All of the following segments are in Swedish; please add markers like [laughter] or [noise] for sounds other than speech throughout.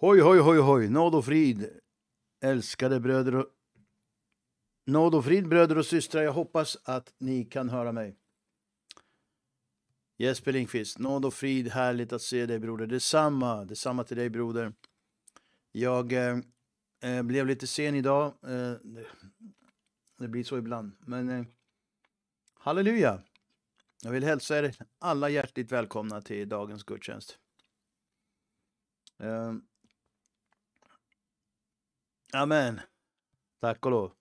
Hoj, hoj, hoj, hoj, nåd och frid, älskade bröder och... Nåd och frid, bröder och systrar. Jag hoppas att ni kan höra mig. Jesper Lindqvist, nåd och frid, härligt att se dig broder. Detsamma, detsamma till dig broder. Jag eh, eh blev lite sen idag. Eh, det, blir så ibland, men eh, halleluja. Jag vill hälsa er alla hjärtligt välkomna till dagens gudstjänst. Eh, Amen. Tack och lov.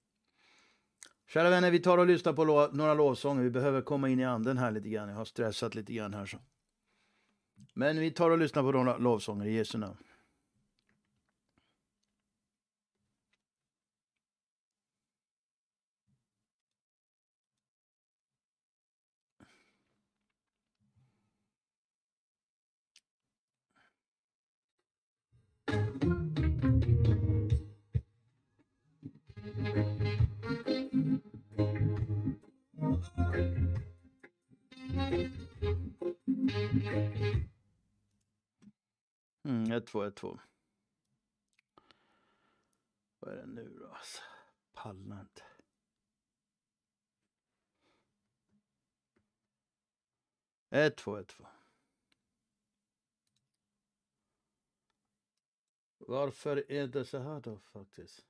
Kära vänner, vi tar och lyssnar på lo några lovsånger. Vi behöver komma in i anden här lite grann. Jag har stressat lite grann här. Så. Men vi tar och lyssnar på några lovsånger i Jesu namn. Mm, 1-2, 1-2. Vad är det nu då? Alltså, pallar inte. Ett, två, ett, två. Varför är det så här då faktiskt?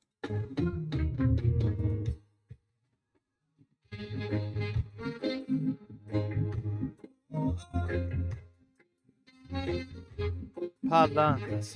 Palancas.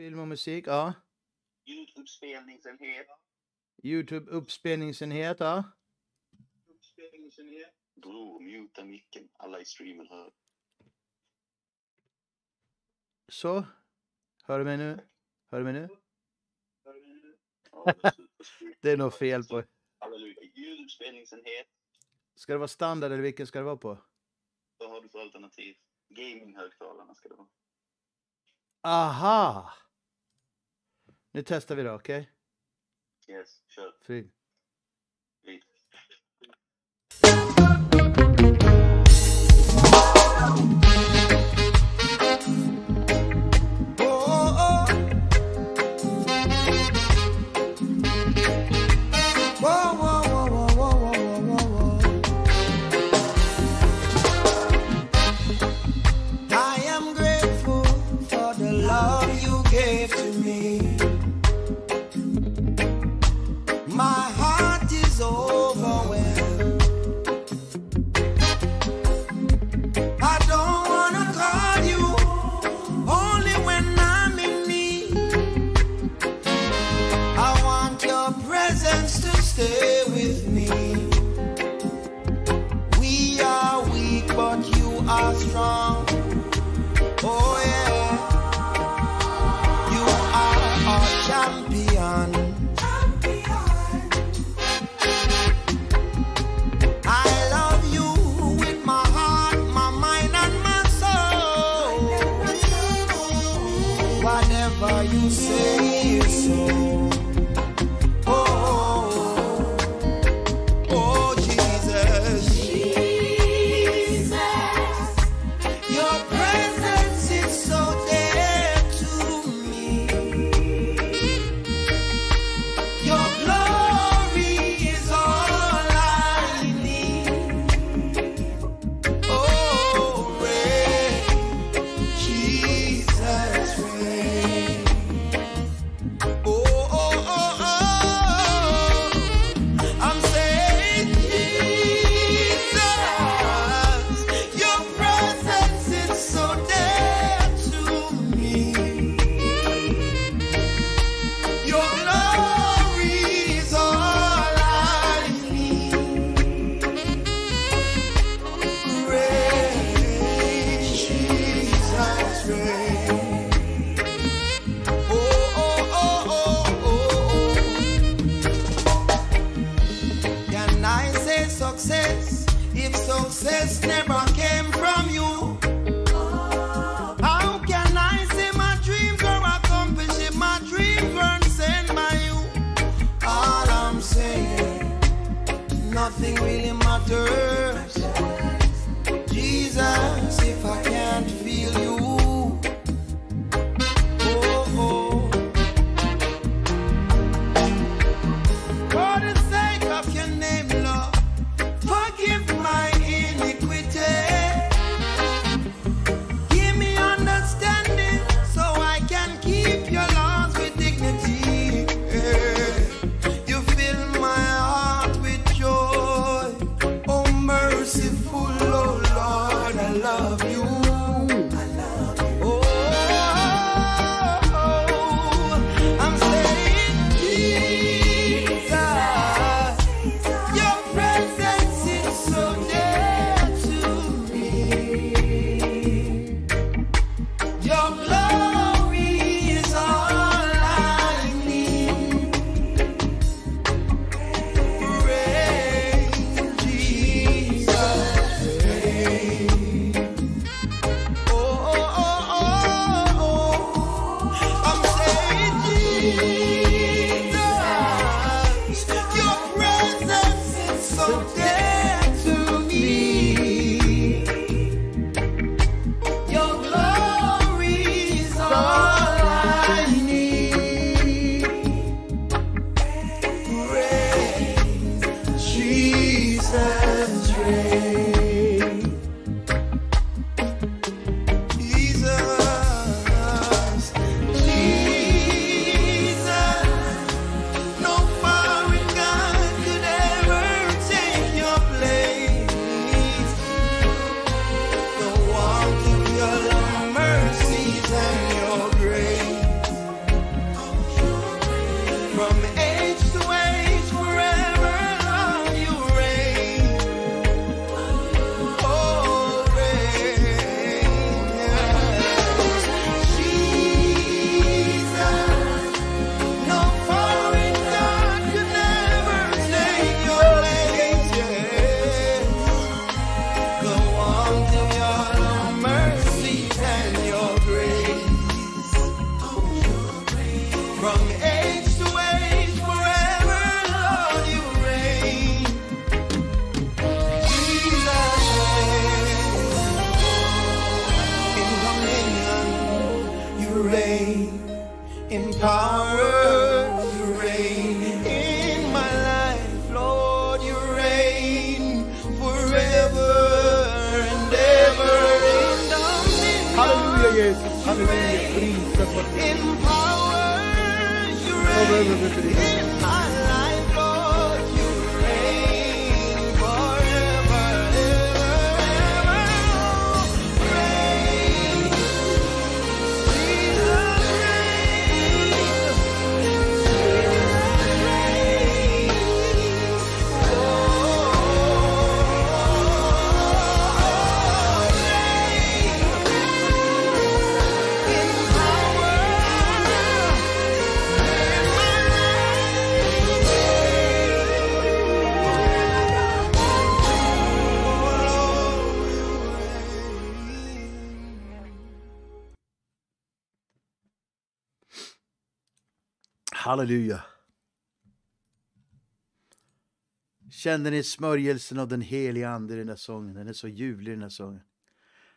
Film och musik, ja. Youtube-spelningsenhet. Youtube-uppspelningsenhet, ja. Uppspelningsenhet. Bror, muta micken. Alla i streamen hör. Så. Hör du mig nu? Hör du mig nu? [laughs] det är nog fel på. Ljudspelningsenhet. Ska det vara standard eller vilken ska det vara på? Vad har du för alternativ? Gaming-högtalarna ska det vara. Aha! Nu testar vi då, okej? Okay? Yes, kör. Frid. Halleluja. Känner ni smörjelsen av den heliga Ande i den här sången? Den är så ljuvlig. Den här sången.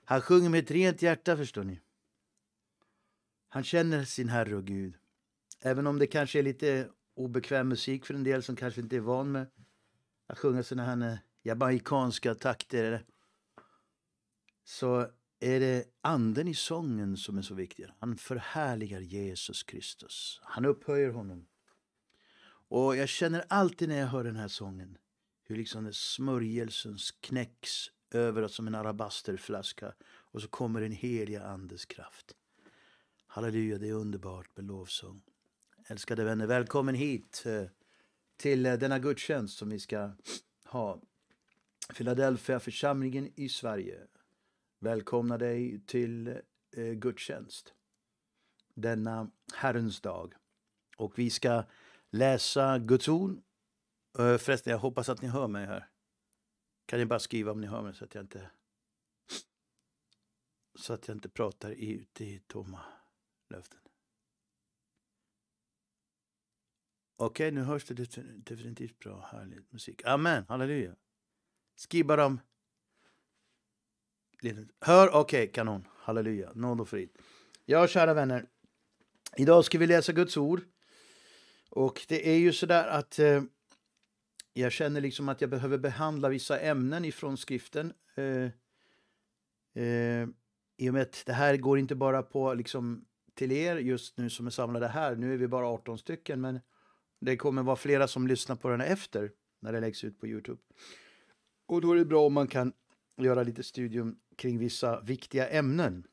Han sjunger med ett rent hjärta, förstår ni. Han känner sin Herre och Gud. Även om det kanske är lite obekväm musik för en del som kanske inte är van med att sjunga såna här eh, jamaicanska takter så är det anden i sången som är så viktig. Han förhärligar Jesus Kristus. Han upphöjer honom. Och jag känner alltid när jag hör den här sången hur liksom smörjelsen knäcks över oss som en arabasterflaska och så kommer den heliga andes kraft. Halleluja, det är underbart med lovsång. Älskade vänner, välkommen hit eh, till eh, denna gudstjänst som vi ska ha. Philadelphia församlingen i Sverige välkomna dig till eh, gudstjänst denna Herrens dag. Och vi ska läsa Guds ord. Eh, förresten, jag hoppas att ni hör mig här. Kan ni bara skriva om ni hör mig så att jag inte så att jag inte pratar ut i tomma löften. Okej, okay, nu hörs det definitivt bra. Härlig musik. Amen, halleluja. Skriv bara om Hör? Okej, okay, kanon. Halleluja. Nåd och frid. Ja, kära vänner. Idag ska vi läsa Guds ord. Och det är ju sådär att eh, jag känner liksom att jag behöver behandla vissa ämnen ifrån skriften. Eh, eh, I och med att det här går inte bara på liksom till er just nu som är samlade här. Nu är vi bara 18 stycken, men det kommer vara flera som lyssnar på den efter när det läggs ut på Youtube. Och då är det bra om man kan göra lite studium kring vissa viktiga ämnen.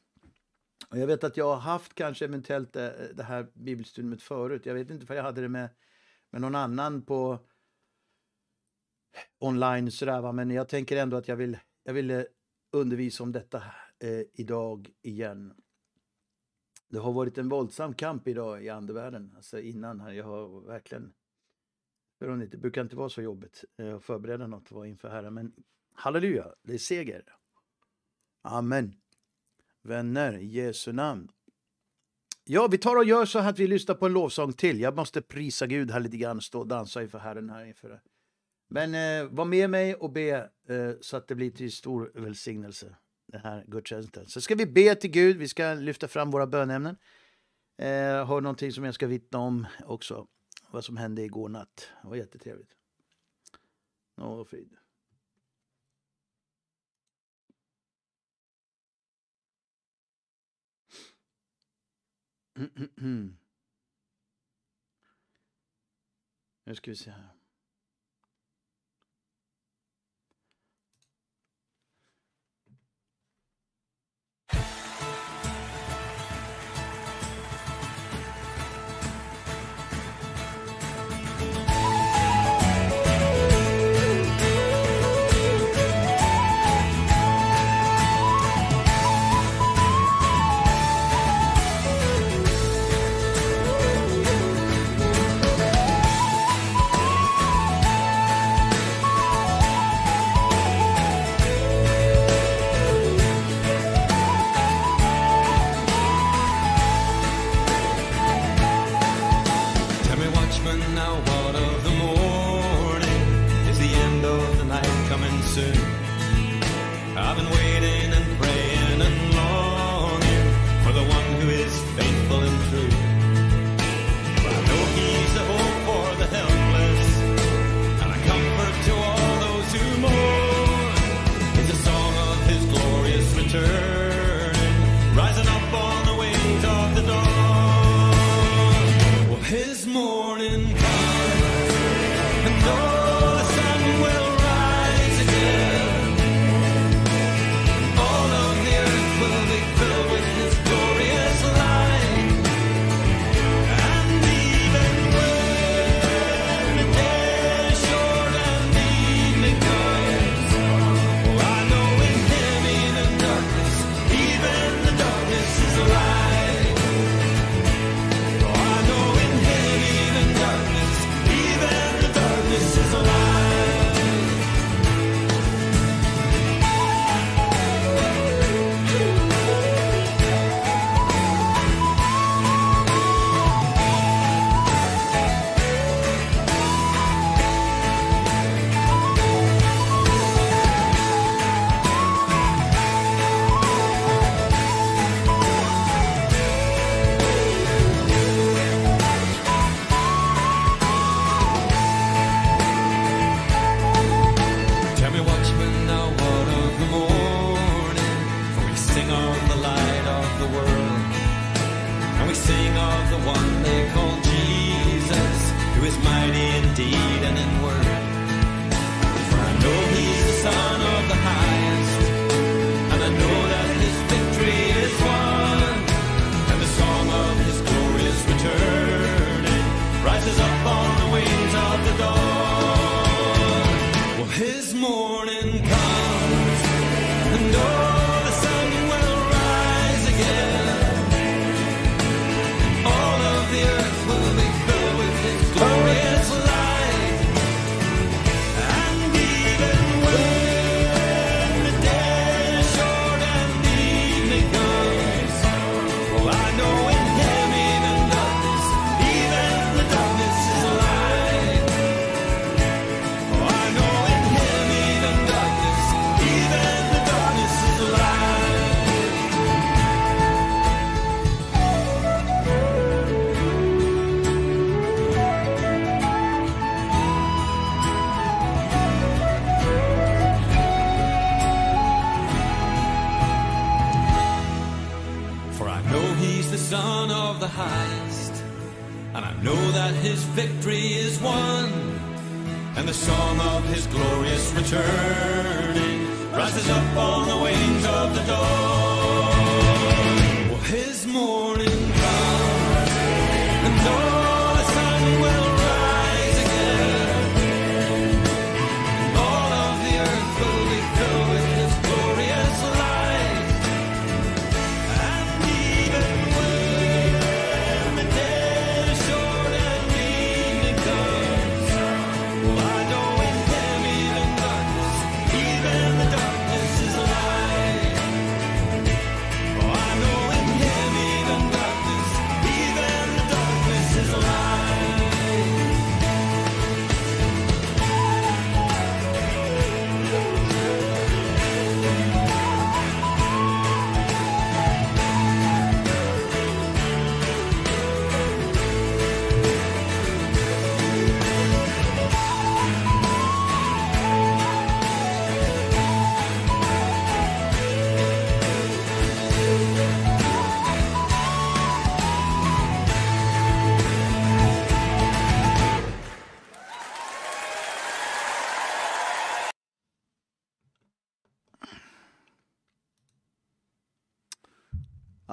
Och jag vet att jag har haft kanske eventuellt det, eh, det här bibelstudiet förut. Jag vet inte för jag hade det med, med någon annan på online sådär men jag tänker ändå att jag vill, jag vill eh, undervisa om detta eh, idag igen. Det har varit en våldsam kamp idag i andevärlden, alltså innan här. Jag har verkligen det brukar inte vara så jobbigt eh, att förbereda något och vara inför Herren, men halleluja, det är seger. Amen. Vänner, i Jesu namn. Ja, vi tar och gör så att vi lyssnar på en lovsång till. Jag måste prisa Gud här lite grann, stå och dansa inför Herren här inför det. Men eh, var med mig och be eh, så att det blir till stor välsignelse, den här gudstjänsten. Så ska vi be till Gud, vi ska lyfta fram våra bönämnen. Eh, har någonting som jag ska vittna om också, vad som hände igår natt. Det var jättetrevligt. Någon frid. Hum, hum, hum. Est-ce que c'est all the sun will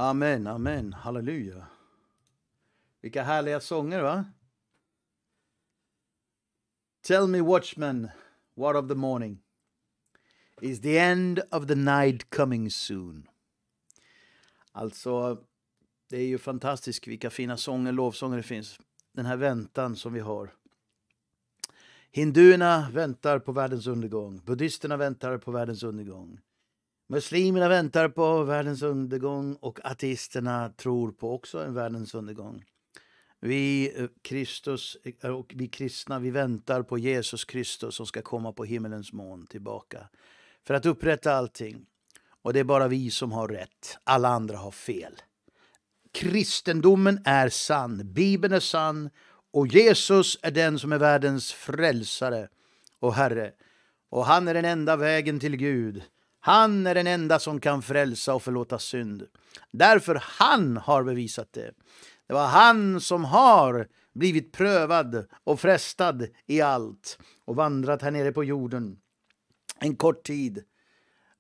Amen, amen, halleluja. Vilka härliga sånger, va? Tell me, watchman, what of the morning? Is the end of the night coming soon? Alltså, det är ju fantastiskt vilka fina sånger, lovsånger det finns. Den här väntan som vi har. Hinduerna väntar på världens undergång. Buddhisterna väntar på världens undergång. Muslimerna väntar på världens undergång och ateisterna tror på också en världens undergång. Vi, eh, Kristus, eh, och vi kristna vi väntar på Jesus Kristus som ska komma på himmelens moln tillbaka för att upprätta allting. Och det är bara vi som har rätt, alla andra har fel. Kristendomen är sann, Bibeln är sann och Jesus är den som är världens frälsare och Herre. Och han är den enda vägen till Gud. Han är den enda som kan frälsa och förlåta synd. Därför han har bevisat det. Det var han som har blivit prövad och frestad i allt och vandrat här nere på jorden en kort tid.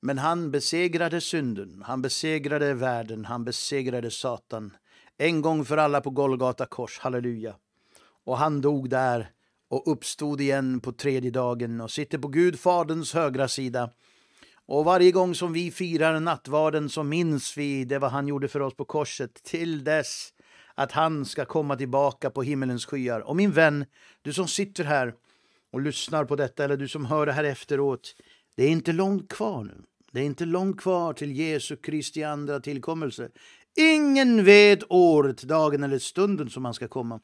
Men han besegrade synden, han besegrade världen, han besegrade Satan. En gång för alla på Golgata kors, halleluja. Och han dog där och uppstod igen på tredje dagen och sitter på Gud Faderns högra sida och varje gång som vi firar nattvarden så minns vi det vad han gjorde för oss på korset till dess att han ska komma tillbaka på himmelens skyar. Och min vän, du som sitter här och lyssnar på detta eller du som hör det här efteråt, det är inte långt kvar nu. Det är inte långt kvar till Jesu Kristi andra tillkommelse. Ingen vet året, dagen eller stunden som han ska komma.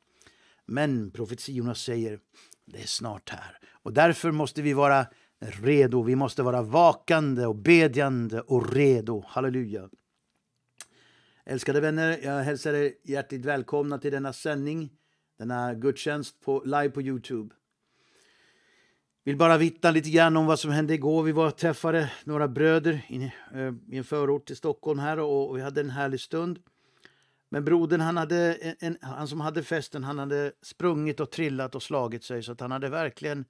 Men profetiorna säger det är snart här. Och därför måste vi vara redo. Vi måste vara vakande och bedjande och redo. Halleluja. Älskade vänner, jag hälsar er hjärtligt välkomna till denna sändning, denna gudstjänst på, live på Youtube. Vill bara vittna lite grann om vad som hände igår. Vi var träffade några bröder i, eh, i en förort till Stockholm här och, och vi hade en härlig stund. Men brodern, han, hade en, en, han som hade festen, han hade sprungit och trillat och slagit sig så att han hade verkligen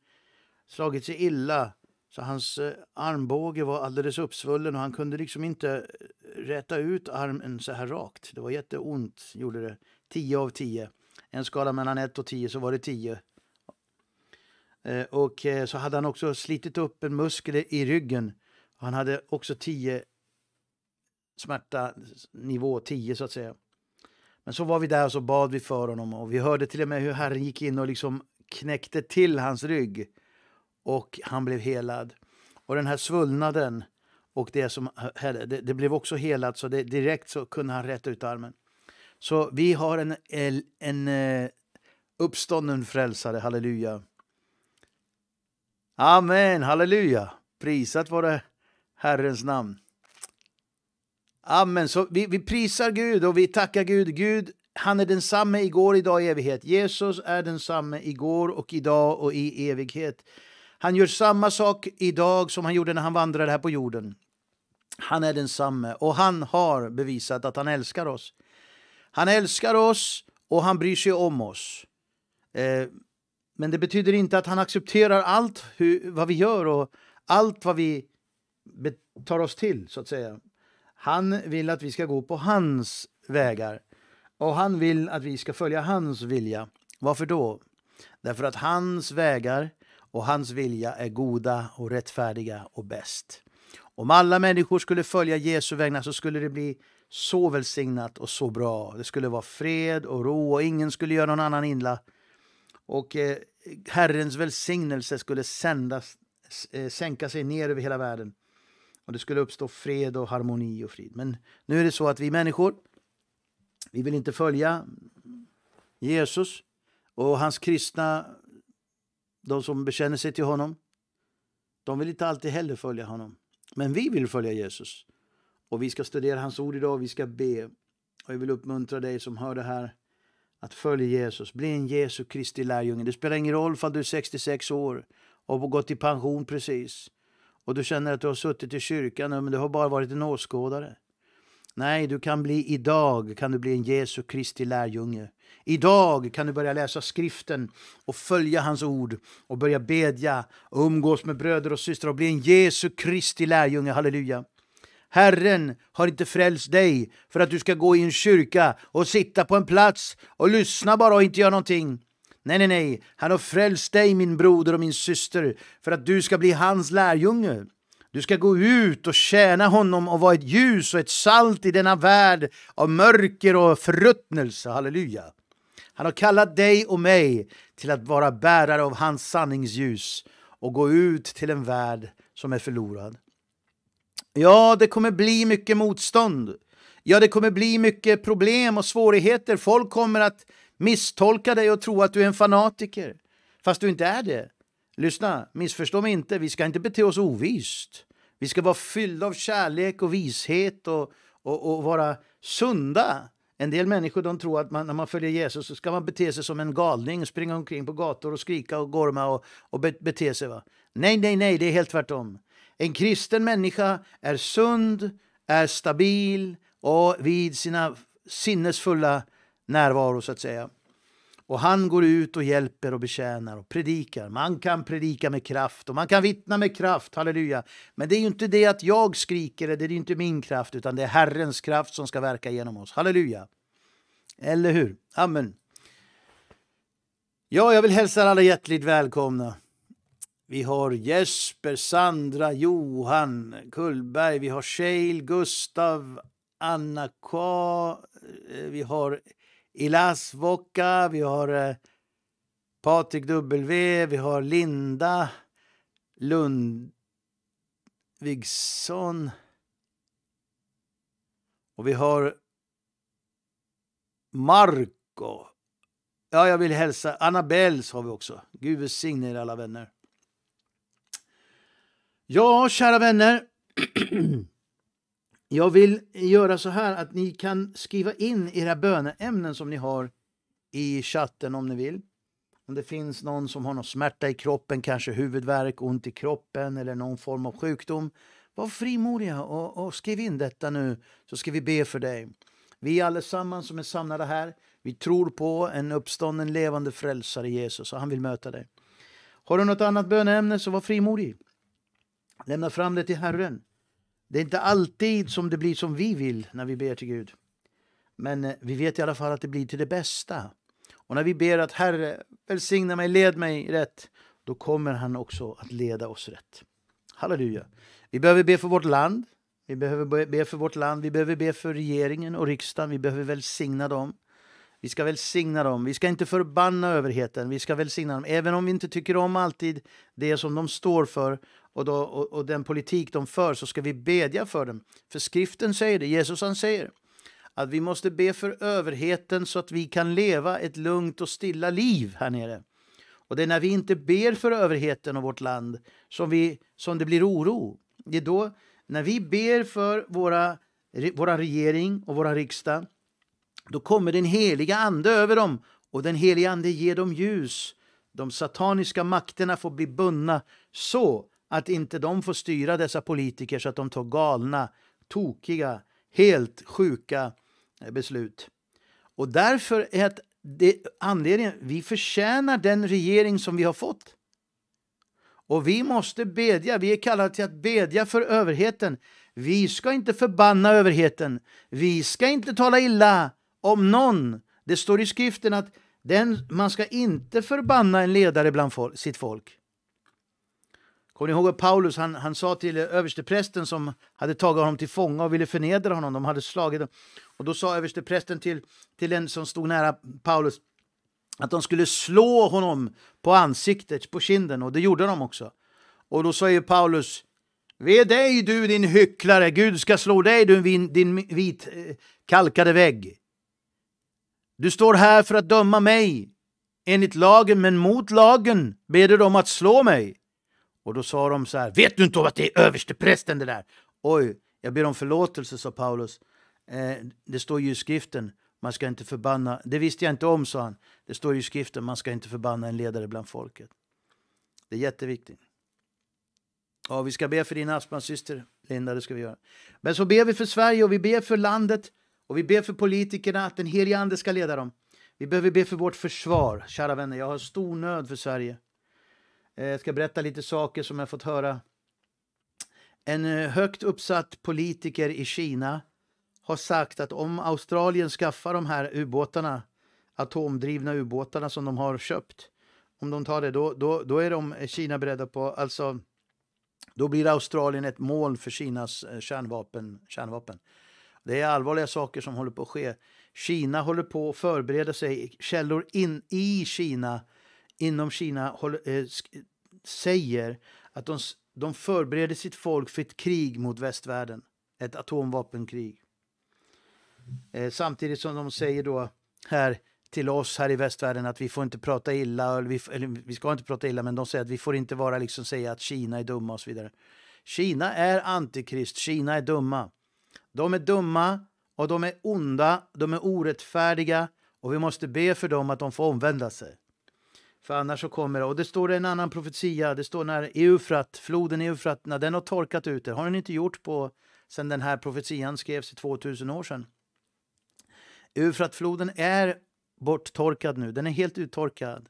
slagit sig illa så hans eh, armbåge var alldeles uppsvullen och han kunde liksom inte eh, räta ut armen så här rakt. Det var jätteont, gjorde det. 10 av 10. En skala mellan 1 och 10 så var det 10. Eh, och så hade han också slitit upp en muskel i ryggen. Han hade också 10 smärta, nivå 10 så att säga. Men så var vi där och så bad vi för honom och vi hörde till och med hur Herren gick in och liksom knäckte till hans rygg och han blev helad. Och den här svullnaden och det som hände, det, det, blev också helat så det, direkt så kunde han rätta ut armen. Så vi har en, en, en eh, uppstånden frälsare, halleluja. Amen, halleluja. Prisat vare Herrens namn. Amen. Så vi, vi prisar Gud och vi tackar Gud. Gud, han är densamme igår, idag, i evighet. Jesus är densamme igår och idag och i evighet. Han gör samma sak idag som han gjorde när han vandrade här på jorden. Han är densamme och han har bevisat att han älskar oss. Han älskar oss och han bryr sig om oss. Eh, men det betyder inte att han accepterar allt hur, vad vi gör och allt vad vi tar oss till, så att säga. Han vill att vi ska gå på hans vägar och han vill att vi ska följa hans vilja. Varför då? Därför att hans vägar och hans vilja är goda och rättfärdiga och bäst. Om alla människor skulle följa Jesu vägnar så skulle det bli så välsignat och så bra. Det skulle vara fred och ro och ingen skulle göra någon annan illa. Och eh, Herrens välsignelse skulle sändas, eh, sänka sig ner över hela världen. Och Det skulle uppstå fred och harmoni och frid. Men nu är det så att vi människor, vi vill inte följa Jesus och hans kristna de som bekänner sig till honom, de vill inte alltid heller följa honom. Men vi vill följa Jesus. Och vi ska studera hans ord idag, vi ska be. Och jag vill uppmuntra dig som hör det här att följa Jesus. Bli en Jesu Kristi lärjunge. Det spelar ingen roll om du är 66 år och har gått i pension precis. Och du känner att du har suttit i kyrkan, men du har bara varit en åskådare. Nej, du kan bli idag kan du bli en Jesu Kristi lärjunge. Idag kan du börja läsa skriften och följa hans ord och börja bedja och umgås med bröder och systrar och bli en Jesu Kristi lärjunge. Halleluja! Herren har inte frälst dig för att du ska gå i en kyrka och sitta på en plats och lyssna bara och inte göra någonting. Nej, nej, nej, han har frälst dig min broder och min syster för att du ska bli hans lärjunge. Du ska gå ut och tjäna honom och vara ett ljus och ett salt i denna värld av mörker och förruttnelse. Halleluja. Han har kallat dig och mig till att vara bärare av hans sanningsljus och gå ut till en värld som är förlorad. Ja, det kommer bli mycket motstånd. Ja, det kommer bli mycket problem och svårigheter. Folk kommer att misstolka dig och tro att du är en fanatiker, fast du inte är det. Lyssna, missförstå mig inte, vi ska inte bete oss ovist. Vi ska vara fyllda av kärlek och vishet och, och, och vara sunda. En del människor de tror att man, när man följer Jesus så ska man bete sig som en galning, springa omkring på gator och skrika och gorma och, och be, bete sig. Va? Nej, nej, nej, det är helt tvärtom. En kristen människa är sund, är stabil och vid sina sinnesfulla närvaro så att säga. Och han går ut och hjälper och betjänar och predikar. Man kan predika med kraft och man kan vittna med kraft, halleluja. Men det är ju inte det att jag skriker, det är ju inte min kraft, utan det är Herrens kraft som ska verka genom oss, halleluja. Eller hur? Amen. Ja, jag vill hälsa alla hjärtligt välkomna. Vi har Jesper, Sandra, Johan Kullberg, vi har Shale, Gustav, Anna K. Vi har Ilas Voka, vi har eh, Patrik W, vi har Linda Lundvigsson. Och vi har Marco. Ja, jag vill hälsa. Annabells har vi också. Gud välsigne er alla vänner. Ja, kära vänner. [clears throat] Jag vill göra så här att ni kan skriva in era böneämnen som ni har i chatten om ni vill. Om det finns någon som har någon smärta i kroppen, kanske huvudvärk, ont i kroppen eller någon form av sjukdom. Var frimodiga och, och skriv in detta nu så ska vi be för dig. Vi allesammans som är samlade här, vi tror på en uppstånden levande frälsare Jesus och han vill möta dig. Har du något annat böneämne så var frimodig. Lämna fram det till Herren. Det är inte alltid som det blir som vi vill när vi ber till Gud. Men eh, vi vet i alla fall att det blir till det bästa. Och när vi ber att Herre, välsigna mig, led mig rätt, då kommer han också att leda oss rätt. Halleluja. Vi behöver be för vårt land. Vi behöver be för vårt land, vi behöver be för regeringen och riksdagen, vi behöver välsigna dem. Vi ska välsigna dem. Vi ska inte förbanna överheten. Vi ska välsigna dem, även om vi inte tycker om alltid det som de står för och, då, och, och den politik de för, så ska vi bedja för dem. För skriften säger det, Jesus han säger att vi måste be för överheten så att vi kan leva ett lugnt och stilla liv här nere. Och det är när vi inte ber för överheten och vårt land som, vi, som det blir oro. Det är då, när vi ber för våra, våra regering och våra riksdag då kommer den heliga Ande över dem och den heliga Ande ger dem ljus. De sataniska makterna får bli bundna så att inte de får styra dessa politiker så att de tar galna, tokiga, helt sjuka eh, beslut. Och därför är att det, anledningen, vi förtjänar den regering som vi har fått. Och vi måste bedja, vi är kallade till att bedja för överheten. Vi ska inte förbanna överheten. Vi ska inte tala illa om någon, det står i skriften att den, man ska inte förbanna en ledare bland folk, sitt folk. Kommer ni ihåg att Paulus han, han sa till översteprästen som hade tagit honom till fånga och ville förnedra honom, de hade slagit honom. Och då sa översteprästen till, till en som stod nära Paulus att de skulle slå honom på ansiktet, på kinden, och det gjorde de också. Och då sa ju Paulus, ve dig du din hycklare, Gud ska slå dig du din, din vit eh, kalkade vägg. Du står här för att döma mig enligt lagen, men mot lagen ber du dem att slå mig. Och då sa de så här, vet du inte om att det är översteprästen det där? Oj, jag ber om förlåtelse, sa Paulus. Eh, det står ju i skriften, man ska inte förbanna, det visste jag inte om, sa han. Det står ju i skriften, man ska inte förbanna en ledare bland folket. Det är jätteviktigt. Ja, vi ska be för din astmasyster, Linda, det ska vi göra. Men så ber vi för Sverige och vi ber för landet och vi ber för politikerna att den helige Ande ska leda dem. Vi behöver be för vårt försvar, kära vänner. Jag har stor nöd för Sverige. Eh, jag ska berätta lite saker som jag fått höra. En eh, högt uppsatt politiker i Kina har sagt att om Australien skaffar de här ubåtarna, atomdrivna ubåtarna som de har köpt, om de tar det, då, då, då är de eh, Kina beredda på, alltså, då blir Australien ett mål för Kinas kärnvapen. kärnvapen. Det är allvarliga saker som håller på att ske. Kina håller på att förbereda sig. Källor in, i Kina, inom Kina, håller, eh, säger att de, de förbereder sitt folk för ett krig mot västvärlden. Ett atomvapenkrig. Eh, samtidigt som de säger då här till oss här i västvärlden att vi får inte prata illa, eller vi, eller vi ska inte prata illa, men de säger att vi får inte vara liksom säga att Kina är dumma och så vidare. Kina är antikrist, Kina är dumma. De är dumma och de är onda, de är orättfärdiga och vi måste be för dem att de får omvända sig. För annars så kommer det. Och det står en annan profetia, det står när Eufrat, floden Eufrat, när den har torkat ut, det har den inte gjort på sedan den här profetian skrevs för 2000 år sedan. Eufratfloden är borttorkad nu, den är helt uttorkad.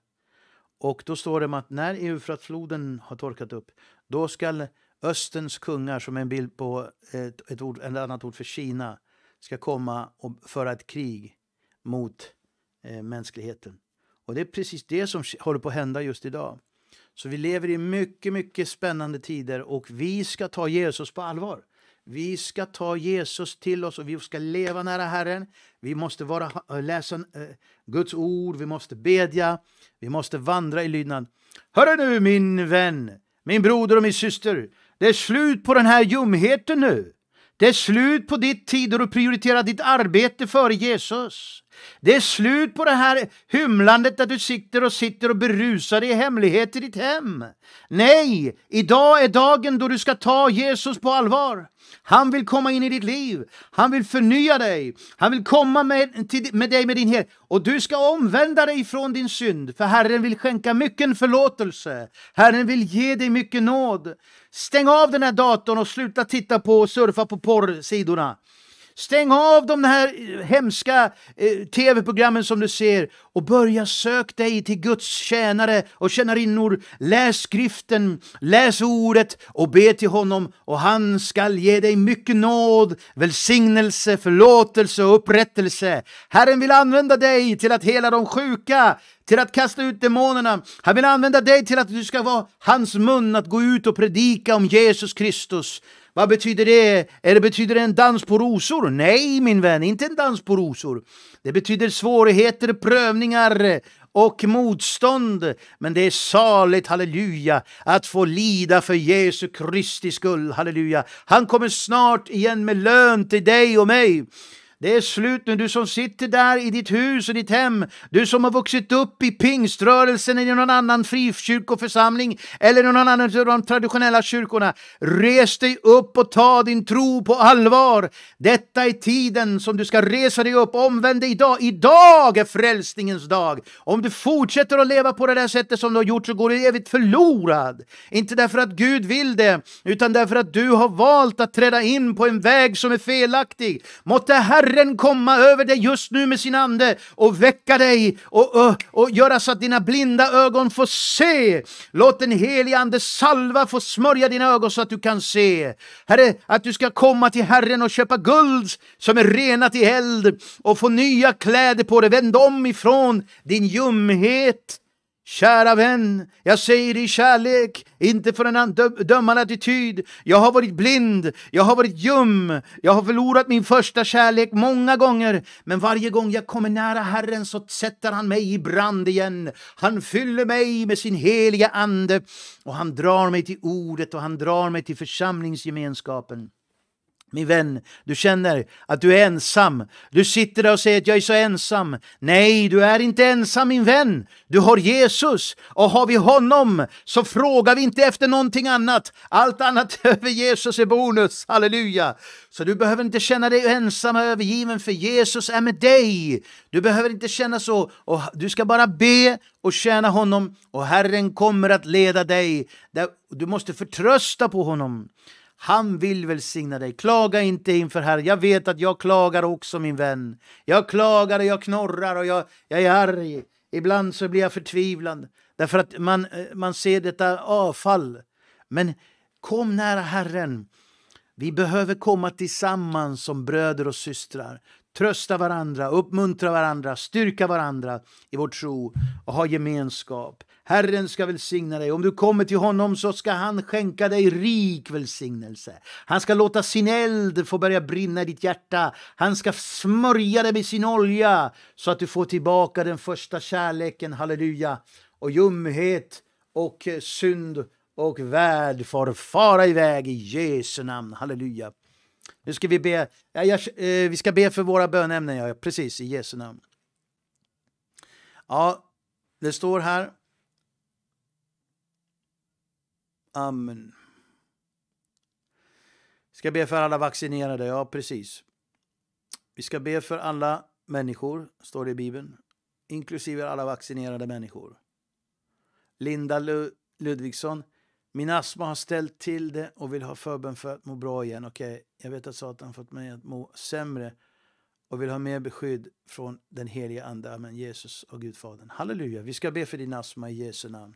Och då står det att när Eufratfloden har torkat upp, då skall Östens kungar, som är en bild på ett, ett ord, ett annat ord för Kina, ska komma och föra ett krig mot eh, mänskligheten. Och det är precis det som håller på att hända just idag. Så vi lever i mycket, mycket spännande tider och vi ska ta Jesus på allvar. Vi ska ta Jesus till oss och vi ska leva nära Herren. Vi måste vara, eh, läsa eh, Guds ord, vi måste bedja, vi måste vandra i lydnad. Hörru nu min vän, min broder och min syster, det är slut på den här ljumheten nu. Det är slut på ditt tid då du prioriterar ditt arbete före Jesus. Det är slut på det här hymlandet där du sitter och sitter och berusar dig i hemlighet i ditt hem. Nej, idag är dagen då du ska ta Jesus på allvar. Han vill komma in i ditt liv. Han vill förnya dig. Han vill komma med, till, med dig med din hel. Och du ska omvända dig från din synd, för Herren vill skänka mycken förlåtelse. Herren vill ge dig mycket nåd. Stäng av den här datorn och sluta titta på och surfa på porrsidorna. Stäng av de här eh, hemska eh, tv-programmen som du ser och börja sök dig till Guds tjänare och tjänarinnor. Läs skriften, läs ordet och be till honom och han skall ge dig mycket nåd, välsignelse, förlåtelse och upprättelse. Herren vill använda dig till att hela de sjuka, till att kasta ut demonerna. Han vill använda dig till att du ska vara hans mun, att gå ut och predika om Jesus Kristus. Vad betyder det? Är betyder det en dans på rosor? Nej, min vän, inte en dans på rosor. Det betyder svårigheter, prövningar och motstånd. Men det är saligt, halleluja, att få lida för Jesu Kristi skull, halleluja. Han kommer snart igen med lön till dig och mig. Det är slut nu, du som sitter där i ditt hus och ditt hem, du som har vuxit upp i pingströrelsen eller någon annan frikyrkoförsamling eller någon annan av de traditionella kyrkorna. Res dig upp och ta din tro på allvar. Detta är tiden som du ska resa dig upp, omvänd dig idag. Idag är frälsningens dag. Om du fortsätter att leva på det där sättet som du har gjort så går du evigt förlorad. Inte därför att Gud vill det, utan därför att du har valt att träda in på en väg som är felaktig. Måtte Herren Herren komma över dig just nu med sin ande och väcka dig och, och, och göra så att dina blinda ögon får se. Låt den helige ande salva få smörja dina ögon så att du kan se. Herre, att du ska komma till Herren och köpa guld som är renat i eld och få nya kläder på dig. Vänd om ifrån din ljumhet Kära vän, jag säger det i kärlek, inte för en dö dömande attityd. Jag har varit blind, jag har varit ljum, jag har förlorat min första kärlek många gånger. Men varje gång jag kommer nära Herren så sätter han mig i brand igen. Han fyller mig med sin heliga ande och han drar mig till ordet och han drar mig till församlingsgemenskapen. Min vän, du känner att du är ensam. Du sitter där och säger att jag är så ensam. Nej, du är inte ensam min vän. Du har Jesus och har vi honom så frågar vi inte efter någonting annat. Allt annat [laughs] över Jesus är bonus, halleluja. Så du behöver inte känna dig ensam och övergiven för Jesus är med dig. Du behöver inte känna så och du ska bara be och tjäna honom och Herren kommer att leda dig. Du måste förtrösta på honom. Han vill välsigna dig. Klaga inte inför Herren. Jag vet att jag klagar också min vän. Jag klagar och jag knorrar och jag, jag är arg. Ibland så blir jag förtvivlad därför att man, eh, man ser detta avfall. Men kom nära Herren. Vi behöver komma tillsammans som bröder och systrar trösta varandra, uppmuntra varandra, styrka varandra i vår tro och ha gemenskap. Herren ska välsigna dig. Om du kommer till honom så ska han skänka dig rik välsignelse. Han ska låta sin eld få börja brinna i ditt hjärta. Han ska smörja dig med sin olja så att du får tillbaka den första kärleken, halleluja, och ljumhet och synd och värld får fara iväg i Jesu namn, halleluja. Nu ska vi be, ja, jag, eh, vi ska be för våra bönämnen, ja, precis, i Jesu namn. Ja, det står här. Amen. Vi ska be för alla vaccinerade, ja precis. Vi ska be för alla människor, står det i Bibeln, inklusive alla vaccinerade människor. Linda Lu Ludvigsson, min astma har ställt till det och vill ha förbön för att må bra igen. Okej, okay. jag vet att Satan fått mig att må sämre och vill ha mer beskydd från den heliga Ande. Amen. Jesus och Gudfadern. Halleluja. Vi ska be för din astma i Jesu namn.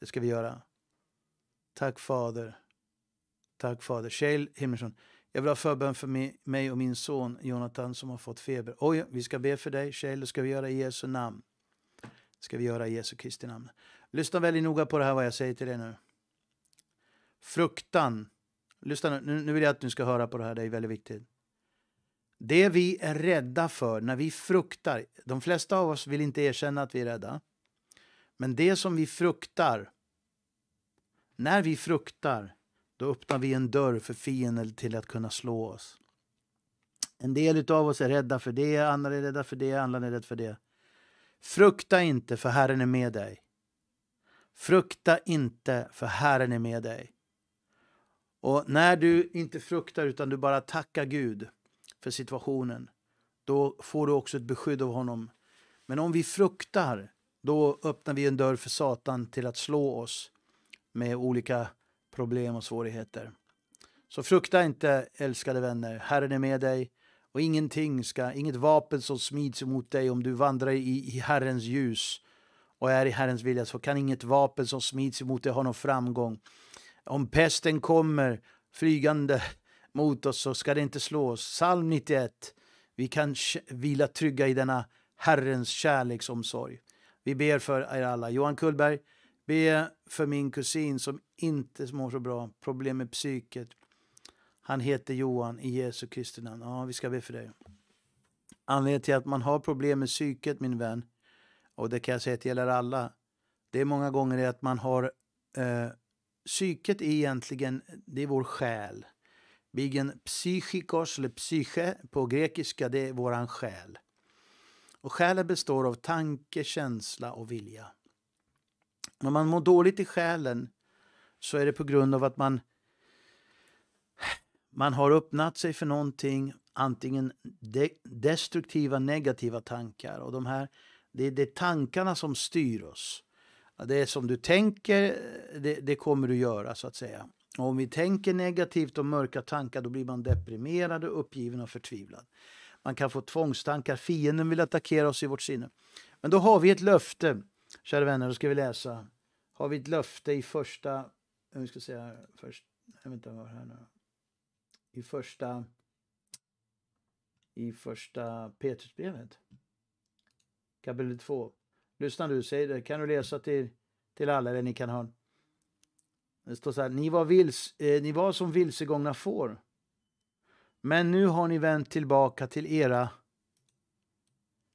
Det ska vi göra. Tack Fader. Tack Fader. Shail Himmelsson. Jag vill ha förbön för mig och min son Jonathan som har fått feber. Oj, vi ska be för dig Shail, Det ska vi göra i Jesu namn. Det ska vi göra i Jesu Kristi namn. Lyssna väldigt noga på det här vad jag säger till dig nu. Fruktan. Lyssna nu, nu vill jag att du ska höra på det här, det är väldigt viktigt. Det vi är rädda för, när vi fruktar, de flesta av oss vill inte erkänna att vi är rädda. Men det som vi fruktar, när vi fruktar, då öppnar vi en dörr för fienden till att kunna slå oss. En del av oss är rädda för det, andra är rädda för det, andra är rädda för det. Frukta inte, för Herren är med dig. Frukta inte, för Herren är med dig. Och när du inte fruktar utan du bara tackar Gud för situationen, då får du också ett beskydd av honom. Men om vi fruktar, då öppnar vi en dörr för Satan till att slå oss med olika problem och svårigheter. Så frukta inte, älskade vänner. Herren är med dig och ingenting ska, inget vapen som smids emot dig om du vandrar i, i Herrens ljus och är i Herrens vilja så kan inget vapen som smids emot dig ha någon framgång. Om pesten kommer flygande mot oss så ska det inte slå oss. Psalm 91. Vi kan vila trygga i denna Herrens kärleksomsorg. Vi ber för er alla. Johan Kullberg, be för min kusin som inte mår så bra, problem med psyket. Han heter Johan i Jesu Kristi namn. Ja, vi ska be för dig. Anledningen till att man har problem med psyket, min vän, och det kan jag säga att det gäller alla, det är många gånger att man har eh, psyket är egentligen, det är vår själ. Bigen psykikos, eller psyche på grekiska, det är vår själ. Och själen består av tanke, känsla och vilja. När man mår dåligt i själen så är det på grund av att man, man har öppnat sig för någonting, antingen de, destruktiva, negativa tankar. Och de här, det, det är tankarna som styr oss det som du tänker, det, det, kommer du göra så att säga. Och om vi tänker negativt och mörka tankar då blir man deprimerad och uppgiven och förtvivlad. Man kan få tvångstankar, fienden vill attackera oss i vårt sinne. Men då har vi ett löfte, kära vänner, då ska vi läsa. Har vi ett löfte i första, jag eh, ska säga först, jag vet inte vad här nu. I första, i första Petrusbrevet, kapitel 2 lyssna du, säger det, kan du läsa till, till alla eller ni kan höra. Det står så här, ni var, vils, eh, ni var som vilsegångna får. Men nu har ni vänt tillbaka till era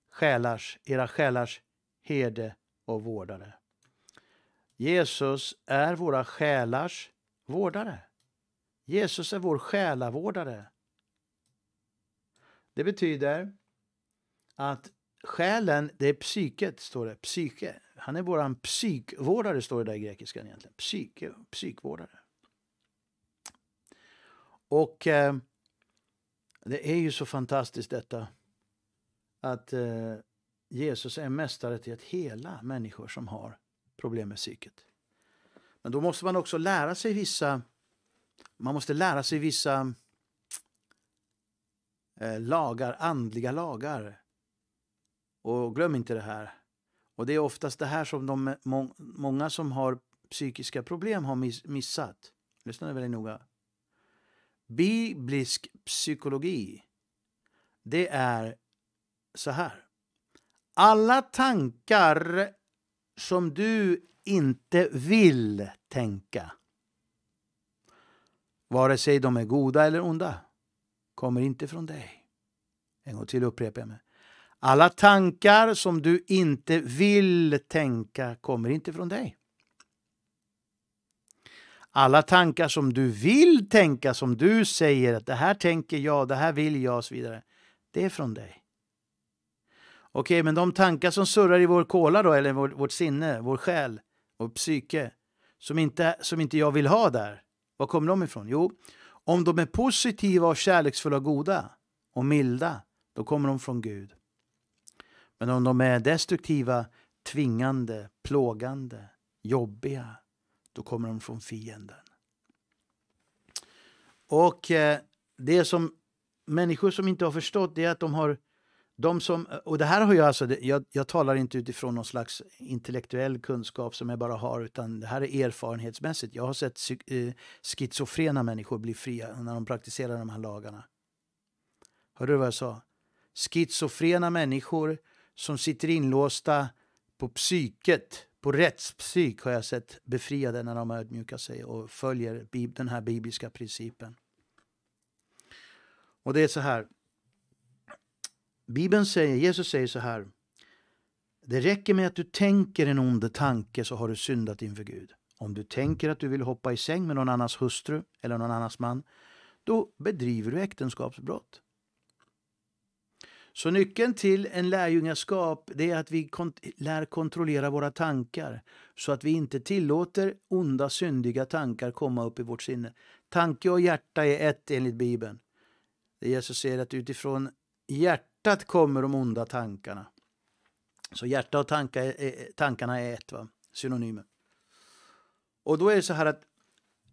själars, era själars herde och vårdare. Jesus är våra själars vårdare. Jesus är vår själavårdare. Det betyder att Själen, det är psyket, står det. Psyke. Han är våran psykvårdare, står det där i grekiskan egentligen. Psyke, psykvårdare. Och eh, det är ju så fantastiskt detta att eh, Jesus är mästare till att hela människor som har problem med psyket. Men då måste man också lära sig vissa, man måste lära sig vissa eh, lagar, andliga lagar och glöm inte det här. Och det är oftast det här som de, må, många som har psykiska problem har miss, missat. Lyssna väldigt noga. Biblisk psykologi, det är så här. Alla tankar som du inte vill tänka vare sig de är goda eller onda, kommer inte från dig. En gång till upprepar jag mig. Alla tankar som du inte vill tänka kommer inte från dig. Alla tankar som du vill tänka, som du säger att det här tänker jag, det här vill jag och så vidare, det är från dig. Okej, men de tankar som surrar i vår kola då, eller vår, vårt sinne, vår själ, vår psyke, som inte, som inte jag vill ha där, var kommer de ifrån? Jo, om de är positiva och kärleksfulla och goda och milda, då kommer de från Gud. Men om de är destruktiva, tvingande, plågande, jobbiga, då kommer de från fienden. Och eh, det som människor som inte har förstått det är att de har de som, och det här har jag alltså, jag, jag talar inte utifrån någon slags intellektuell kunskap som jag bara har, utan det här är erfarenhetsmässigt. Jag har sett eh, schizofrena människor bli fria när de praktiserar de här lagarna. Hörde du vad jag sa? Schizofrena människor som sitter inlåsta på psyket, på rättspsyk har jag sett befriade när de ödmjukar sig och följer den här bibliska principen. Och det är så här. Bibeln säger, Jesus säger så här. Det räcker med att du tänker en ond tanke så har du syndat inför Gud. Om du tänker att du vill hoppa i säng med någon annans hustru eller någon annans man, då bedriver du äktenskapsbrott. Så nyckeln till en lärjungaskap är att vi kont lär kontrollera våra tankar så att vi inte tillåter onda, syndiga tankar komma upp i vårt sinne. Tanke och hjärta är ett enligt Bibeln. Det Jesus säger att utifrån hjärtat kommer de onda tankarna. Så hjärta och tanka är, eh, eh, tankarna är ett, va? synonymer. Och då är det så här att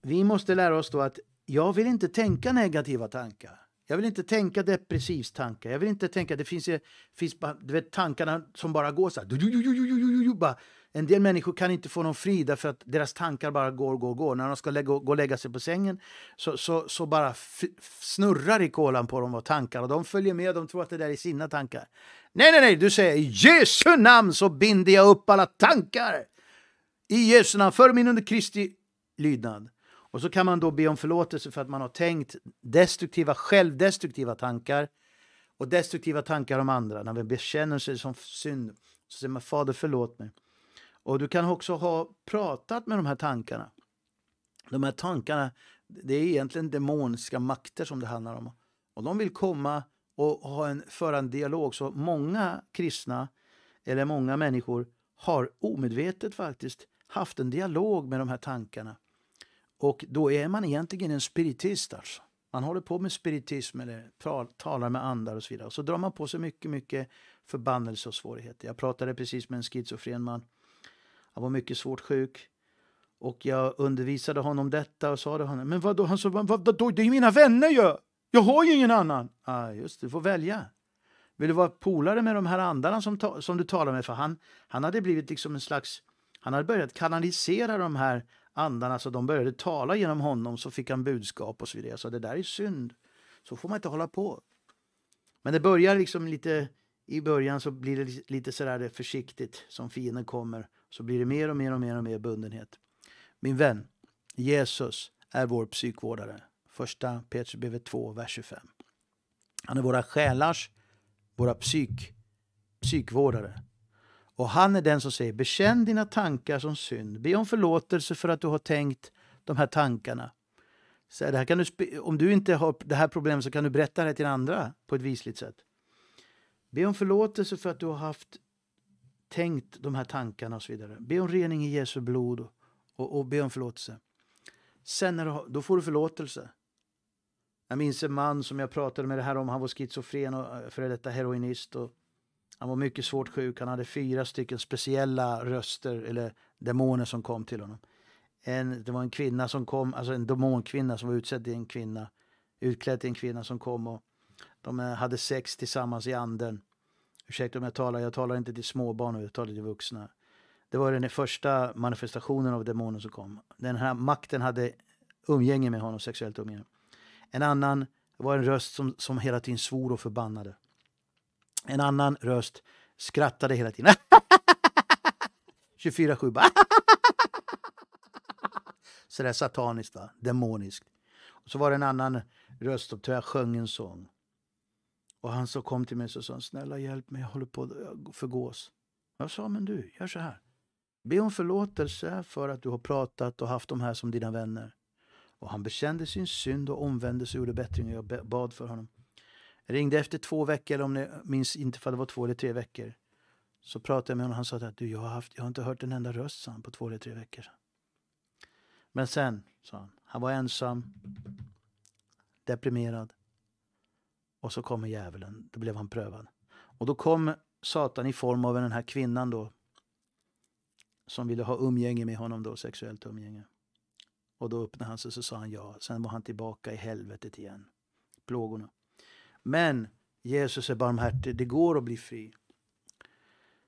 vi måste lära oss då att jag vill inte tänka negativa tankar. Jag vill inte tänka depressivstankar. Jag vill inte tänka, det finns, finns du vet, tankarna som bara går så här. En del människor kan inte få någon fri därför att deras tankar bara går, går, går. När de ska lägga, gå och lägga sig på sängen så, så, så bara snurrar i kolan på dem och tankar och de följer med. De tror att det där är sina tankar. Nej, nej, nej, du säger i Jesu namn så binder jag upp alla tankar. I Jesu namn, för min under Kristi lydnad. Och så kan man då be om förlåtelse för att man har tänkt destruktiva, självdestruktiva tankar och destruktiva tankar om andra. När vi bekänner sig som synd så säger man Fader förlåt mig. Och du kan också ha pratat med de här tankarna. De här tankarna, det är egentligen demoniska makter som det handlar om. Och de vill komma och ha en, föra en dialog. Så många kristna, eller många människor, har omedvetet faktiskt haft en dialog med de här tankarna. Och då är man egentligen en spiritist alltså. Man håller på med spiritism eller talar med andar och så vidare. Och så drar man på sig mycket, mycket förbannelse och svårigheter. Jag pratade precis med en schizofren man. Han var mycket svårt sjuk. Och jag undervisade honom detta och sa till honom. Men vadå? Han sa, vadå? Det är ju mina vänner ju! Jag. har ju ingen annan! ah, just det, du får välja. Vill du vara polare med de här andarna som, som du talar med? För han, han hade blivit liksom en slags... Han hade börjat kanalisera de här andarna så de började tala genom honom så fick han budskap och så vidare. Så det där är synd. Så får man inte hålla på. Men det börjar liksom lite i början så blir det lite sådär försiktigt som fienden kommer. Så blir det mer och mer och mer och mer bundenhet. Min vän, Jesus är vår psykvårdare. Första Petrusbrevet 2, vers 25. Han är våra själars, våra psyk, psykvårdare. Och han är den som säger bekänn dina tankar som synd. Be om förlåtelse för att du har tänkt de här tankarna. Så det här kan du, om du inte har det här problemet så kan du berätta det till andra på ett visligt sätt. Be om förlåtelse för att du har haft tänkt de här tankarna och så vidare. Be om rening i Jesu blod och, och, be om förlåtelse. Sen när du, har, då får du förlåtelse. Jag minns en man som jag pratade med det här om, han var schizofren och eh, före detta heroinist. Och han var mycket svårt sjuk. Han hade fyra stycken speciella röster eller demoner som kom till honom. En, det var en kvinna som kom, alltså en demonkvinna som var utsedd till en kvinna, utklädd till en kvinna som kom och de eh, hade sex tillsammans i anden. Ursäkta om jag talar, jag talar inte till småbarn jag talar till vuxna. Det var den första manifestationen av demonen som kom. Den här makten hade umgänge med honom, sexuellt umgänge. En annan var en röst som, som hela tiden svor och förbannade. En annan röst skrattade hela tiden. 24-7 [laughs] bara. Så [laughs] Sådär sataniskt, va? demoniskt. Och så var det en annan röst som jag sjöng en sång. Och han så kom till mig och sa snälla hjälp mig, jag håller på att förgås. Jag sa men du, gör så här. Be om förlåtelse för att du har pratat och haft de här som dina vänner. Och han bekände sin synd och omvände sig och gjorde bättring. Jag bad för honom ringde efter två veckor, eller om ni minns inte ifall det var två eller tre veckor. Så pratade jag med honom och han sa att du, jag, har haft, jag har inte hört en enda röst sa han, på två eller tre veckor. Men sen, sa han, han var ensam, deprimerad. Och så kommer djävulen, då blev han prövad. Och då kom Satan i form av den här kvinnan då. Som ville ha umgänge med honom då, sexuellt umgänge. Och då öppnade han sig och sa han ja. Sen var han tillbaka i helvetet igen. Plågorna. Men Jesus är barmhärtig, det går att bli fri.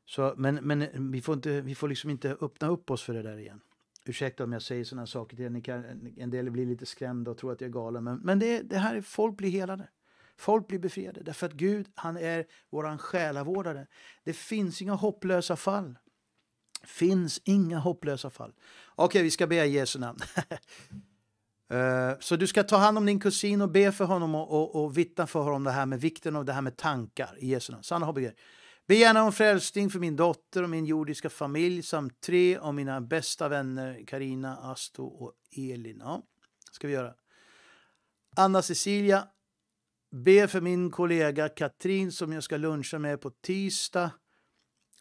Så, men men vi, får inte, vi får liksom inte öppna upp oss för det där igen. Ursäkta om jag säger sådana saker till er, Ni kan, en del blir lite skrämda och tror att jag är galen. Men, men det, det här är, folk blir helade. Folk blir befriade därför att Gud han är vår själavårdare. Det finns inga hopplösa fall. Finns inga hopplösa fall. Okej, okay, vi ska be i Jesu namn. [laughs] Eh, så du ska ta hand om din kusin och be för honom och, och, och vittna för honom det här med vikten av det här med tankar i Jesu namn. Sanna Hobbegren. Be gärna om frälsning för min dotter och min jordiska familj samt tre av mina bästa vänner, Karina, Asto och Elin. Ja, ska vi göra. Anna Cecilia, be för min kollega Katrin som jag ska luncha med på tisdag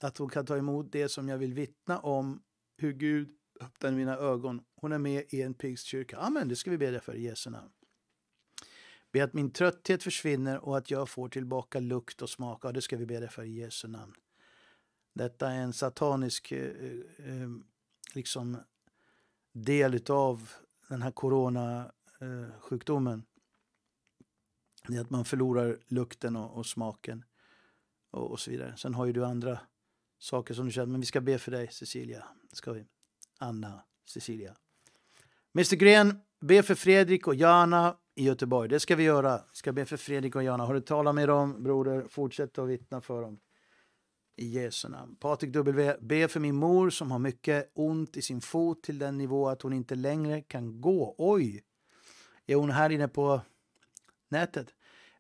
att hon kan ta emot det som jag vill vittna om, hur Gud öppnade mina ögon. Hon är med i en pingstkyrka. Amen, det ska vi be dig för i Jesu namn. Be att min trötthet försvinner och att jag får tillbaka lukt och smak. Ja, det ska vi be dig för i Jesu namn. Detta är en satanisk eh, eh, eh, liksom, del av den här coronasjukdomen. Det är att man förlorar lukten och, och smaken och, och, så vidare. Sen har ju du andra saker som du känner, men vi ska be för dig Cecilia. Ska vi. Anna Cecilia. Mr Gren, be för Fredrik och Jana i Göteborg. Det ska vi göra. ska be för Fredrik och Jana. Har du talat med dem, broder? Fortsätt att vittna för dem. I Jesu namn. Patrik W. Be för min mor som har mycket ont i sin fot till den nivå att hon inte längre kan gå. Oj! Är hon här inne på nätet?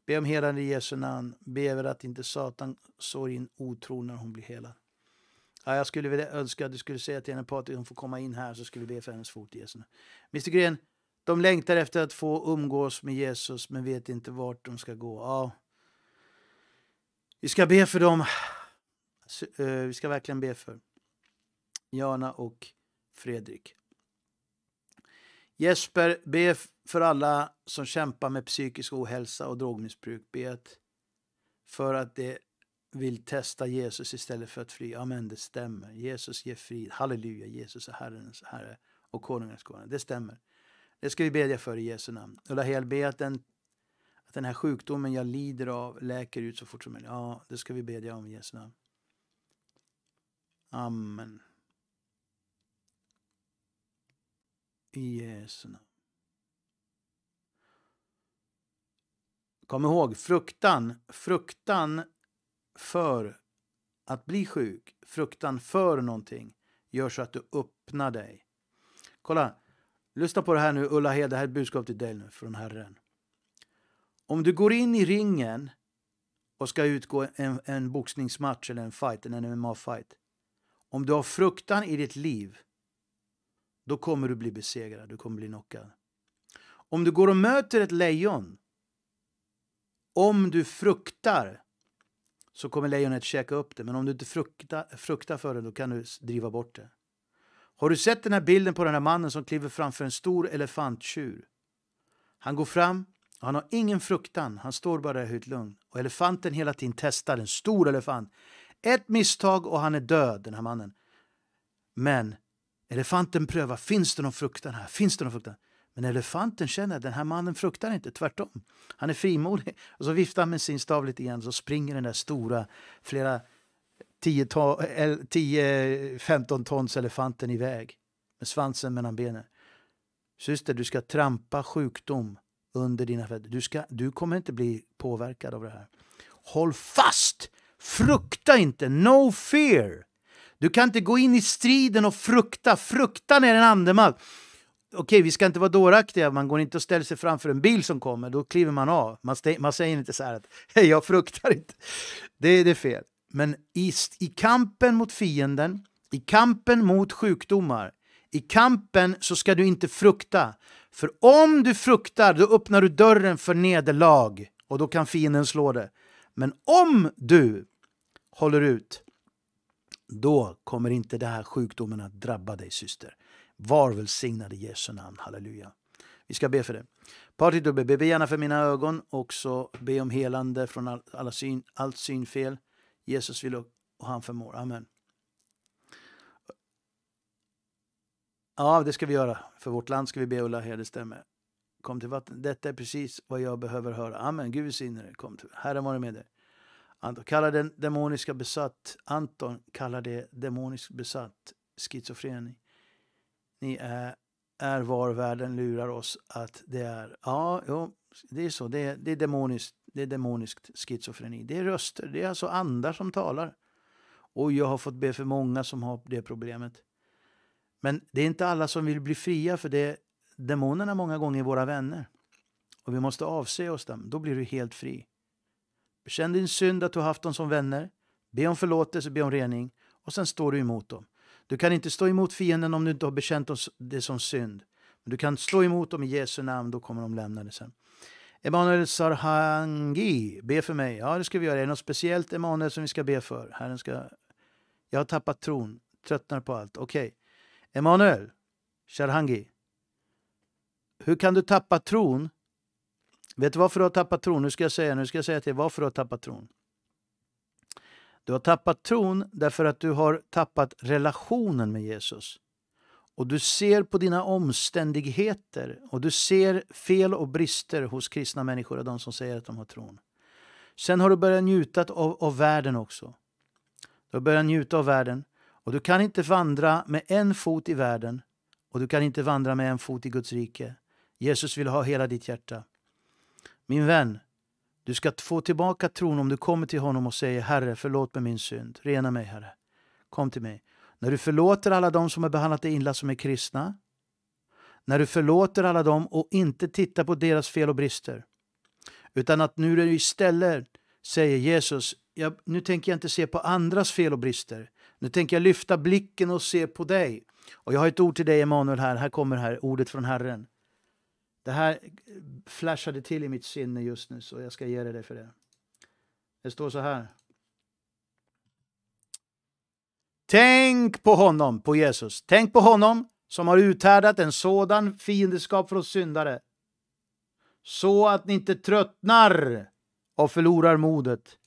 Be om helande i Jesu namn. Be över att inte Satan sår in otro när hon blir helad. Ja, jag skulle vilja önska att du skulle säga till henne Patrik, hon får komma in här så skulle vi be för hennes fot Jesu. Mr Gren, de längtar efter att få umgås med Jesus men vet inte vart de ska gå. Ja. Vi ska be för dem. Alltså, eh, vi ska verkligen be för Jana och Fredrik. Jesper, be för alla som kämpar med psykisk ohälsa och drogmissbruk. Be för att det vill testa Jesus istället för att fly. Amen, det stämmer. Jesus ger frid. Halleluja, Jesus är Herrens Herre och Konungens Konung. Det stämmer. Det ska vi bedja för i Jesu namn. Ulla Hel, be att den, att den här sjukdomen jag lider av läker ut så fort som möjligt. Ja, det ska vi bedja om i Jesu namn. Amen. I Jesu namn. Kom ihåg, fruktan, fruktan för att bli sjuk, fruktan för någonting, gör så att du öppnar dig. Kolla, lyssna på det här nu Ulla Hed, det här är ett budskap till dig nu från Herren. Om du går in i ringen och ska utgå en, en boxningsmatch eller en fight, en MMA-fight. Om du har fruktan i ditt liv, då kommer du bli besegrad, du kommer bli knockad. Om du går och möter ett lejon, om du fruktar så kommer lejonet käka upp det. Men om du inte fruktar, fruktar för det, då kan du driva bort det. Har du sett den här bilden på den här mannen som kliver framför en stor elefanttjur? Han går fram, han har ingen fruktan, han står bara där helt lugn. Och elefanten hela tiden testar, en stor elefant. Ett misstag och han är död, den här mannen. Men elefanten prövar, finns det någon fruktan här? Finns det någon fruktan? Men elefanten känner att den här mannen fruktar inte, tvärtom. Han är frimodig. Och så viftar han med sin stav lite grann så springer den där stora, flera 10-15 tons elefanten iväg med svansen mellan benen. Syster, du ska trampa sjukdom under dina fötter. Du, du kommer inte bli påverkad av det här. Håll fast! Frukta inte! No fear! Du kan inte gå in i striden och frukta. Fruktan är en andemakt okej, vi ska inte vara dåraktiga. Man går inte och ställer sig framför en bil som kommer. Då kliver man av. Man, man säger inte så här att hej, jag fruktar inte. Det, det är fel. Men i, i kampen mot fienden, i kampen mot sjukdomar, i kampen så ska du inte frukta. För om du fruktar, då öppnar du dörren för nederlag och då kan fienden slå det. Men om du håller ut, då kommer inte den här sjukdomen att drabba dig syster. Var välsignad i Jesu namn. Halleluja. Vi ska be för det. Patrik Dubbe, be gärna för mina ögon. Också be om helande från all, alla syn, allt synfel. Jesus vill och han förmår. Amen. Ja, det ska vi göra. För vårt land ska vi be Ulla här, det stämmer. Kom till vatten. Detta är precis vad jag behöver höra. Amen. Gud välsigne dig. Kom till. Herren vare med dig. Anton kallar den demoniska besatt. Anton kallar det demoniskt besatt schizofreni ni är, är var världen lurar oss att det är. Ja, jo, det är så. Det är, det är demoniskt. Det är demoniskt schizofreni. Det är röster. Det är alltså andar som talar. Och jag har fått be för många som har det problemet. Men det är inte alla som vill bli fria för det demonerna många gånger är våra vänner. Och vi måste avse oss dem. Då blir du helt fri. Bekänn din synd att du haft dem som vänner. Be om förlåtelse, be om rening. Och sen står du emot dem. Du kan inte stå emot fienden om du inte har bekänt det som synd. Men du kan stå emot dem i Jesu namn, då kommer de lämna dig sen. Emanuel Sarhangi, be för mig. Ja, det ska vi göra. Är det något speciellt Emanuel som vi ska be för? Herren ska... Jag har tappat tron, tröttnar på allt. Okej. Okay. Emanuel Sarhangi, hur kan du tappa tron? Vet du varför du har tappat tron? Nu ska jag säga, nu ska jag säga till dig varför du har tappat tron. Du har tappat tron därför att du har tappat relationen med Jesus. Och du ser på dina omständigheter och du ser fel och brister hos kristna människor och de som säger att de har tron. Sen har du börjat njuta av, av världen också. Du har börjat njuta av världen och du kan inte vandra med en fot i världen och du kan inte vandra med en fot i Guds rike. Jesus vill ha hela ditt hjärta. Min vän, du ska få tillbaka tron om du kommer till honom och säger Herre, förlåt mig min synd. Rena mig, Herre. Kom till mig. När du förlåter alla dem som har behandlat dig illa som är kristna. När du förlåter alla dem och inte tittar på deras fel och brister. Utan att nu du istället säger Jesus, jag, nu tänker jag inte se på andras fel och brister. Nu tänker jag lyfta blicken och se på dig. Och jag har ett ord till dig Emanuel här, här kommer här, ordet från Herren. Det här flashade till i mitt sinne just nu, så jag ska ge dig det för det. Det står så här. Tänk på honom, på Jesus. Tänk på honom som har uthärdat en sådan fiendeskap från syndare så att ni inte tröttnar och förlorar modet.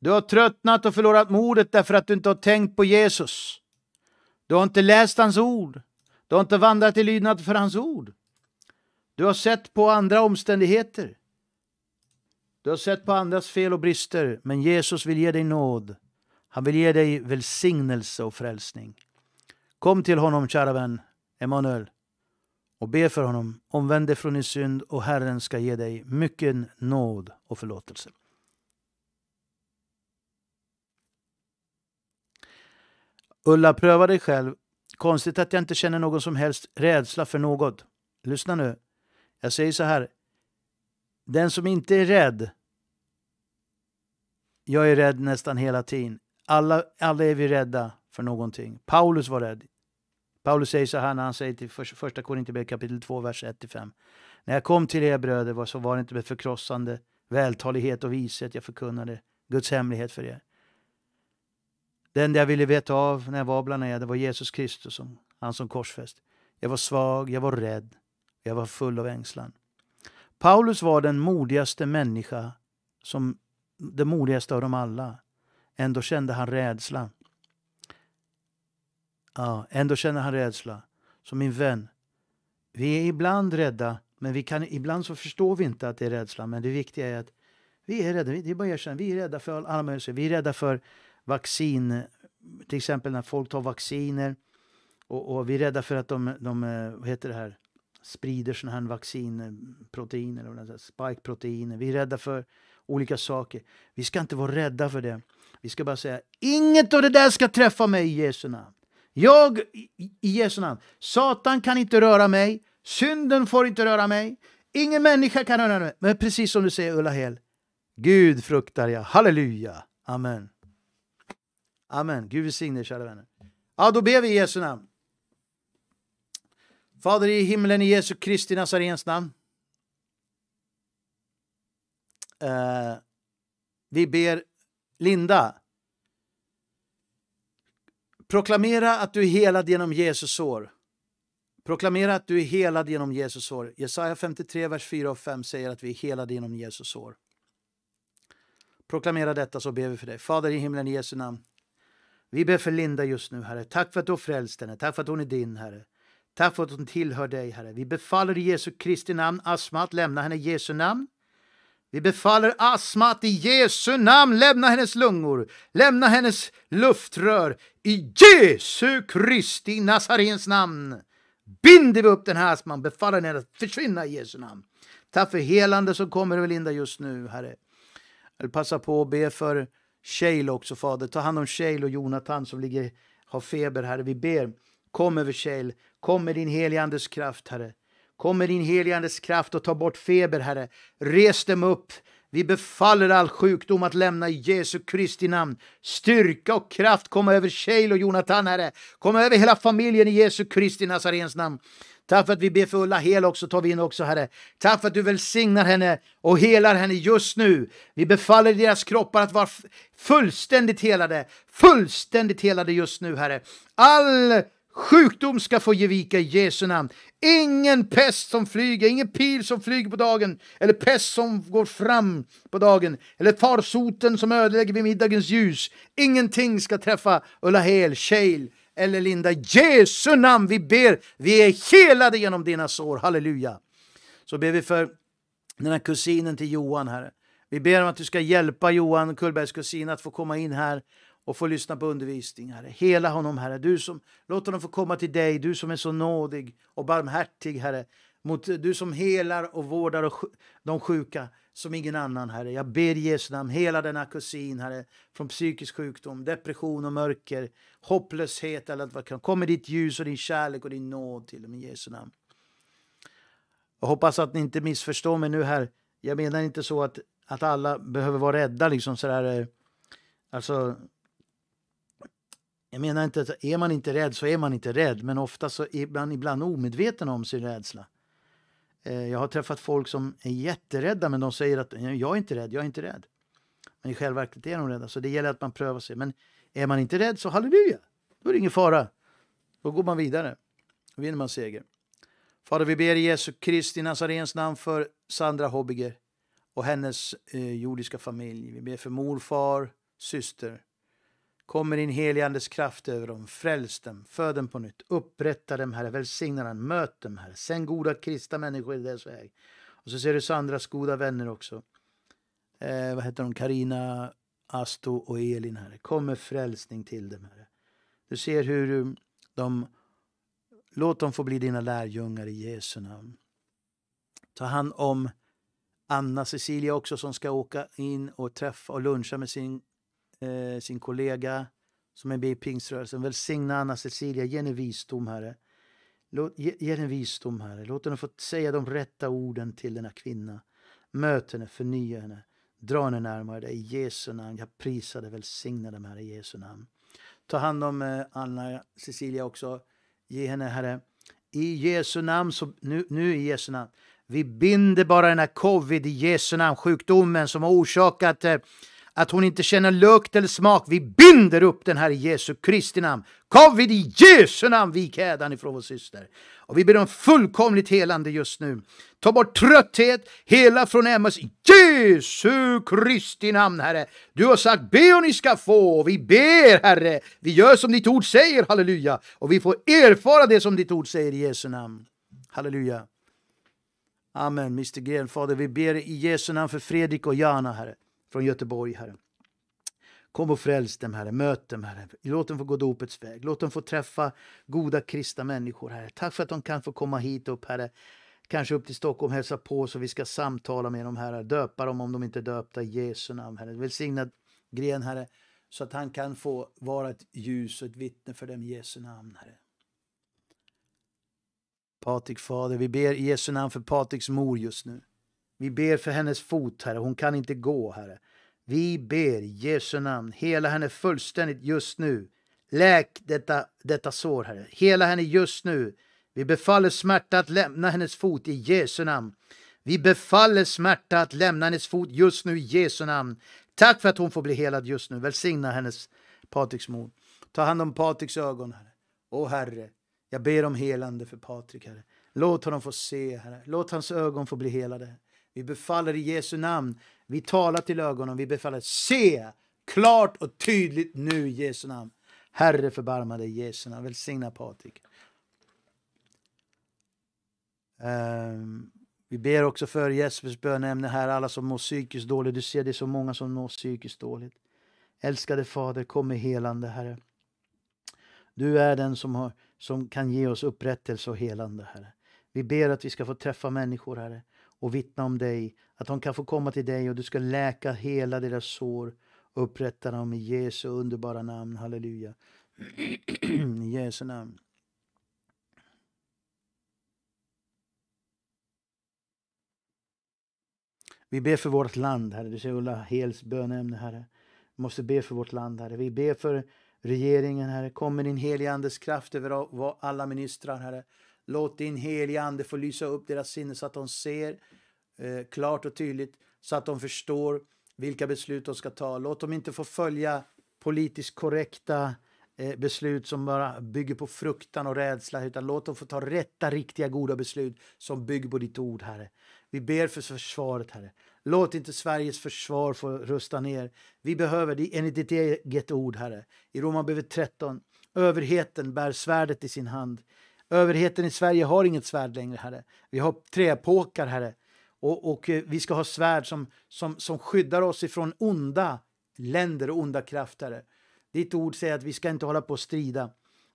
Du har tröttnat och förlorat modet därför att du inte har tänkt på Jesus. Du har inte läst hans ord. Du har inte vandrat i lydnad för hans ord. Du har sett på andra omständigheter. Du har sett på andras fel och brister, men Jesus vill ge dig nåd. Han vill ge dig välsignelse och frälsning. Kom till honom, kära vän, Emanuel, och be för honom. Omvänd dig från din synd och Herren ska ge dig mycket nåd och förlåtelse. Ulla, pröva dig själv. Konstigt att jag inte känner någon som helst rädsla för något. Lyssna nu. Jag säger så här. Den som inte är rädd. Jag är rädd nästan hela tiden. Alla, alla är vi rädda för någonting. Paulus var rädd. Paulus säger så här när han säger till första Korinthierbrevet kapitel 2, vers 1-5. När jag kom till er bröder så var det inte med förkrossande vältalighet och vishet jag förkunnade Guds hemlighet för er. Det enda jag ville veta av när jag var bland er, det var Jesus Kristus, han som korsfäst. Jag var svag, jag var rädd. Jag var full av ängslan. Paulus var den modigaste människa, som den modigaste av dem alla. Ändå kände han rädsla. Ja, ändå kände han rädsla. Så min vän, vi är ibland rädda, men vi kan, ibland så förstår vi inte att det är rädsla. Men det viktiga är att vi är rädda. Det är bara att Vi är rädda för alla möjliga Vi är rädda för vaccin, till exempel när folk tar vacciner. Och, och vi är rädda för att de, de eh, heter det här, sprider sådana här vaccinproteiner, spikeproteiner. Vi är rädda för olika saker. Vi ska inte vara rädda för det. Vi ska bara säga inget av det där ska träffa mig i Jesu namn. Jag i Jesu namn. Satan kan inte röra mig. Synden får inte röra mig. Ingen människa kan röra mig. Men precis som du säger Ulla Hel. Gud fruktar jag. Halleluja. Amen. Amen. Gud välsigne kära vänner. Ja, då ber vi i Jesu namn. Fader i himlen, i Jesu Kristi Nazarens namn. Uh, vi ber Linda. Proklamera att du är helad genom Jesus sår. Proklamera att du är helad genom Jesus sår. Jesaja 53, vers 4 och 5 säger att vi är helade genom Jesus sår. Proklamera detta så ber vi för dig. Fader i himlen, i Jesu namn. Vi ber för Linda just nu, Herre. Tack för att du har frälst henne. Tack för att hon är din, Herre. Tack för att hon tillhör dig, Herre. Vi befaller i Jesu Kristi namn astma att lämna henne i Jesu namn. Vi befaller astma att i Jesu namn lämna hennes lungor, lämna hennes luftrör i Jesu Kristi Nazarens namn. Binder vi upp den här astman, befaller henne att försvinna i Jesu namn. Tack för helande som kommer över Linda just nu, Herre. Jag vill passa på att be för Shale också, Fader. Ta hand om Shale och Jonathan som ligger, har feber, Herre. Vi ber, kom över Shale Kom med din heligandes kraft, Herre. Kom med din heligandes kraft och ta bort feber, Herre. Res dem upp. Vi befaller all sjukdom att lämna i Jesu Kristi namn. Styrka och kraft komma över Sheil och Jonathan, Herre. Kom över hela familjen i Jesu Kristi Nazarens namn. Tack för att vi ber för Ulla Hel också, tar vi in också, Herre. Tack för att du välsignar henne och helar henne just nu. Vi befaller deras kroppar att vara fullständigt helade, fullständigt helade just nu, Herre. All Sjukdom ska få ge vika i Jesu namn. Ingen pest som flyger, ingen pil som flyger på dagen eller pest som går fram på dagen eller farsoten som ödelägger vid middagens ljus. Ingenting ska träffa Ulla Hel, Kjell eller Linda. Jesu namn, vi ber, vi är helade genom dina sår. Halleluja. Så ber vi för den här kusinen till Johan, Herre. Vi ber om att du ska hjälpa Johan Kullbergs kusin att få komma in här och få lyssna på undervisning, Herre. Hela honom, Herre. Du som, låt honom få komma till dig, du som är så nådig och barmhärtig, Herre. Mot, du som helar och vårdar och, de sjuka som ingen annan, Herre. Jag ber i Jesu namn, hela denna kusin, Herre, från psykisk sjukdom, depression och mörker, hopplöshet, eller vad kan. Kom med ditt ljus och din kärlek och din nåd till dem i Jesu namn. Jag hoppas att ni inte missförstår mig nu här. Jag menar inte så att, att alla behöver vara rädda, liksom sådär. Eh, alltså, jag menar inte att är man inte rädd så är man inte rädd, men ofta så är man ibland omedveten om sin rädsla. Eh, jag har träffat folk som är jätterädda men de säger att jag är inte rädd, jag är inte rädd. Men i själva verket är de rädda, så det gäller att man prövar sig. Men är man inte rädd så halleluja, då är det ingen fara. Då går man vidare, då vinner man seger. Fader, vi ber i Jesu Kristi Nazarens namn för Sandra Hobbiger och hennes eh, jordiska familj. Vi ber för mor, far, syster, Kom med din heligandes kraft över dem, fräls dem, föd dem på nytt, upprätta dem, Herre, välsigna dem, möt dem, Herre. Sänd goda kristna människor i deras väg. Och så ser du Sandras goda vänner också. Eh, vad heter de? Karina, Asto och Elin, Herre. Kom med frälsning till dem, Herre. Du ser hur de... Låt dem få bli dina lärjungar i Jesu namn. Ta hand om Anna Cecilia också som ska åka in och träffa och luncha med sin eh, sin kollega som är med i pingströrelsen. Välsigna Anna Cecilia, ge henne visdom, Herre. Låt, ge, henne visdom, Herre. Låt henne få säga de rätta orden till denna kvinna. Möt henne, förnya henne. Dra henne närmare dig i Jesu namn. Jag prisar dig, välsigna dem, Herre, i Jesu namn. Ta hand om eh, Anna Cecilia också. Ge henne, Herre, i Jesu namn, så, nu, nu i Jesu namn. Vi binder bara den här covid i Jesu namn, sjukdomen som har orsakat eh, att hon inte känner lukt eller smak. Vi binder upp den här i Jesu Kristi namn. Kom vid i Jesu namn, vik hädan ifrån vår syster. Och vi ber om fullkomligt helande just nu. Ta bort trötthet, hela från Emmas i Jesu Kristi namn, Herre. Du har sagt be och ni ska få. Vi ber, Herre. Vi gör som ditt ord säger, halleluja. Och vi får erfara det som ditt ord säger i Jesu namn. Halleluja. Amen, Mr Gren. Fader, vi ber i Jesu namn för Fredrik och Jana, Herre från Göteborg, Herre. Kom och fräls dem, Herre. Möt dem, Herre. Låt dem få gå dopets väg. Låt dem få träffa goda kristna människor, Herre. Tack för att de kan få komma hit upp, Herre. Kanske upp till Stockholm, hälsa på så vi ska samtala med dem, Herre. Döpa dem om de inte är döpta i Jesu namn, Herre. Välsigna Gren, Herre, så att han kan få vara ett ljus och ett vittne för dem i Jesu namn, Herre. Patrik, Fader, vi ber i Jesu namn för Patriks mor just nu. Vi ber för hennes fot, Herre. Hon kan inte gå, Herre. Vi ber i Jesu namn, hela henne fullständigt just nu. Läk detta, detta sår, Herre. Hela henne just nu. Vi befaller smärta att lämna hennes fot i Jesu namn. Vi befaller smärta att lämna hennes fot just nu i Jesu namn. Tack för att hon får bli helad just nu. Välsigna hennes Patriks mor. Ta hand om Patriks ögon, Herre. Åh, Herre, jag ber om helande för Patrik, Herre. Låt honom få se, Herre. Låt hans ögon få bli helade. Vi befaller i Jesu namn. Vi talar till ögonen. Vi befaller se klart och tydligt nu i Jesu namn. Herre förbarma dig i Jesu namn. Välsigna Patrik. Um, vi ber också för Jespers bönämne här, alla som mår psykiskt dåligt. Du ser det är så många som mår psykiskt dåligt. Älskade Fader, kom med helande Herre. Du är den som, har, som kan ge oss upprättelse och helande Herre. Vi ber att vi ska få träffa människor Herre och vittna om dig, att de kan få komma till dig och du ska läka hela deras sår och upprätta dem i Jesu underbara namn. Halleluja. [clears throat] I Jesu namn. Vi ber för vårt land, Herre. Du ser Ulla Hels bönämne, Herre. Vi måste be för vårt land, Herre. Vi ber för regeringen, Herre. Kom med din heliga Andes kraft över alla ministrar, Herre. Låt din heliga Ande få lysa upp deras sinne så att de ser eh, klart och tydligt, så att de förstår vilka beslut de ska ta. Låt dem inte få följa politiskt korrekta eh, beslut som bara bygger på fruktan och rädsla, utan låt dem få ta rätta, riktiga, goda beslut som bygger på ditt ord, Herre. Vi ber för försvaret, Herre. Låt inte Sveriges försvar få rusta ner. Vi behöver det enligt ditt eget ord, Herre. I Romarbrevet 13. Överheten bär svärdet i sin hand. Överheten i Sverige har inget svärd längre, Herre. Vi har träpåkar, Herre. Och, och eh, vi ska ha svärd som, som, som skyddar oss ifrån onda länder och onda krafter. Ditt ord säger att vi ska inte hålla på och strida.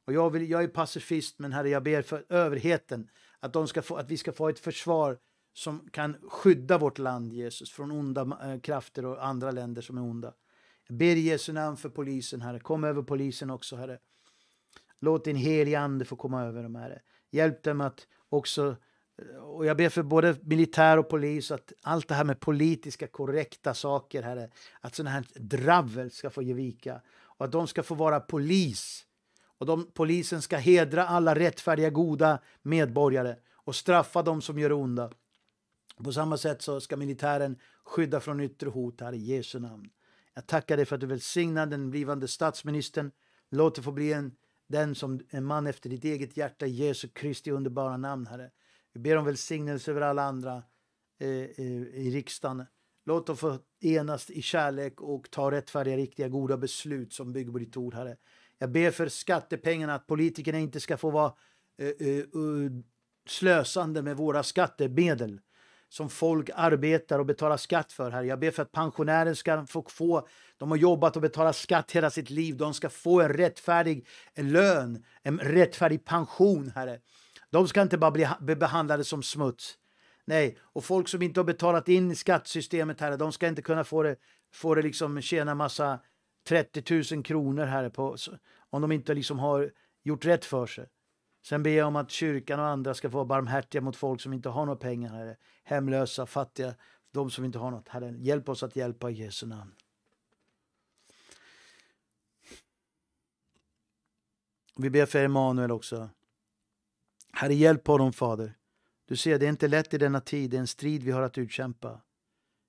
Och jag, vill, jag är pacifist, men Herre, jag ber för överheten att, de ska få, att vi ska få ett försvar som kan skydda vårt land, Jesus, från onda eh, krafter och andra länder som är onda. Jag ber i Jesu namn för polisen, Herre. Kom över polisen också, Herre. Låt din heliga ande få komma över dem, Herre. Hjälp dem att också och jag ber för både militär och polis att allt det här med politiska korrekta saker, herre, att sådana här dravel ska få ge vika och att de ska få vara polis. Och de, polisen ska hedra alla rättfärdiga, goda medborgare och straffa dem som gör onda. På samma sätt så ska militären skydda från yttre hot, Herre, i Jesu namn. Jag tackar dig för att du välsignar den blivande statsministern. Låt det få bli en den som är man efter ditt eget hjärta, Jesu Kristi underbara namn, Herre. Vi ber om välsignelse över alla andra eh, eh i riksdagen. Låt dem få enas i kärlek och ta rättfärdiga, riktiga, goda beslut som bygger på ditt ord, Herre. Jag ber för skattepengarna, att politikerna inte ska få vara eh, eh, slösande med våra skattemedel som folk arbetar och betalar skatt för, Herre. Jag ber för att pensionärer ska få, få, de har jobbat och betalat skatt hela sitt liv, de ska få en rättfärdig lön, en rättfärdig pension, Herre. De ska inte bara bli, bli behandlade som smuts. Nej, och folk som inte har betalat in i skattesystemet, Herre, de ska inte kunna få det, få det liksom tjäna massa 30 000 kronor, Herre, på, om de inte liksom har gjort rätt för sig. Sen ber jag om att kyrkan och andra ska få vara barmhärtiga mot folk som inte har några pengar, Herre. Hemlösa, fattiga, de som inte har något. Herre, hjälp oss att hjälpa i Jesu namn. Vi ber för Emanuel också. Herre, hjälp honom, Fader. Du ser, det är inte lätt i denna tid. Det är en strid vi har att utkämpa.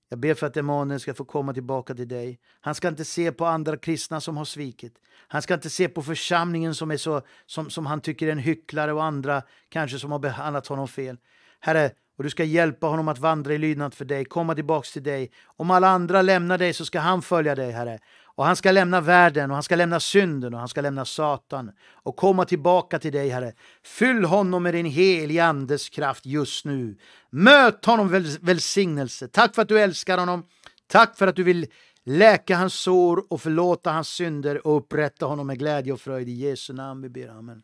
Jag ber för att demonen ska få komma tillbaka till dig. Han ska inte se på andra kristna som har svikit. Han ska inte se på församlingen som, är så, som, som han tycker är en hycklare och andra kanske som har behandlat honom fel. Herre, och du ska hjälpa honom att vandra i lydnad för dig, komma tillbaka till dig. Om alla andra lämnar dig så ska han följa dig, Herre. Och han ska lämna världen och han ska lämna synden och han ska lämna Satan och komma tillbaka till dig, Herre. Fyll honom med din heliga Andes kraft just nu. Möt honom väl, välsignelse. Tack för att du älskar honom. Tack för att du vill läka hans sår och förlåta hans synder och upprätta honom med glädje och fröjd. I Jesu namn vi ber. Amen.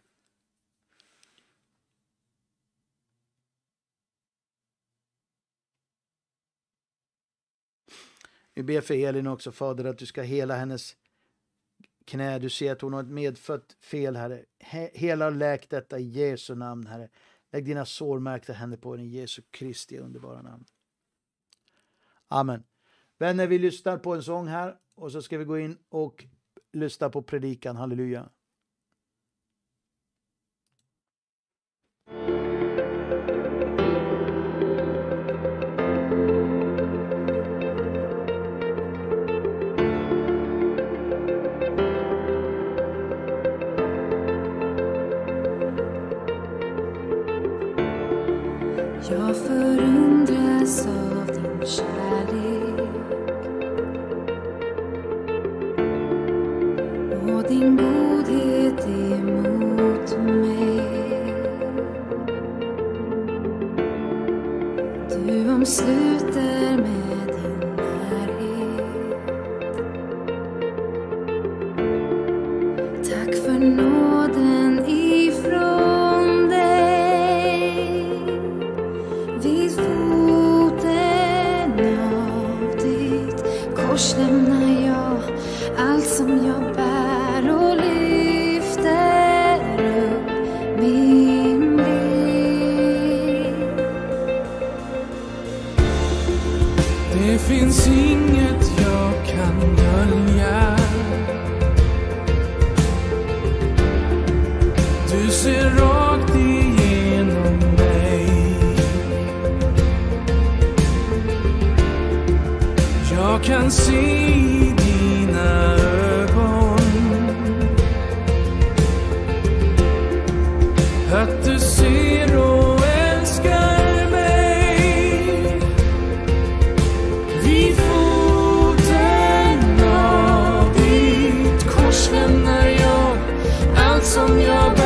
Vi ber för Elin också, Fader, att du ska hela hennes knä. Du ser att hon har ett medfött fel, Herre. Hela och läk detta i Jesu namn, Herre. Lägg dina sårmärkta händer på henne i Jesu Kristi underbara namn. Amen. Vänner, vi lyssnar på en sång här och så ska vi gå in och lyssna på predikan. Halleluja. Jag förundras av din kärlek och din godhet emot mig. Du omsluter your breath.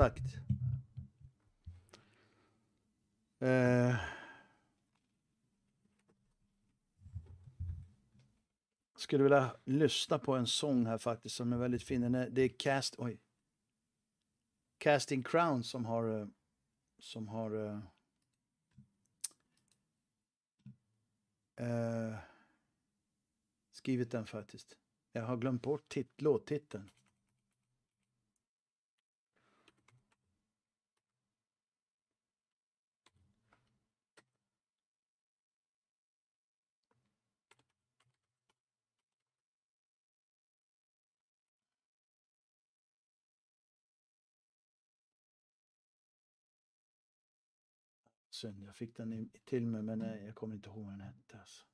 Exakt. Eh. Skulle vilja lyssna på en sång här faktiskt som är väldigt fin. det är Cast, oj. Casting Crown som har eh, som har eh, eh, skrivit den faktiskt. Jag har glömt bort låttiteln. Synd, jag fick den till mig men mm. nej, jag kommer inte ihåg vad den hette. Alltså.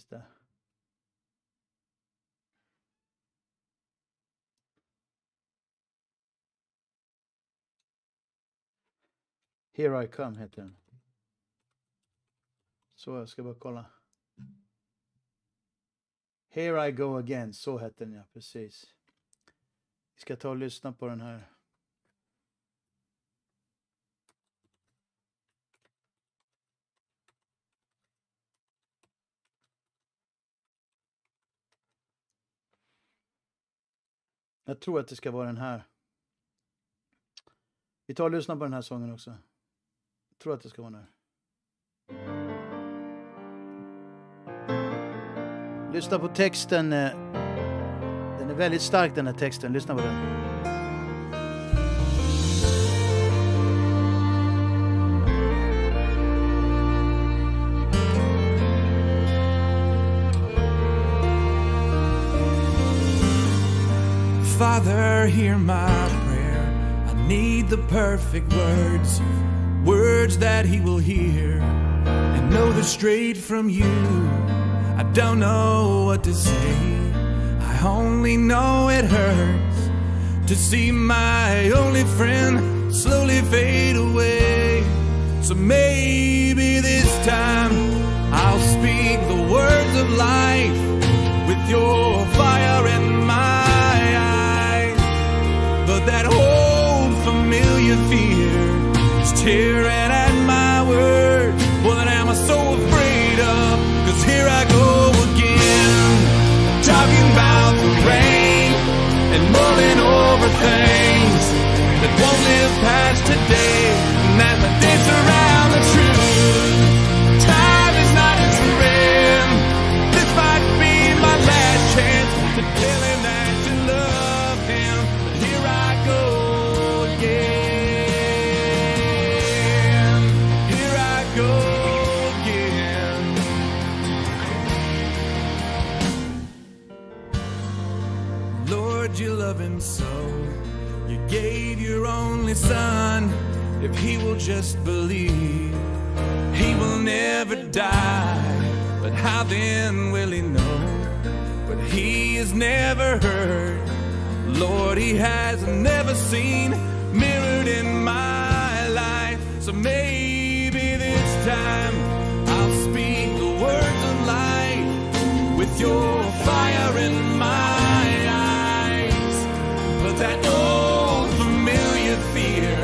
precis det. Here I come heter den. Så jag ska bara kolla. Here I go again, så hette den ja, precis. Vi ska ta och lyssna på den här. Jag tror att det ska vara den här. Vi tar och lyssnar på den här sången också. Jag tror att det ska vara den här. Lyssna på texten. Eh, den är väldigt stark den här texten. Lyssna på den. Father, hear my prayer. I need the perfect words, words that He will hear and know the straight from you. I don't know what to say, I only know it hurts to see my only friend slowly fade away. So maybe this time I'll speak the words of life with your fire and but that old familiar fear is tearing at my word. What am I so afraid of? Cause here I go again, talking about the rain and mulling over things that won't live past today, and that my days around the truth. Time is not its friend. This might be my last chance to kill it. only son if he will just believe. He will never die, but how then will he know? But he has never heard, Lord, he has never seen mirrored in my life. So maybe this time I'll speak the words of life with your fire in my eyes. But that oh, fear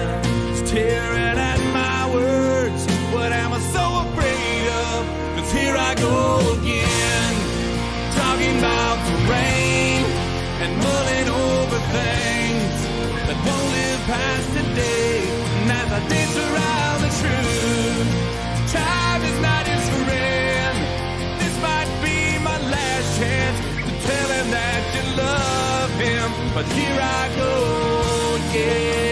is tearing at my words. What am I so afraid of? Cause here I go again, talking about the rain and mulling over things that won't live past today. And as I dance around the truth, time is not his friend. This might be my last chance to tell him that you love him, but here I go again.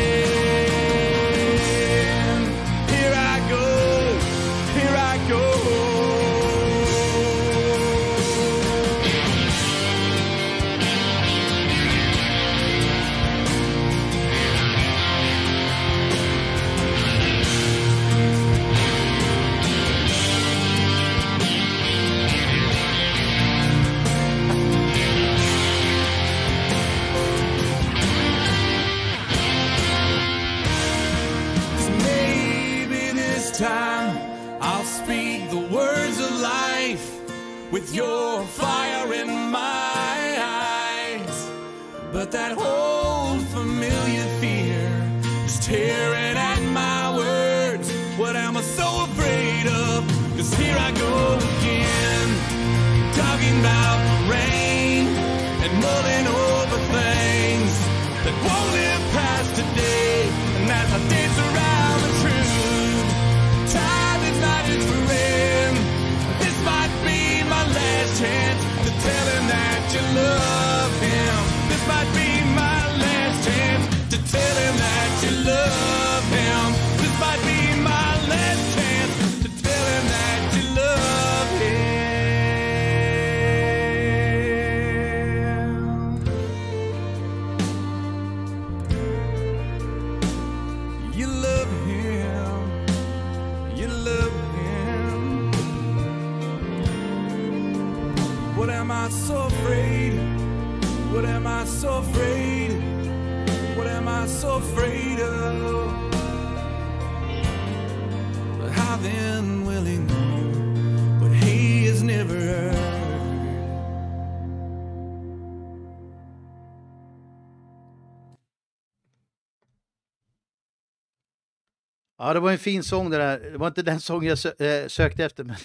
det var en fin sång det där. Det var inte den sång jag eh, sökte efter, men,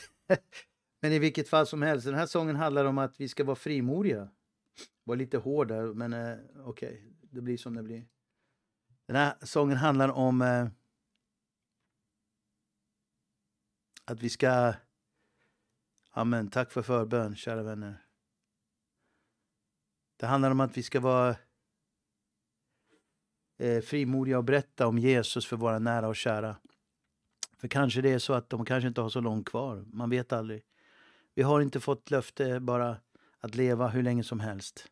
[laughs] men i vilket fall som helst. Den här sången handlar om att vi ska vara frimodiga. Var lite hård där, men eh, okej, okay. det blir som det blir. Den här sången handlar om eh, att vi ska... Amen. Tack för förbön, kära vänner. Det handlar om att vi ska vara eh, frimodiga att berätta om Jesus för våra nära och kära. För kanske det är så att de kanske inte har så långt kvar. Man vet aldrig. Vi har inte fått löfte bara att leva hur länge som helst.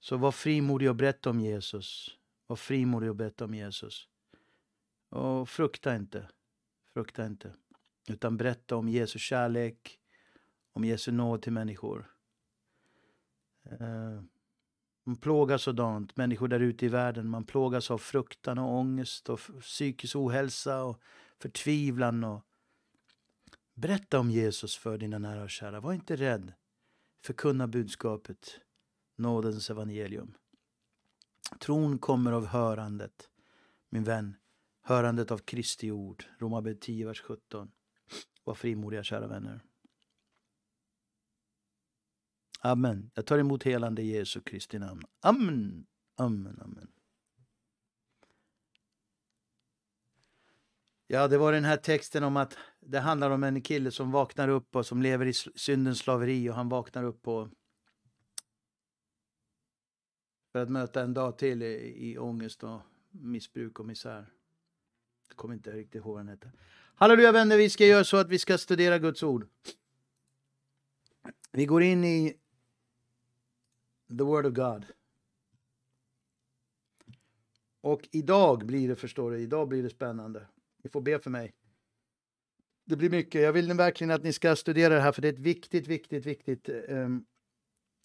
Så var frimodig och berätta om Jesus. Var frimodig och berätta om Jesus. Och frukta inte. Frukta inte. Utan berätta om Jesu kärlek, om Jesu nåd till människor. Uh. Man plågas av dant, människor där ute i världen. Man plågas av fruktan och ångest och psykisk ohälsa och förtvivlan. Och... Berätta om Jesus för dina nära och kära. Var inte rädd. Förkunna budskapet, nådens evangelium. Tron kommer av hörandet, min vän. Hörandet av Kristi ord, Romarbrevet 10, vers 17. Var frimodiga, kära vänner. Amen. Jag tar emot helande i Jesu Kristi namn. Amen. Amen, amen. Ja, det var den här texten om att det handlar om en kille som vaknar upp och som lever i syndens slaveri och han vaknar upp på för att möta en dag till i, i ångest och missbruk och misär. Jag kommer inte riktigt ihåg vad den heter. Halleluja vänner, vi ska göra så att vi ska studera Guds ord. Vi går in i the word of God. Och idag blir det, förstår du, idag blir det spännande. Ni får be för mig. Det blir mycket. Jag vill verkligen att ni ska studera det här för det är ett viktigt, viktigt, viktigt eh,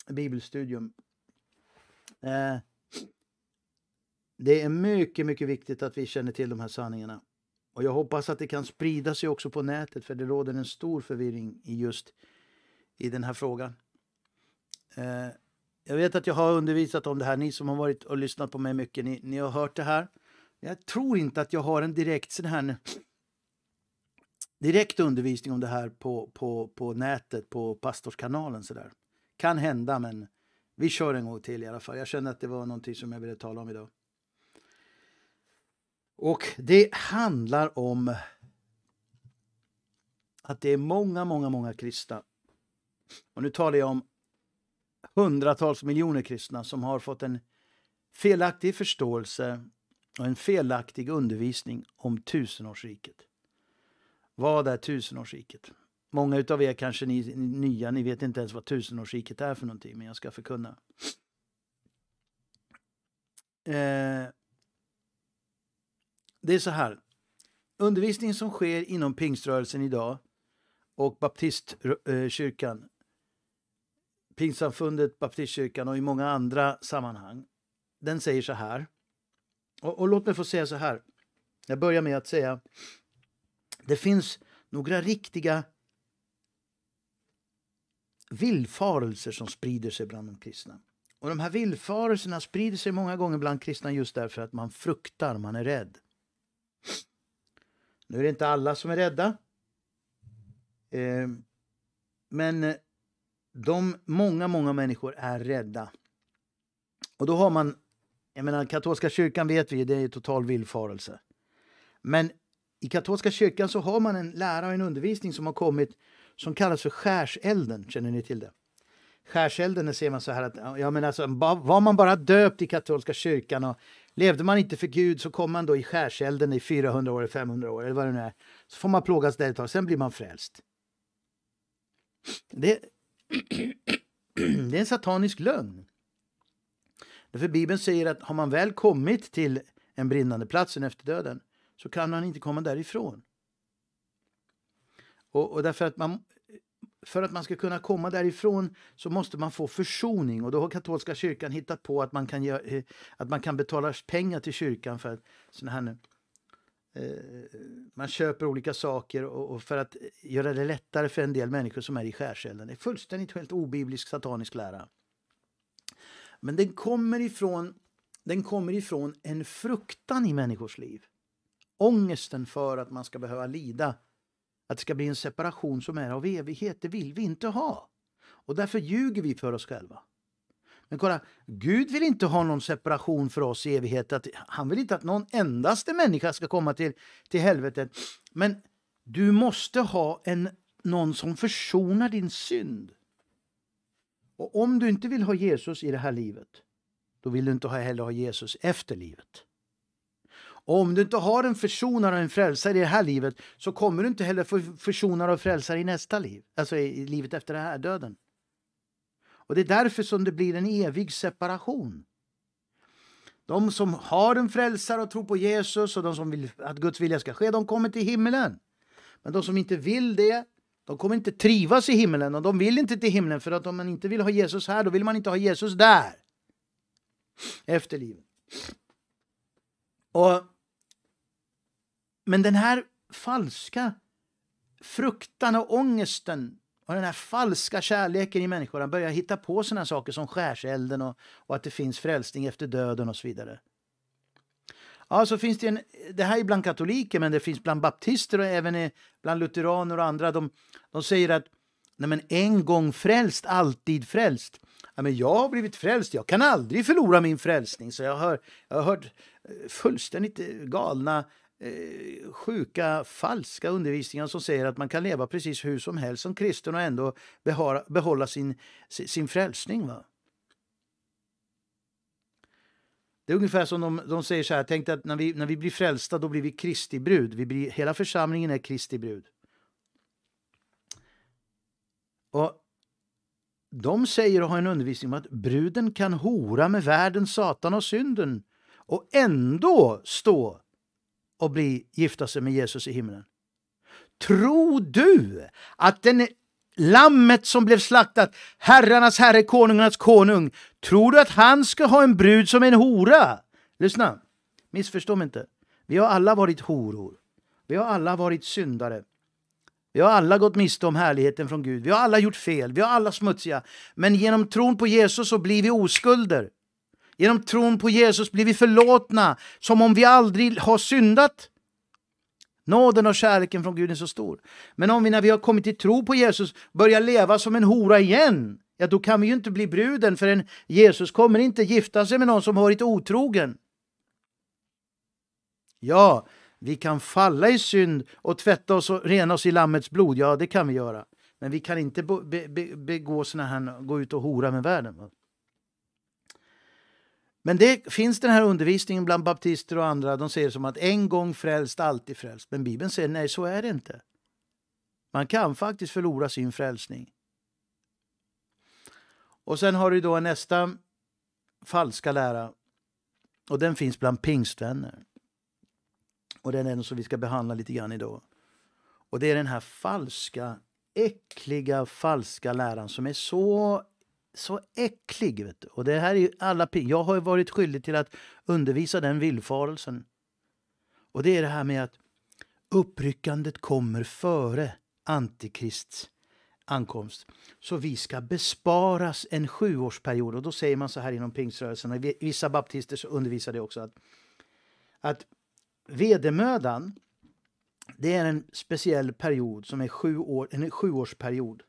bibelstudium. Eh, det är mycket, mycket viktigt att vi känner till de här sanningarna. Och jag hoppas att det kan sprida sig också på nätet för det råder en stor förvirring i just i den här frågan. Eh, jag vet att jag har undervisat om det här. Ni som har varit och lyssnat på mig mycket, ni, ni har hört det här. Jag tror inte att jag har en direkt sån här direkt undervisning om det här på, på, på nätet, på pastorskanalen. Så där. Kan hända, men vi kör en gång till i alla fall. Jag kände att det var någonting som jag ville tala om idag. Och det handlar om att det är många, många, många kristna. Och nu talar jag om hundratals miljoner kristna som har fått en felaktig förståelse och en felaktig undervisning om tusenårsriket. Vad är tusenårsriket? Många av er kanske ni, nya, ni vet inte ens vad tusenårsriket är för någonting, men jag ska förkunna. Eh, det är så här. Undervisningen som sker inom pingströrelsen idag och baptistkyrkan pingstsamfundet, Baptistkyrkan och i många andra sammanhang. Den säger så här. Och, och låt mig få säga så här. Jag börjar med att säga det finns några riktiga villfarelser som sprider sig bland de kristna. Och de här villfarelserna sprider sig många gånger bland kristna just därför att man fruktar, man är rädd. Nu är det inte alla som är rädda. Eh, men de många, många människor är rädda. Och då har man, jag menar katolska kyrkan vet vi, det är total villfarelse. Men i katolska kyrkan så har man en lära och en undervisning som har kommit som kallas för skärselden, känner ni till det? Skärselden, där ser man så här att, ja men alltså var man bara döpt i katolska kyrkan och levde man inte för Gud så kom man då i skärselden i 400 år, 500 år eller vad det nu är. Så får man plågas där ett tag, sen blir man frälst. Det, det är en satanisk lögn. Därför Bibeln säger att har man väl kommit till en brinnande plats efter döden så kan man inte komma därifrån. Och, och därför att man, för att man ska kunna komma därifrån så måste man få försoning och då har katolska kyrkan hittat på att man kan, ge, eh, att man kan betala pengar till kyrkan för sådana här Eh, man köper olika saker och, för att göra det lättare för en del människor som är i skärselden. Det är fullständigt helt obiblisk satanisk lära. Men den kommer ifrån, den kommer ifrån en fruktan i människors liv. Ångesten för att man ska behöva lida. Att det ska bli en separation som är av evighet, det vill vi inte ha. Och därför ljuger vi för oss själva. Men kolla, Gud vill inte ha någon separation för oss i evighet. Att, han vill inte att någon endaste människa ska komma till, till helvetet. Men du måste ha en, någon som försonar din synd. Och om du inte vill ha Jesus i det här livet, då vill du inte heller ha Jesus efter livet. Och om du inte har en försonare och en frälsare i det här livet så kommer du inte heller få försonare och frälsare i nästa liv, alltså i livet efter det här, döden. Och Det är därför som det blir en evig separation. De som har en frälsare och tror på Jesus och de som vill att Guds vilja ska ske, de kommer till himlen. Men de som inte vill det, de kommer inte trivas i himlen och de vill inte till himlen för att om man inte vill ha Jesus här, då vill man inte ha Jesus där. Efter livet. Och, men den här falska fruktan och ångesten och den här falska kärleken i människor, han börjar hitta på sådana saker som skärselden och, och, att det finns frälsning efter döden och så vidare. Ja, så finns det en, det här är bland katoliker, men det finns bland baptister och även bland lutheraner och andra. De, de säger att nej men en gång frälst, alltid frälst. Ja, men jag har blivit frälst, jag kan aldrig förlora min frälsning. Så jag har, jag har hört eh, fullständigt eh, galna Eh, sjuka, falska undervisningar som säger att man kan leva precis hur som helst som kristen och ändå behålla, behålla sin, sin frälsning. Va? Det är ungefär som de, de säger så här, tänk att när vi, när vi blir frälsta då blir vi Kristi brud. Vi blir, hela församlingen är Kristi brud. Och de säger och har en undervisning om att bruden kan hora med världen, Satan och synden och ändå stå och bli, gifta sig med Jesus i himlen. Tror du att den lammet som blev slaktat, herrarnas herre, konungarnas konung, tror du att han ska ha en brud som en hora? Lyssna, missförstå mig inte. Vi har alla varit horor. Vi har alla varit syndare. Vi har alla gått miste om härligheten från Gud. Vi har alla gjort fel. Vi har alla smutsiga. Men genom tron på Jesus så blir vi oskulder. Genom tron på Jesus blir vi förlåtna som om vi aldrig har syndat. Nåden och kärleken från Gud är så stor. Men om vi när vi har kommit till tro på Jesus börjar leva som en hora igen, ja då kan vi ju inte bli bruden för en Jesus kommer inte gifta sig med någon som har varit otrogen. Ja, vi kan falla i synd och tvätta oss och rena oss i Lammets blod, ja det kan vi göra. Men vi kan inte begå såna här, gå ut och hora med världen. Men det finns den här undervisningen bland baptister och andra. De ser det som att en gång frälst, alltid frälst. Men Bibeln säger nej, så är det inte. Man kan faktiskt förlora sin frälsning. Och sen har du då nästa falska lära. Och den finns bland pingstvänner. Och den är den som vi ska behandla lite grann idag. Och det är den här falska, äckliga, falska läran som är så så äcklig. Vet du. Och det här är ju alla, jag har varit skyldig till att undervisa den villfarelsen. Och det är det här med att uppryckandet kommer före antikrists ankomst. Så vi ska besparas en sjuårsperiod. Och då säger man så här inom pingströrelsen, vissa baptister så undervisar det också, att, att vedermödan det är en speciell period som är sju år, en sjuårsperiod.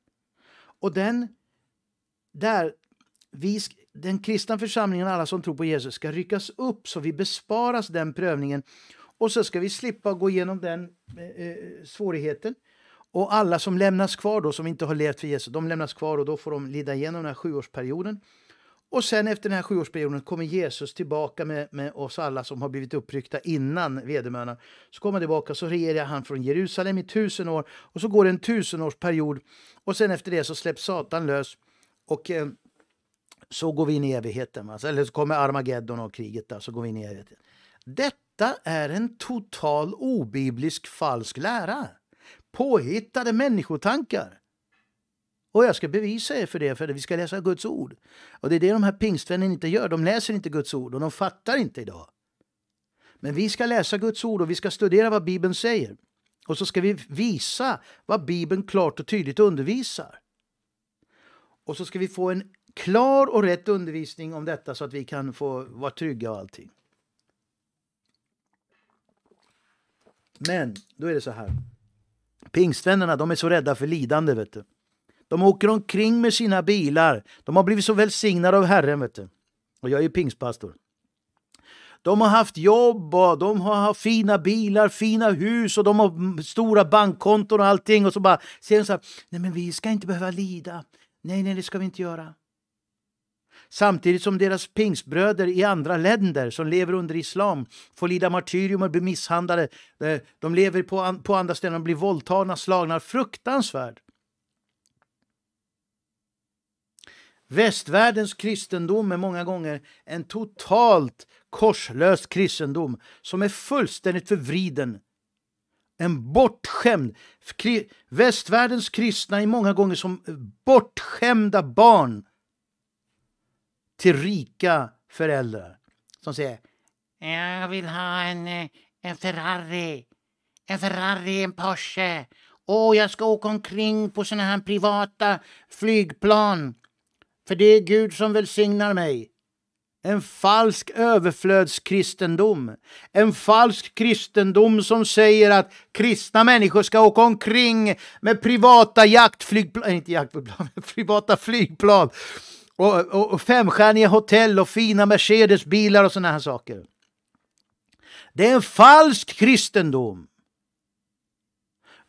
Och den där vi, den kristna församlingen, alla som tror på Jesus, ska ryckas upp så vi besparas den prövningen och så ska vi slippa gå igenom den eh, eh, svårigheten. Och alla som lämnas kvar då, som inte har levt för Jesus, de lämnas kvar och då får de lida igenom den här sjuårsperioden. Och sen efter den här sjuårsperioden kommer Jesus tillbaka med, med oss alla som har blivit uppryckta innan vedermödan. Så kommer han tillbaka så regerar han från Jerusalem i tusen år och så går det en tusenårsperiod och sen efter det så släpps Satan lös och eh, så går vi in i evigheten. Alltså, eller så kommer Armageddon och kriget där, så går vi in i evigheten. Detta är en total obiblisk falsk lära. Påhittade människotankar. Och jag ska bevisa er för det, för vi ska läsa Guds ord. Och det är det de här pingstvännerna inte gör. De läser inte Guds ord och de fattar inte idag. Men vi ska läsa Guds ord och vi ska studera vad Bibeln säger. Och så ska vi visa vad Bibeln klart och tydligt undervisar. Och så ska vi få en klar och rätt undervisning om detta så att vi kan få vara trygga och allting. Men då är det så här. Pingstvännerna, de är så rädda för lidande, vet du. De åker omkring med sina bilar. De har blivit så välsignade av Herren, vet du. Och jag är ju pingstpastor. De har haft jobb och de har haft fina bilar, fina hus och de har stora bankkonton och allting. Och så bara säger de så här, nej men vi ska inte behöva lida. Nej, nej, det ska vi inte göra. Samtidigt som deras pingsbröder i andra länder som lever under islam får lida martyrium och blir misshandlade. Eh, de lever på, på andra ställen och blir våldtagna, slagna. Fruktansvärt. Västvärldens kristendom är många gånger en totalt korslös kristendom som är fullständigt förvriden en bortskämd, västvärldens kristna är många gånger som bortskämda barn till rika föräldrar som säger eh, Jag vill ha en, eh, en Ferrari, en Ferrari, en Porsche. Åh, jag ska åka omkring på såna här privata flygplan. För det är Gud som välsignar mig. En falsk överflödskristendom. En falsk kristendom som säger att kristna människor ska åka omkring med privata jaktflygplan, inte jaktflygplan, [laughs] privata flygplan och, och, och femstjärniga hotell och fina Mercedesbilar och sådana här saker. Det är en falsk kristendom.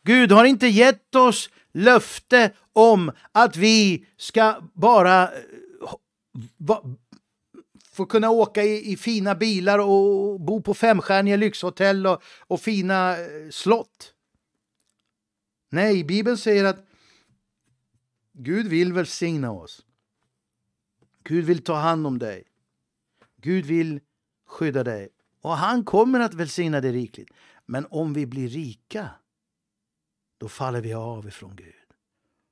Gud har inte gett oss löfte om att vi ska bara eh, få kunna åka i, i, fina bilar och bo på femstjärniga lyxhotell och, och fina eh, slott. Nej, Bibeln säger att Gud vill välsigna oss. Gud vill ta hand om dig. Gud vill skydda dig. Och han kommer att välsigna dig rikligt. Men om vi blir rika, då faller vi av ifrån Gud.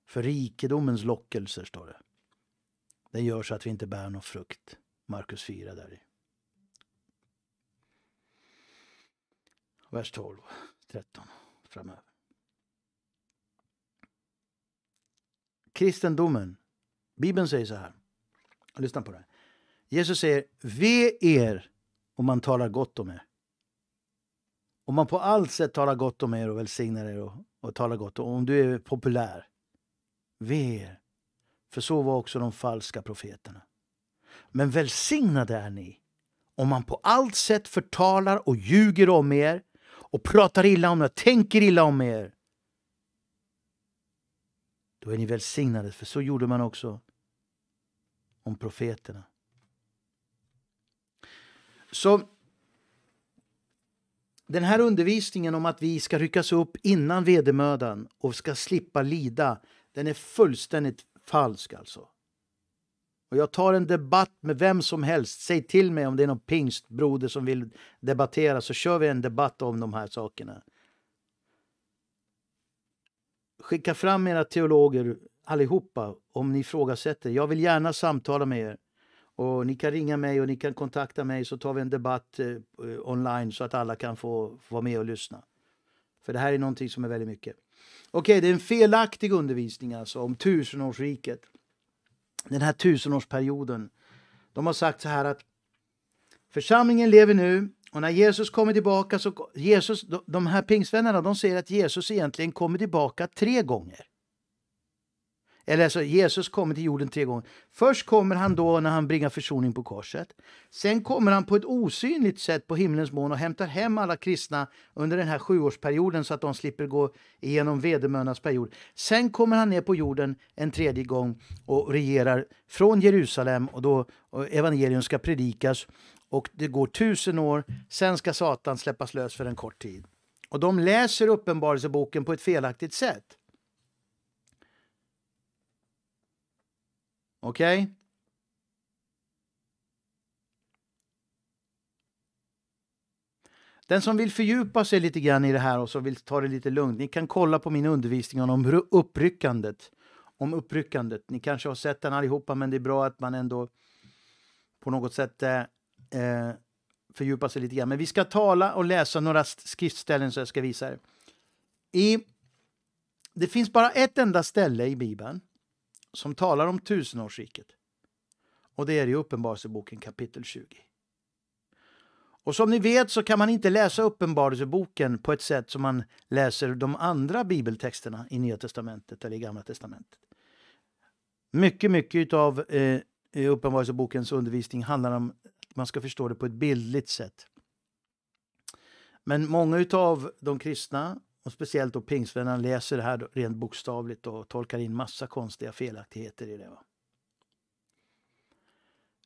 För rikedomens lockelser, står det, den gör så att vi inte bär någon frukt. Markus 4 där i. Vers 12, 13 framöver. Kristendomen. Bibeln säger så här. Lyssna på det. Här. Jesus säger ve er om man talar gott om er. Om man på allt sätt talar gott om er och välsignar er och, och talar gott och om du är populär. Ve er. För så var också de falska profeterna. Men välsignade är ni om man på allt sätt förtalar och ljuger om er och pratar illa om er, tänker illa om er. Då är ni välsignade, för så gjorde man också om profeterna. Så den här undervisningen om att vi ska ryckas upp innan vedermödan och ska slippa lida, den är fullständigt falsk alltså. Och jag tar en debatt med vem som helst. Säg till mig om det är någon pingstbroder som vill debattera så kör vi en debatt om de här sakerna. Skicka fram era teologer allihopa om ni ifrågasätter. Jag vill gärna samtala med er. Och ni kan ringa mig och ni kan kontakta mig så tar vi en debatt eh, online så att alla kan få, få vara med och lyssna. För det här är någonting som är väldigt mycket. Okej, okay, det är en felaktig undervisning alltså om tusenårsriket den här tusenårsperioden. De har sagt så här att församlingen lever nu och när Jesus kommer tillbaka så Jesus, de här pingstvännerna de säger att Jesus egentligen kommer tillbaka tre gånger. Eller alltså, Jesus kommer till jorden tre gånger. Först kommer han då när han bringar försoning på korset. Sen kommer han på ett osynligt sätt på himlens mån och hämtar hem alla kristna under den här sjuårsperioden så att de slipper gå igenom vedermödans period. Sen kommer han ner på jorden en tredje gång och regerar från Jerusalem och då och evangelium ska predikas och det går tusen år. Sen ska Satan släppas lös för en kort tid. Och de läser uppenbarelseboken på ett felaktigt sätt. Okej? Okay? Den som vill fördjupa sig lite grann i det här och som vill ta det lite lugnt, ni kan kolla på min undervisning om uppryckandet. Om uppryckandet. Ni kanske har sett den allihopa, men det är bra att man ändå på något sätt eh, eh fördjupar sig lite grann. Men vi ska tala och läsa några skriftställen så jag ska visa er. I, det finns bara ett enda ställe i Bibeln som talar om tusenårsriket. Och det är i Uppenbarelseboken kapitel 20. Och som ni vet så kan man inte läsa Uppenbarelseboken på ett sätt som man läser de andra bibeltexterna i Nya testamentet eller i Gamla testamentet. Mycket, mycket av eh, Uppenbarelsebokens undervisning handlar om att man ska förstå det på ett bildligt sätt. Men många av de kristna och speciellt då pingstvännerna läser det här rent bokstavligt och tolkar in massa konstiga felaktigheter i det. Va?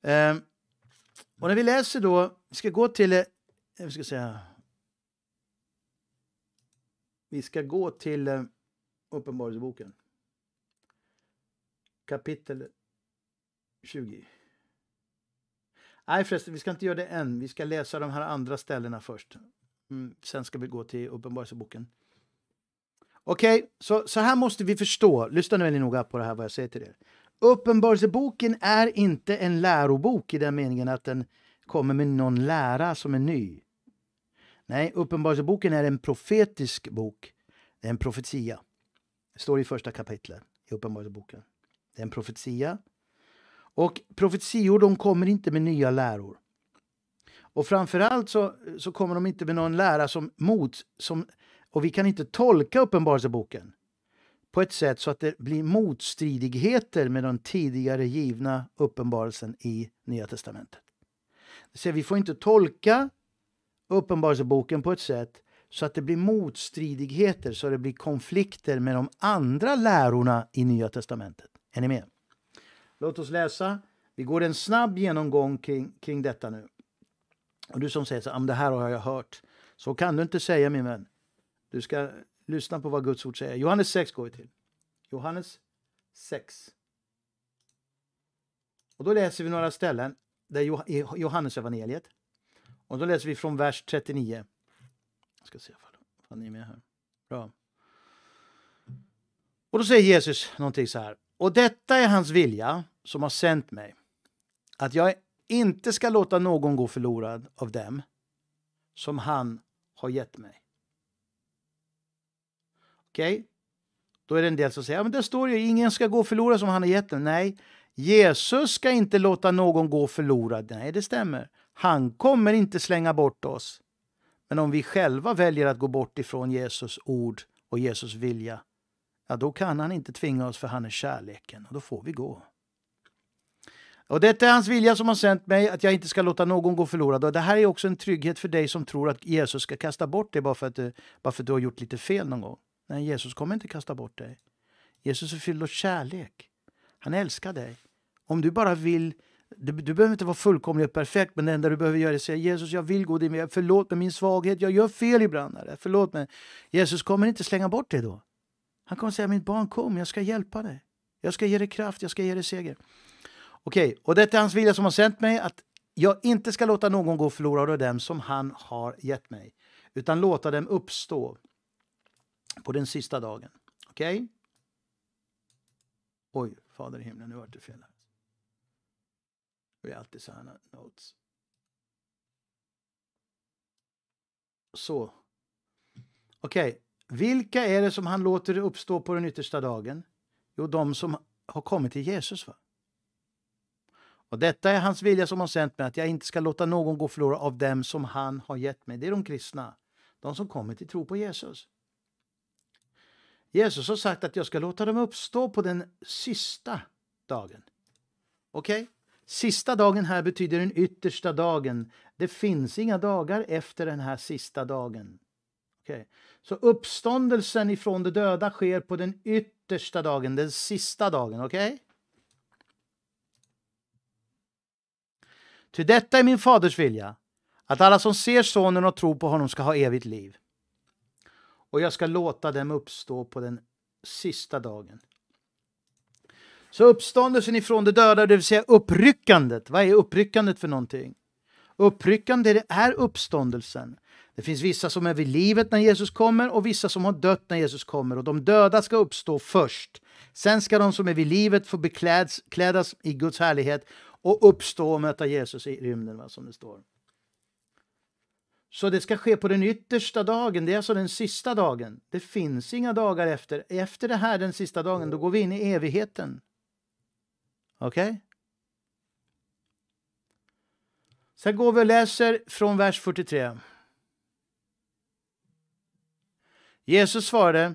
Ehm, och när vi läser då, vi ska gå till, eh, vi ska säga, vi ska gå till eh, Uppenbarelseboken. Kapitel 20. Nej förresten, vi ska inte göra det än. Vi ska läsa de här andra ställena först. Mm, sen ska vi gå till Uppenbarelseboken. Okej, okay, så, så här måste vi förstå. Lyssna nu väldigt noga på det här vad jag säger till er. Uppenbarelseboken är inte en lärobok i den meningen att den kommer med någon lära som är ny. Nej, Uppenbarelseboken är en profetisk bok. Det är en profetia. Det står i första kapitlet i Uppenbarelseboken. Det är en profetia. Och profetior, de kommer inte med nya läror. Och framförallt så, så kommer de inte med någon lära som, mot, som och vi kan inte tolka Uppenbarelseboken på ett sätt så att det blir motstridigheter med den tidigare givna uppenbarelsen i Nya testamentet. Så vi får inte tolka Uppenbarelseboken på ett sätt så att det blir motstridigheter, så att det blir konflikter med de andra lärorna i Nya testamentet. Är ni med? Låt oss läsa. Vi går en snabb genomgång kring, kring detta nu. Och du som säger så, det här har jag hört. Så kan du inte säga min vän. Du ska lyssna på vad Guds ord säger. Johannes 6 går vi till. Johannes 6. Och då läser vi några ställen där i Johannes evangeliet. Och då läser vi från vers 39. Jag ska se om ni är med här. Bra. Och då säger Jesus någonting så här. Och detta är hans vilja som har sänt mig. Att jag inte ska låta någon gå förlorad av dem som han har gett mig. Okej? Okay? Då är det en del som säger, ja men där står det ju, ingen ska gå förlorad som han har gett dem. Nej, Jesus ska inte låta någon gå förlorad. Nej, det stämmer. Han kommer inte slänga bort oss. Men om vi själva väljer att gå bort ifrån Jesus ord och Jesus vilja, ja då kan han inte tvinga oss för han är kärleken och då får vi gå. Och detta är hans vilja som har sänt mig, att jag inte ska låta någon gå förlorad. Och det här är också en trygghet för dig som tror att Jesus ska kasta bort dig bara för att du, bara för att du har gjort lite fel någon gång. Nej, Jesus kommer inte kasta bort dig. Jesus är fylld av kärlek. Han älskar dig. Om du bara vill du, du, behöver inte vara fullkomlig och perfekt, men det enda du behöver göra är att säga Jesus, jag vill gå din väg. Förlåt mig min svaghet. Jag gör fel ibland. Herre. Förlåt mig. Jesus kommer inte slänga bort dig då. Han kommer säga, mitt barn kom, jag ska hjälpa dig. Jag ska ge dig kraft, jag ska ge dig seger. Okej, okay. och detta är hans vilja som har sänt mig, att jag inte ska låta någon gå förlorad av dem som han har gett mig, utan låta dem uppstå på den sista dagen. Okej? Okay? Oj, Fader i himlen, nu vart det fel. Här. Det är alltid sådana notes. Så. Okej, okay. vilka är det som han låter uppstå på den yttersta dagen? Jo, de som har kommit till Jesus. Va? Och detta är hans vilja som har sänt mig, att jag inte ska låta någon gå förlorad av dem som han har gett mig. Det är de kristna, de som kommer till tro på Jesus. Jesus har sagt att jag ska låta dem uppstå på den sista dagen. Okej? Okay? Sista dagen här betyder den yttersta dagen. Det finns inga dagar efter den här sista dagen. Okay. Så uppståndelsen ifrån de döda sker på den yttersta dagen, den sista dagen. Okej? Okay? Ty detta är min faders vilja, att alla som ser sonen och tror på honom ska ha evigt liv och jag ska låta dem uppstå på den sista dagen. Så uppståndelsen ifrån de döda, det vill säga uppryckandet. Vad är uppryckandet för någonting? Uppryckande är uppståndelsen. Det finns vissa som är vid livet när Jesus kommer och vissa som har dött när Jesus kommer. Och de döda ska uppstå först. Sen ska de som är vid livet få beklädas i Guds härlighet och uppstå och möta Jesus i rymden, som det står. Så det ska ske på den yttersta dagen, det är alltså den sista dagen. Det finns inga dagar efter. Efter det här, den sista dagen, då går vi in i evigheten. Okej? Okay? Sen går vi och läser från vers 43. Jesus svarade,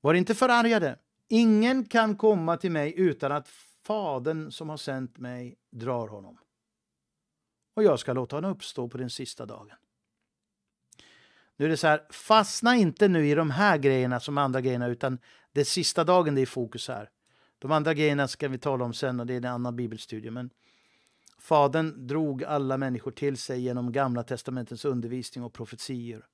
var inte förargade. Ingen kan komma till mig utan att Fadern som har sänt mig drar honom. Och jag ska låta honom uppstå på den sista dagen. Nu är det så här, fastna inte nu i de här grejerna som andra grejerna, utan det är sista dagen det är fokus här. De andra grejerna ska vi tala om sen och det är en annan bibelstudie. Men Fadern drog alla människor till sig genom Gamla testamentets undervisning och profetior.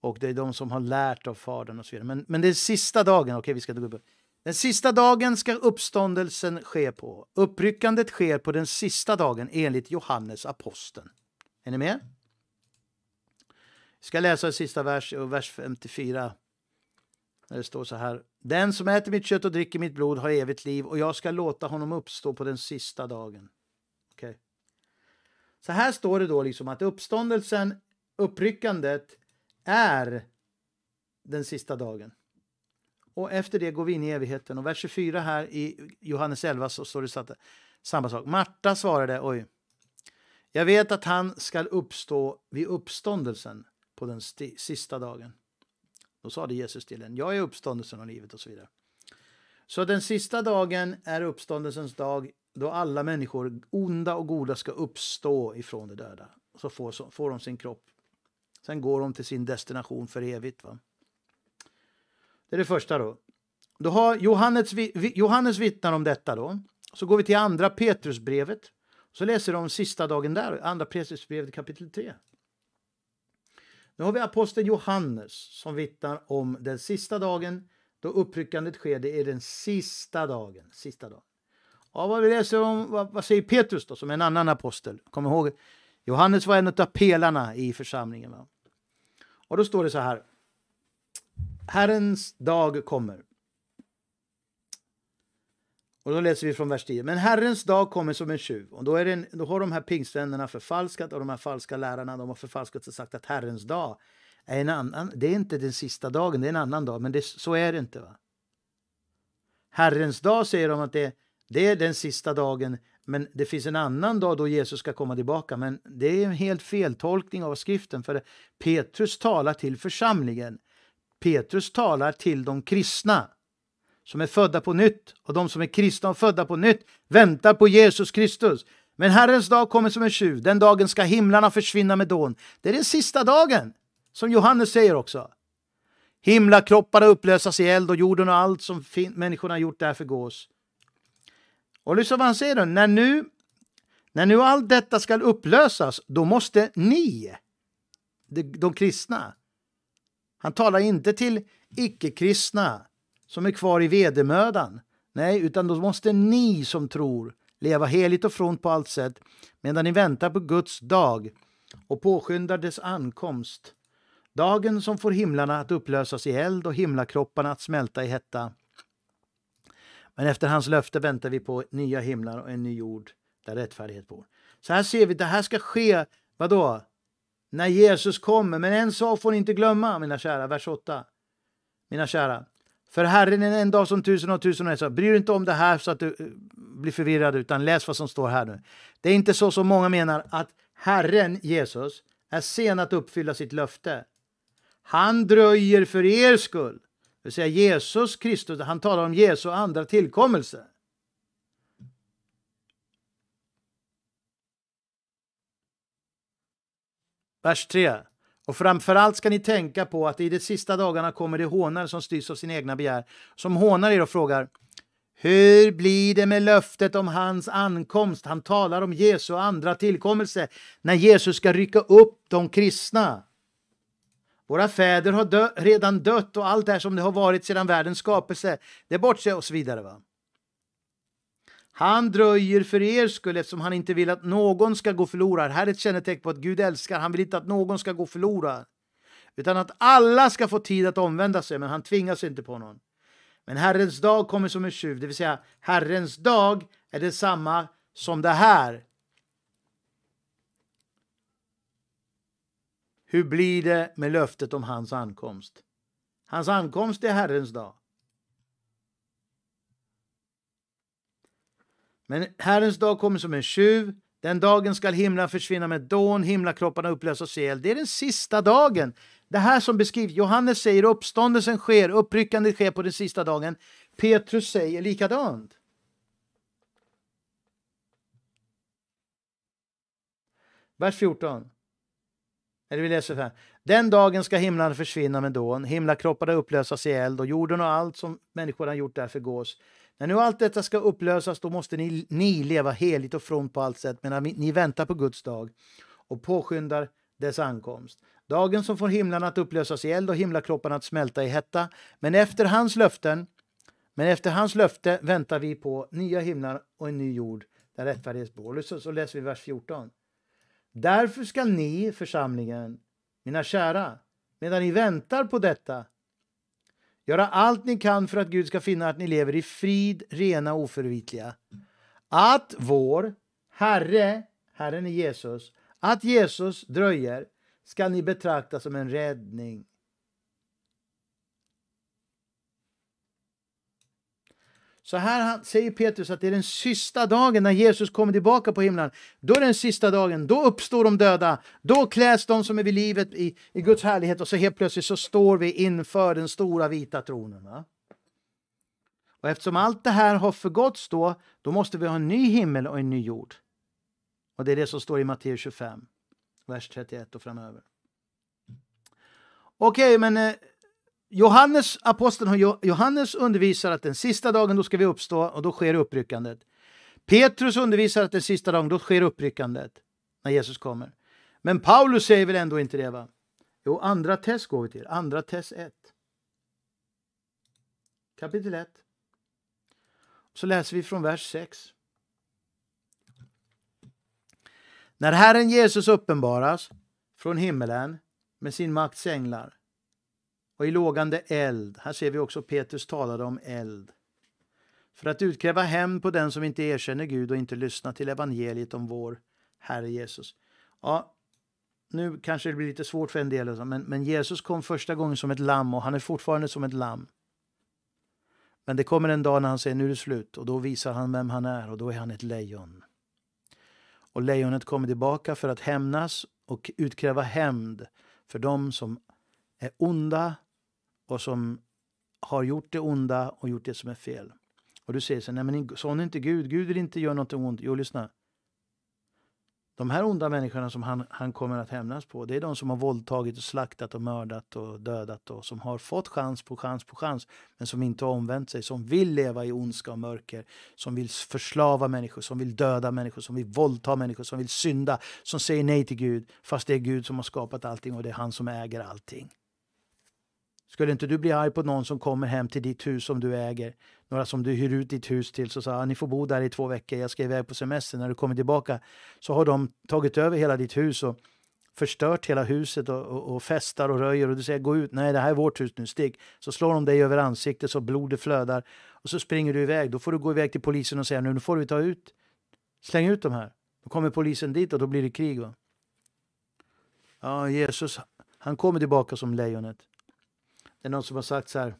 Och det är de som har lärt av Fadern och så vidare. Men, men det är sista dagen, okej okay, vi ska gå upp. Den sista dagen ska uppståndelsen ske på. Uppryckandet sker på den sista dagen enligt Johannes aposteln. Är ni med? Jag ska läsa sista vers, eh, vers 54. Där det står så här. Den som äter mitt kött och dricker mitt blod har evigt liv och jag ska låta honom uppstå på den sista dagen. Okay. Så här står det då liksom att uppståndelsen, uppryckandet, är den sista dagen. Och efter det går vi in i evigheten. Och vers 24 här i Johannes 11 så står det så att, samma sak. Marta svarade, oj, jag vet att han skall uppstå vid uppståndelsen på den sista dagen. Då sade Jesus till den, jag är uppståndelsen och livet och så vidare. Så den sista dagen är uppståndelsens dag då alla människor, onda och goda, ska uppstå ifrån de döda. Så får, så får de sin kropp. Sen går de till sin destination för evigt. Va? Det är det första då. Då har Johannes, Johannes vittnar om detta då. Så går vi till andra Petrusbrevet. Så läser de om sista dagen där, andra Petrusbrevet kapitel 3. Nu har vi aposteln Johannes som vittnar om den sista dagen då uppryckandet sker. Det är den sista dagen. Sista dagen. Ja, vad läser om, vad, vad säger Petrus då, som är en annan apostel? Kom ihåg, Johannes var en av pelarna i församlingen. Va? Och då står det så här. Herrens dag kommer och då läser vi från vers 10. Men Herrens dag kommer som en tjuv. Och då, är en, då har de här pingstvännerna förfalskat och de här falska lärarna de har förfalskat och sagt att Herrens dag är en annan. Det är inte den sista dagen, det är en annan dag. Men det, så är det inte. va? Herrens dag säger de att det, det är den sista dagen. Men det finns en annan dag då Jesus ska komma tillbaka. Men det är en helt feltolkning av skriften. För Petrus talar till församlingen. Petrus talar till de kristna som är födda på nytt och de som är kristna och födda på nytt väntar på Jesus Kristus. Men Herrens dag kommer som en tjuv. Den dagen ska himlarna försvinna med dån. Det är den sista dagen, som Johannes säger också. Himlakropparna upplösas i eld och jorden och allt som människorna gjort där förgås. Och lyssna vad han säger då. När nu, när nu allt detta ska upplösas, då måste ni, de, de kristna. Han talar inte till icke-kristna som är kvar i vedermödan. Nej, utan då måste ni som tror leva heligt och front på allt sätt medan ni väntar på Guds dag och påskyndar dess ankomst. Dagen som får himlarna att upplösas i eld och himlakropparna att smälta i hetta. Men efter hans löfte väntar vi på nya himlar och en ny jord där rättfärdighet bor. Så här ser vi, det här ska ske, vadå? När Jesus kommer. Men en sak får ni inte glömma, mina kära, vers 8. Mina kära, för Herren är en dag som tusen och tusen och så. Bry dig inte om det här så att du eh, blir förvirrad, utan läs vad som står här nu. Det är inte så som många menar att Herren Jesus är sen att uppfylla sitt löfte. Han dröjer för er skull. Det vill säga Jesus Kristus, han talar om Jesu andra tillkommelse. Vers 3. Och framförallt ska ni tänka på att i de sista dagarna kommer det hånare som styrs av sina egna begär, som hånar er och frågar hur blir det med löftet om hans ankomst? Han talar om Jesu andra tillkommelse när Jesus ska rycka upp de kristna. Våra fäder har dö redan dött och allt det här som det har varit sedan världens skapelse, det bortser bort och så vidare. Va? Han dröjer för er skull eftersom han inte vill att någon ska gå förlorad. Här är ett kännetecken på att Gud älskar. Han vill inte att någon ska gå förlorad. Utan att alla ska få tid att omvända sig, men han tvingas inte på någon. Men Herrens dag kommer som en tjuv, det vill säga Herrens dag är detsamma som det här. Hur blir det med löftet om hans ankomst? Hans ankomst är Herrens dag. Men Herrens dag kommer som en tjuv. Den dagen skall himlen försvinna med dån, himlakropparna upplösas i eld. Det är den sista dagen. Det här som beskrivs, Johannes säger uppståndelsen sker, uppryckandet sker på den sista dagen. Petrus säger likadant. Vers 14. Eller vi läser här. Den dagen ska himlarna försvinna med dån, himlakropparna upplösas i eld och jorden och allt som människorna gjort där förgås. När nu allt detta ska upplösas, då måste ni, ni leva heligt och fromt på allt sätt medan ni väntar på Guds dag och påskyndar dess ankomst. Dagen som får himlarna att upplösas i eld och himlakropparna att smälta i hetta. Men efter hans löften, men efter hans löfte väntar vi på nya himlar och en ny jord där rättfärdighet bor. Så, så läser vi vers 14. Därför ska ni, församlingen, mina kära, medan ni väntar på detta, Göra allt ni kan för att Gud ska finna att ni lever i frid, rena och oförvitliga. Att vår Herre, Herren är Jesus, att Jesus dröjer ska ni betrakta som en räddning. Så här säger Petrus att det är den sista dagen när Jesus kommer tillbaka på himlen. Då är den sista dagen, då uppstår de döda, då kläs de som är vid livet i, i Guds härlighet och så helt plötsligt så står vi inför den stora vita tronen. Va? Och eftersom allt det här har förgåtts då, då måste vi ha en ny himmel och en ny jord. Och det är det som står i Matteus 25, vers 31 och framöver. Okej, okay, men eh, Johannes, aposteln Johannes undervisar att den sista dagen då ska vi uppstå och då sker uppryckandet. Petrus undervisar att den sista dagen då sker uppryckandet när Jesus kommer. Men Paulus säger väl ändå inte det? va? Jo, andra test går vi till. Andra test 1. Kapitel 1. Så läser vi från vers 6. När Herren Jesus uppenbaras från himmelen med sin makts änglar och i lågande eld. Här ser vi också Petrus talade om eld. För att utkräva hämnd på den som inte erkänner Gud och inte lyssnar till evangeliet om vår Herre Jesus. Ja, nu kanske det blir lite svårt för en del, alltså, men, men Jesus kom första gången som ett lamm och han är fortfarande som ett lamm. Men det kommer en dag när han säger nu är det slut och då visar han vem han är och då är han ett lejon. Och lejonet kommer tillbaka för att hämnas och utkräva hämnd för dem som är onda och som har gjort det onda och gjort det som är fel. Och du säger så nej men sån är inte Gud, Gud vill inte göra någonting ont. Jo, lyssna. De här onda människorna som han, han kommer att hämnas på, det är de som har våldtagit och slaktat och mördat och dödat och som har fått chans på chans på chans, men som inte har omvänt sig, som vill leva i ondska och mörker, som vill förslava människor, som vill döda människor, som vill våldta människor, som vill synda, som säger nej till Gud, fast det är Gud som har skapat allting och det är han som äger allting. Skulle inte du bli arg på någon som kommer hem till ditt hus som du äger? Några som du hyr ut ditt hus till så sa ni får bo där i två veckor, jag ska iväg på semester. När du kommer tillbaka så har de tagit över hela ditt hus och förstört hela huset och, och, och festar och röjer och du säger gå ut, nej det här är vårt hus nu, stig. Så slår de dig över ansiktet så blodet flödar och så springer du iväg. Då får du gå iväg till polisen och säga nu, nu får vi ta ut, släng ut de här. Då kommer polisen dit och då blir det krig. Va? Ja, Jesus, han kommer tillbaka som lejonet. Det är någon som har sagt så här.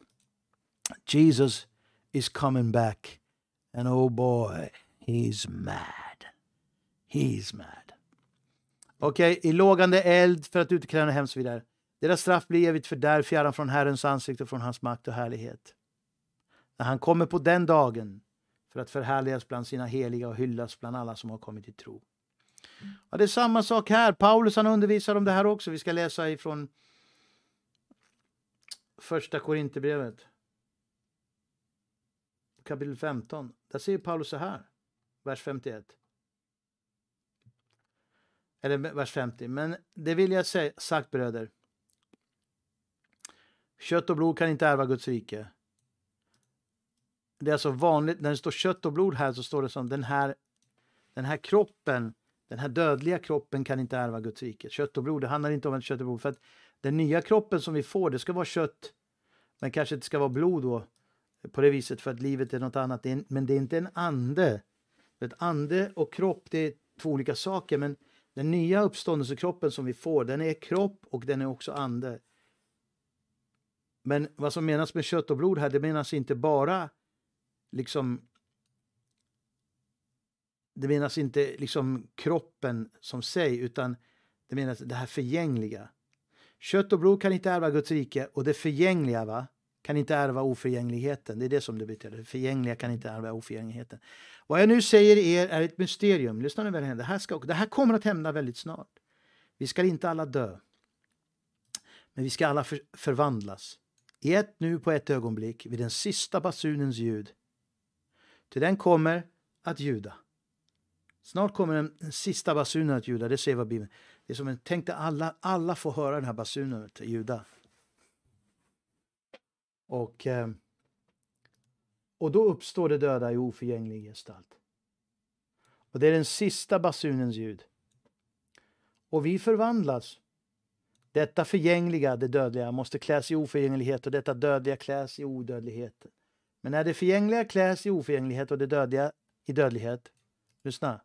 Jesus is coming back. And oh boy, he's mad. He's mad. Okej, okay, i lågande eld för att utkräva hämnd så vidare. Deras straff blir evigt fördärv, fjärran från Herrens ansikte och från hans makt och härlighet. När han kommer på den dagen för att förhärligas bland sina heliga och hyllas bland alla som har kommit till tro. Ja, det är samma sak här. Paulus han undervisar om det här också. Vi ska läsa ifrån Första Korinthierbrevet kapitel 15. Där säger Paulus så här, vers 51. Eller vers 50. Men det vill jag säga, sagt bröder. Kött och blod kan inte ärva Guds rike. Det är alltså vanligt, när det står kött och blod här så står det som den här, den här kroppen, den här dödliga kroppen kan inte ärva Guds rike. Kött och blod, det handlar inte om kött och blod. För att den nya kroppen som vi får, det ska vara kött. Men kanske inte ska vara blod då på det viset för att livet är något annat. Men det är inte en ande. Ett ande och kropp, det är två olika saker. Men den nya uppståndelsekroppen som vi får, den är kropp och den är också ande. Men vad som menas med kött och blod här, det menas inte bara liksom det menas inte liksom kroppen som sig, utan det menas det här förgängliga. Kött och blod kan inte ärva Guds rike och det förgängliga va? kan inte ärva oförgängligheten. Det är det som det betyder. Det Förgängliga kan inte ärva oförgängligheten. Vad jag nu säger er är ett mysterium. Lyssna nu väl. Det här, ska, det här kommer att hända väldigt snart. Vi ska inte alla dö. Men vi ska alla för, förvandlas. I ett nu på ett ögonblick vid den sista basunens ljud. Till den kommer att ljuda. Snart kommer den, den sista basunen att ljuda. Det säger vad Bibeln. Det är som en, tänk dig alla, alla får höra den här basunen, Juda. Och, eh, och då uppstår det döda i oförgänglig gestalt. Och det är den sista basunens ljud. Och vi förvandlas. Detta förgängliga, det dödliga, måste kläs i oförgänglighet och detta dödliga kläs i odödlighet. Men när det förgängliga kläs i oförgänglighet och det dödliga i dödlighet, lyssna,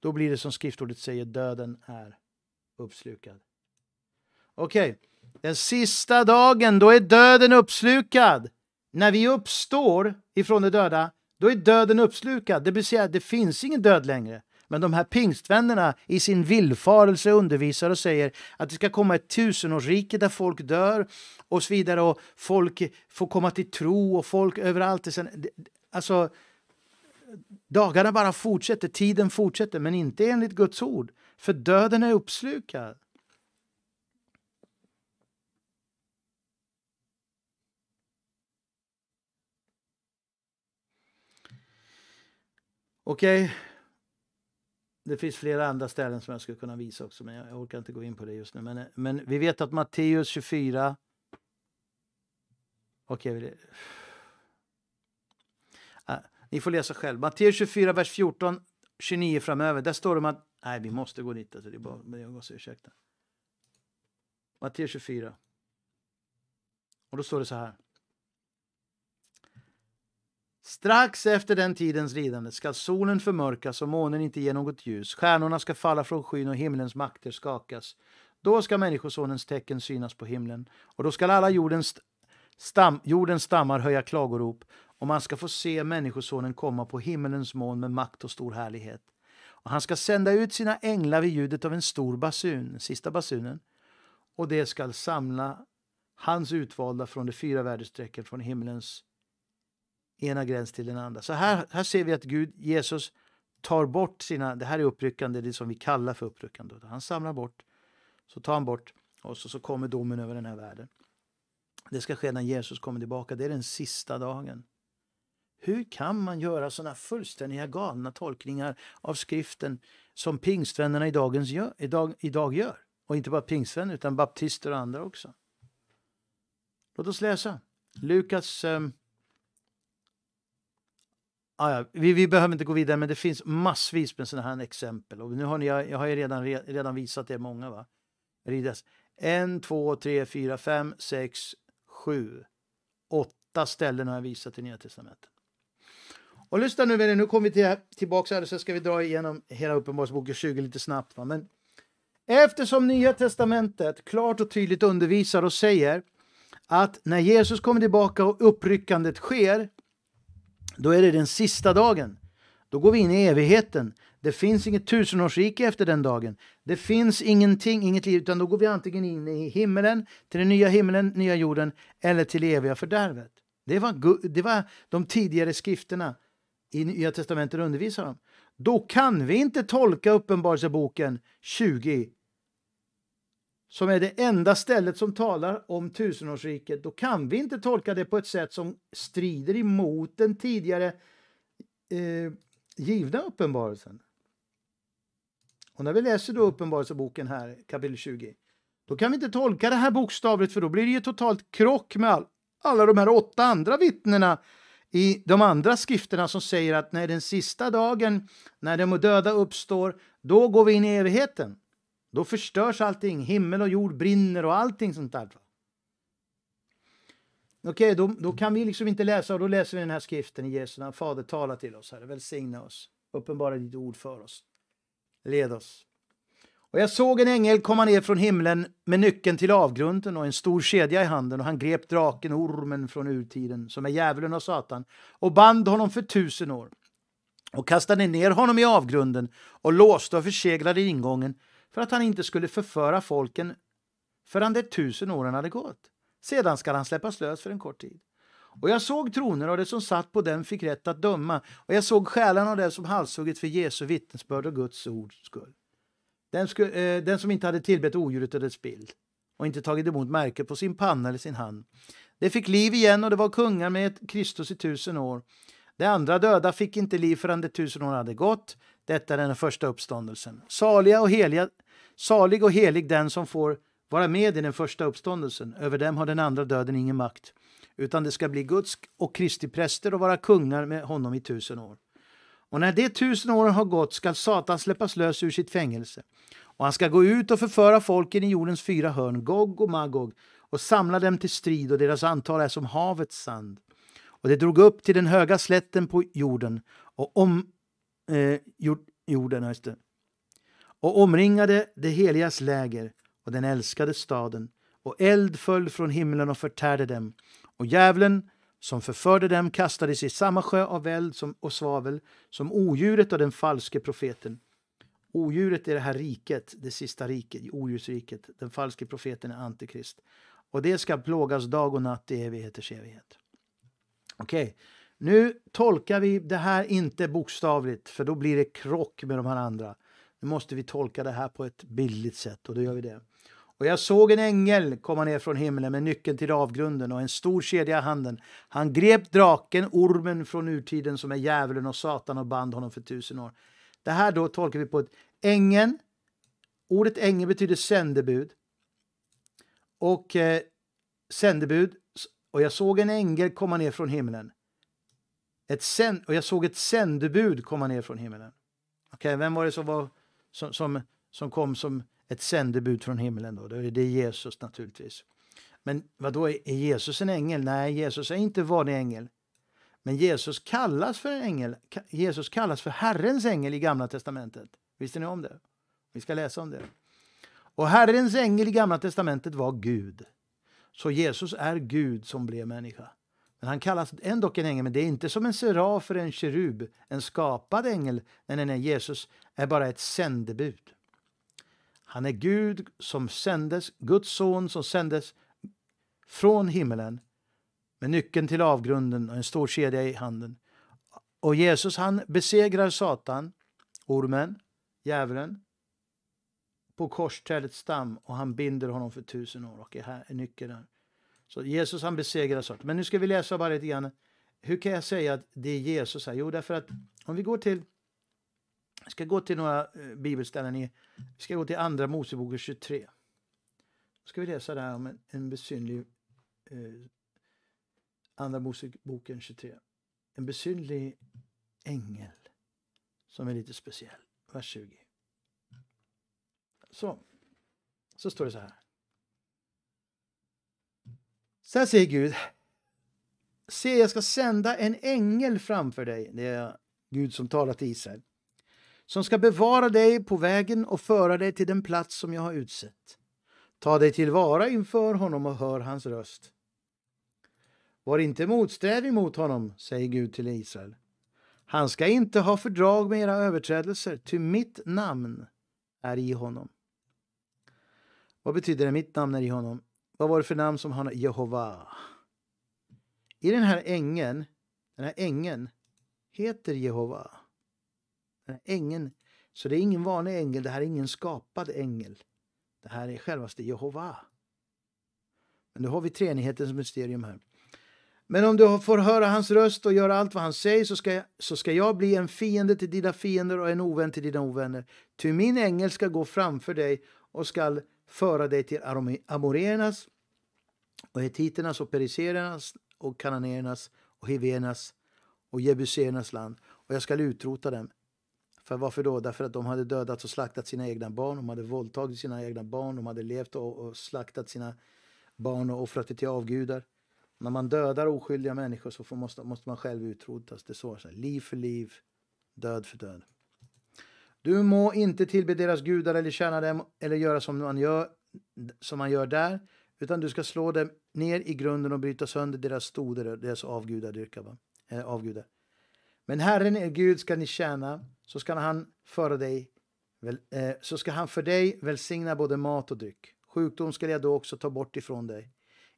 då blir det som skriftordet säger, döden är uppslukad. Okej, okay. den sista dagen, då är döden uppslukad. När vi uppstår ifrån de döda, då är döden uppslukad. Det vill säga, det finns ingen död längre. Men de här pingstvännerna i sin villfarelse undervisar och säger att det ska komma ett tusenårsrike där folk dör och så vidare och folk får komma till tro och folk överallt. Alltså, dagarna bara fortsätter, tiden fortsätter, men inte enligt Guds ord för döden är uppslukad. Okej. Okay. Det finns flera andra ställen som jag skulle kunna visa också, men jag orkar inte gå in på det just nu. Men, eh, men vi vet att Matteus 24... Okej. Okay. Ah, ni får läsa själv. Matteus 24, vers 14, 29 framöver. Där står det om att Nej, vi måste gå dit. Alltså. Det är bara Mariangos mm. ursäkta. Matteus 24. Och då står det så här. Strax efter den tidens lidande skall solen förmörkas och månen inte ge något ljus. Stjärnorna ska falla från skyn och himlens makter skakas. Då ska Människosonens tecken synas på himlen och då skall alla jordens, stam, jordens stammar höja klagorop och man ska få se Människosonen komma på himmelens moln med makt och stor härlighet. Och han ska sända ut sina änglar vid ljudet av en stor basun, sista basunen, och det skall samla hans utvalda från de fyra väderstrecken från himlens ena gräns till den andra. Så här, här ser vi att Gud, Jesus tar bort sina, det här är uppryckande, det som vi kallar för uppryckande. Han samlar bort, så tar han bort och så, så kommer domen över den här världen. Det ska ske när Jesus kommer tillbaka, det är den sista dagen. Hur kan man göra sådana fullständiga galna tolkningar av skriften som pingstvännerna i gör, idag, idag gör? Och inte bara pingstvänner utan baptister och andra också. Låt oss läsa. Lukas... Um... Ah, ja, vi, vi, behöver inte gå vidare, men det finns massvis med sådana här exempel. Och nu har ni, jag, jag har ju redan, redan visat er många. va? Ridas. En, två, tre, fyra, fem, sex, sju, åtta ställen har jag visat i Nya Testamentet. Och lyssna nu, vänner, nu kommer vi till, tillbaka här så ska vi dra igenom hela Uppenbarelseboken 20 lite snabbt. Va? Men eftersom Nya Testamentet klart och tydligt undervisar och säger att när Jesus kommer tillbaka och uppryckandet sker, då är det den sista dagen. Då går vi in i evigheten. Det finns inget tusenårsrike efter den dagen. Det finns ingenting, inget liv, utan då går vi antingen in i himmelen, till den nya himmelen, nya jorden, eller till eviga fördärvet. Det var, det var de tidigare skrifterna i Nya Testamentet undervisar om. Då kan vi inte tolka Uppenbarelseboken 20 som är det enda stället som talar om tusenårsriket. Då kan vi inte tolka det på ett sätt som strider emot den tidigare eh, givna uppenbarelsen. Och när vi läser då Uppenbarelseboken här, kapitel 20, då kan vi inte tolka det här bokstavligt för då blir det ju totalt krock med all, alla de här åtta andra vittnena i de andra skrifterna som säger att när den sista dagen, när de döda uppstår, då går vi in i evigheten. Då förstörs allting, himmel och jord brinner och allting sånt där. Okej, okay, då, då, kan vi liksom inte läsa och då läser vi den här skriften i Jesu namn. Fader, tala till oss, Herre, välsigna oss, uppenbara ditt ord för oss, led oss. Och jag såg en ängel komma ner från himlen med nyckeln till avgrunden och en stor kedja i handen och han grep draken, ormen från urtiden, som är djävulen och Satan, och band honom för tusen år och kastade ner honom i avgrunden och låste och förseglade ingången för att han inte skulle förföra folken förrän de tusen åren hade gått. Sedan skall han släppas lös för en kort tid. Och jag såg troner och det som satt på dem fick rätt att döma och jag såg själarna och det som halshuggit för Jesu vittnesbörd och Guds ords skull. Den, sku, eh, den som inte hade tillbett odjuret eller spill och inte tagit emot märket på sin panna eller sin hand. Det fick liv igen och det var kungar med Kristus i tusen år. De andra döda fick inte liv förrän de tusen år hade gått. Detta är den första uppståndelsen. Saliga och heliga, salig och helig den som får vara med i den första uppståndelsen. Över dem har den andra döden ingen makt, utan det ska bli Guds och Kristi präster och vara kungar med honom i tusen år. Och när de tusen åren har gått skall Satan släppas lös ur sitt fängelse. Och han ska gå ut och förföra folken i jordens fyra hörn, Gog och Magog, och samla dem till strid, och deras antal är som havets sand. Och det drog upp till den höga slätten på jorden och om... Eh, jord, jorden, det, och omringade det heligas läger och den älskade staden och eld föll från himlen och förtärde dem och djävulen som förförde dem kastades i samma sjö av eld och svavel som odjuret och den falske profeten. Odjuret är det här riket, det sista riket, odjursriket. Den falske profeten är Antikrist. Och det ska plågas dag och natt i evigheters evighet. Okej, okay. nu tolkar vi det här inte bokstavligt för då blir det krock med de här andra. Nu måste vi tolka det här på ett bildligt sätt och då gör vi det. Och jag såg en ängel komma ner från himlen med nyckeln till avgrunden och en stor kedja i handen. Han grep draken, ormen från urtiden som är djävulen och Satan och band honom för tusen år. Det här då tolkar vi på ett ängel. Ordet ängel betyder sändebud. Och eh, sändebud. Och jag såg en ängel komma ner från himlen. Ett sänd, och jag såg ett sändebud komma ner från himlen. Okej, okay, vem var det som, var, som, som, som kom som ett sändebud från himlen. Då. Det är Jesus naturligtvis. Men vad då är Jesus en ängel? Nej, Jesus är inte vanlig ängel. Men Jesus kallas för en ängel. Jesus kallas för Herrens ängel i Gamla testamentet. Visste ni om det? Vi ska läsa om det. Och Herrens ängel i Gamla testamentet var Gud. Så Jesus är Gud som blev människa. Men han kallas ändock en ängel, men det är inte som en seraf eller en kerub, en skapad ängel. Nej, nej, nej, Jesus är bara ett sändebud. Han är Gud som sändes, Guds son som sändes från himmelen med nyckeln till avgrunden och en stor kedja i handen. Och Jesus han besegrar Satan, ormen, djävulen på korsträdets stam och han binder honom för tusen år och här, är nyckeln Så Jesus han besegrar Satan. Men nu ska vi läsa bara lite grann. Hur kan jag säga att det är Jesus här? Jo, därför att om vi går till vi ska gå till några eh, bibelställen. I, vi ska gå till Andra Moseboken 23. Då ska vi läsa där om en, en besynlig eh, Andra Moseboken 23. En besynlig ängel som är lite speciell. Vers 20. Så, så står det så här. Så här säger Gud. Se, jag ska sända en ängel framför dig. Det är Gud som talar till Israel som ska bevara dig på vägen och föra dig till den plats som jag har utsett. Ta dig tillvara inför honom och hör hans röst. Var inte motsträvig mot honom, säger Gud till Israel. Han ska inte ha fördrag med era överträdelser, ty mitt namn är i honom. Vad betyder det, mitt namn är i honom? Vad var det för namn som han Jehova. I den här ängen, den här ängen heter Jehova. Eh, ängeln. Så det är ingen vanlig ängel, det här är ingen skapad ängel. Det här är självaste Jehova. Men då har vi treenighetens mysterium här. Men om du får höra hans röst och göra allt vad han säger så ska, jag, så ska jag bli en fiende till dina fiender och en ovän till dina ovänner. Ty min ängel ska gå framför dig och skall föra dig till amoreernas och hetiternas och Periserernas och Kananernas och hivenas och jebuséernas land och jag skall utrota dem. För varför då? Därför att de hade dödat och slaktat sina egna barn, de hade våldtagit sina egna barn, de hade levt och, och slaktat sina barn och offrat det till avgudar. När man dödar oskyldiga människor så får, måste, måste, man själv utrotas. Det står så här, liv för liv, död för död. Du må inte tillbe deras gudar eller tjäna dem eller göra som man gör, som man gör där, utan du ska slå dem ner i grunden och bryta sönder deras stoder, deras avgudar. Dyrka, va? Eh, avgudar. Men Herren er Gud ska ni tjäna, så ska han föra dig eh, så ska han för dig välsigna både mat och dryck. Sjukdom skall jag då också ta bort ifrån dig.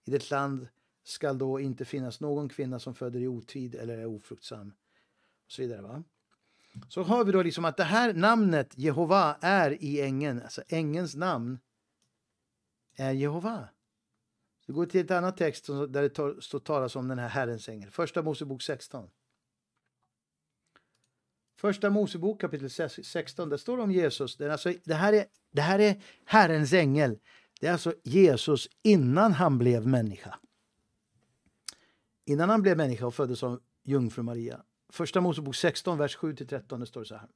I ditt land skall då inte finnas någon kvinna som föder i otid eller är ofruktsam. Och så vidare. Va? Så har vi då liksom att det här namnet Jehova är i ängen, alltså ängens namn är Jehova. Vi går till ett annat text där det står talas om den här Herrens ängel, Första Mosebok 16. Första Mosebok kapitel 16, där står det om Jesus. Det, är alltså, det, här är, det här är Herrens ängel. Det är alltså Jesus innan han blev människa. Innan han blev människa och föddes av jungfru Maria. Första Mosebok 16, vers 7-13, det står så här.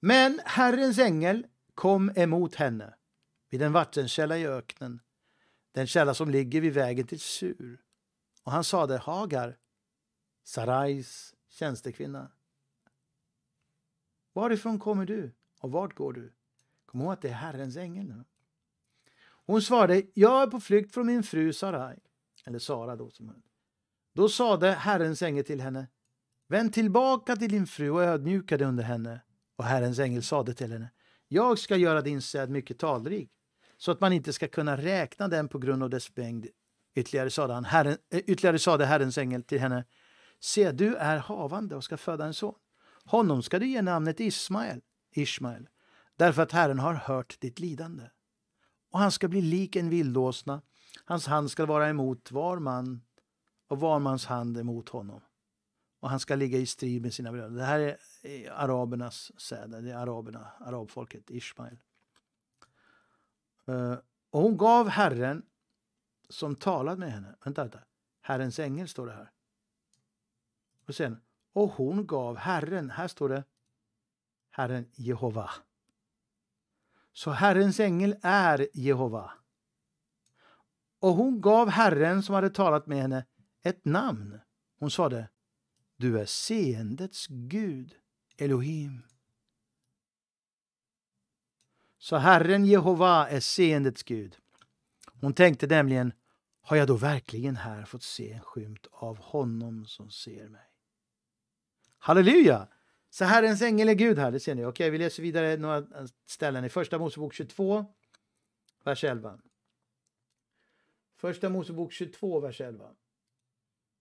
Men Herrens ängel kom emot henne vid en vattenkälla i öknen, den källa som ligger vid vägen till Sur. Och han sade Hagar, Sarais tjänstekvinna, Varifrån kommer du och vart går du? Kom ihåg att det är Herrens ängel nu. Hon svarade, jag är på flykt från min fru Sarai. Eller Sara då. som hon. Då sade Herrens ängel till henne, vänd tillbaka till din fru och ödmjuka dig under henne. Och Herrens ängel sade till henne, jag ska göra din säd mycket talrik, så att man inte ska kunna räkna den på grund av dess mängd. Ytterligare sade, han, herren, eh, ytterligare sade Herrens ängel till henne, se du är havande och ska föda en son. Honom ska du ge namnet Ismael, Ismael, därför att Herren har hört ditt lidande. Och han ska bli lik en vildåsna, hans hand ska vara emot var man och var mans hand emot honom. Och han ska ligga i strid med sina bröder. Det här är arabernas säde. det är araberna, arabfolket, Ismael. Eh, och hon gav Herren som talade med henne. Vänta, vänta. Herrens ängel står det här. Och sen, och hon gav Herren, här står det, Herren Jehova. Så Herrens ängel är Jehova. Och hon gav Herren som hade talat med henne ett namn. Hon sade, du är seendets Gud, Elohim. Så Herren Jehova är seendets Gud. Hon tänkte nämligen, har jag då verkligen här fått se en skymt av honom som ser mig? Halleluja! Så Herrens ängel är Gud här, det ser ni. Okej, vi läser vidare några ställen i Första Mosebok 22, vers 11. Första Mosebok 22, vers 11.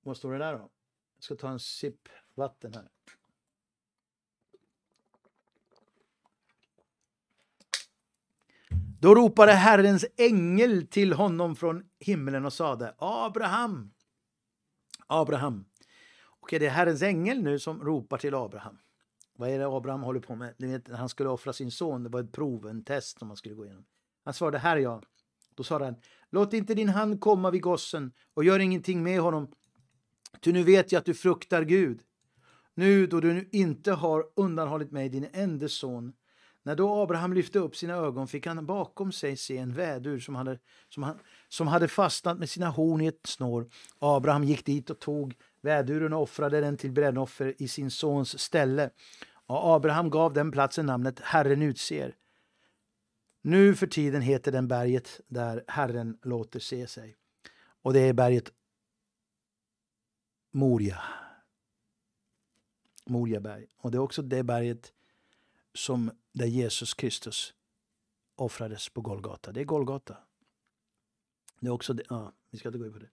Vad står det där då? Jag ska ta en sipp vatten här. Då ropade Herrens ängel till honom från himlen och sade Abraham, Abraham. Okej, det är Herrens ängel nu som ropar till Abraham. Vad är det Abraham håller på med? Ni vet, han skulle offra sin son, det var ett prov, en test som han skulle gå igenom. Han svarade, här jag. Då sa han, låt inte din hand komma vid gossen och gör ingenting med honom, ty nu vet jag att du fruktar Gud. Nu då du nu inte har undanhållit mig din enda son. När då Abraham lyfte upp sina ögon fick han bakom sig se en vädur som hade, som, han, som hade fastnat med sina horn i ett snår. Abraham gick dit och tog Väduren offrade den till brännoffer i sin sons ställe och Abraham gav den platsen namnet Herren utser. Nu för tiden heter den berget där Herren låter se sig. Och det är berget Moria. Moriaberg. Och det är också det berget som där Jesus Kristus offrades på Golgata. Det är Golgata. Det är också det, ja, vi ska inte gå in på det.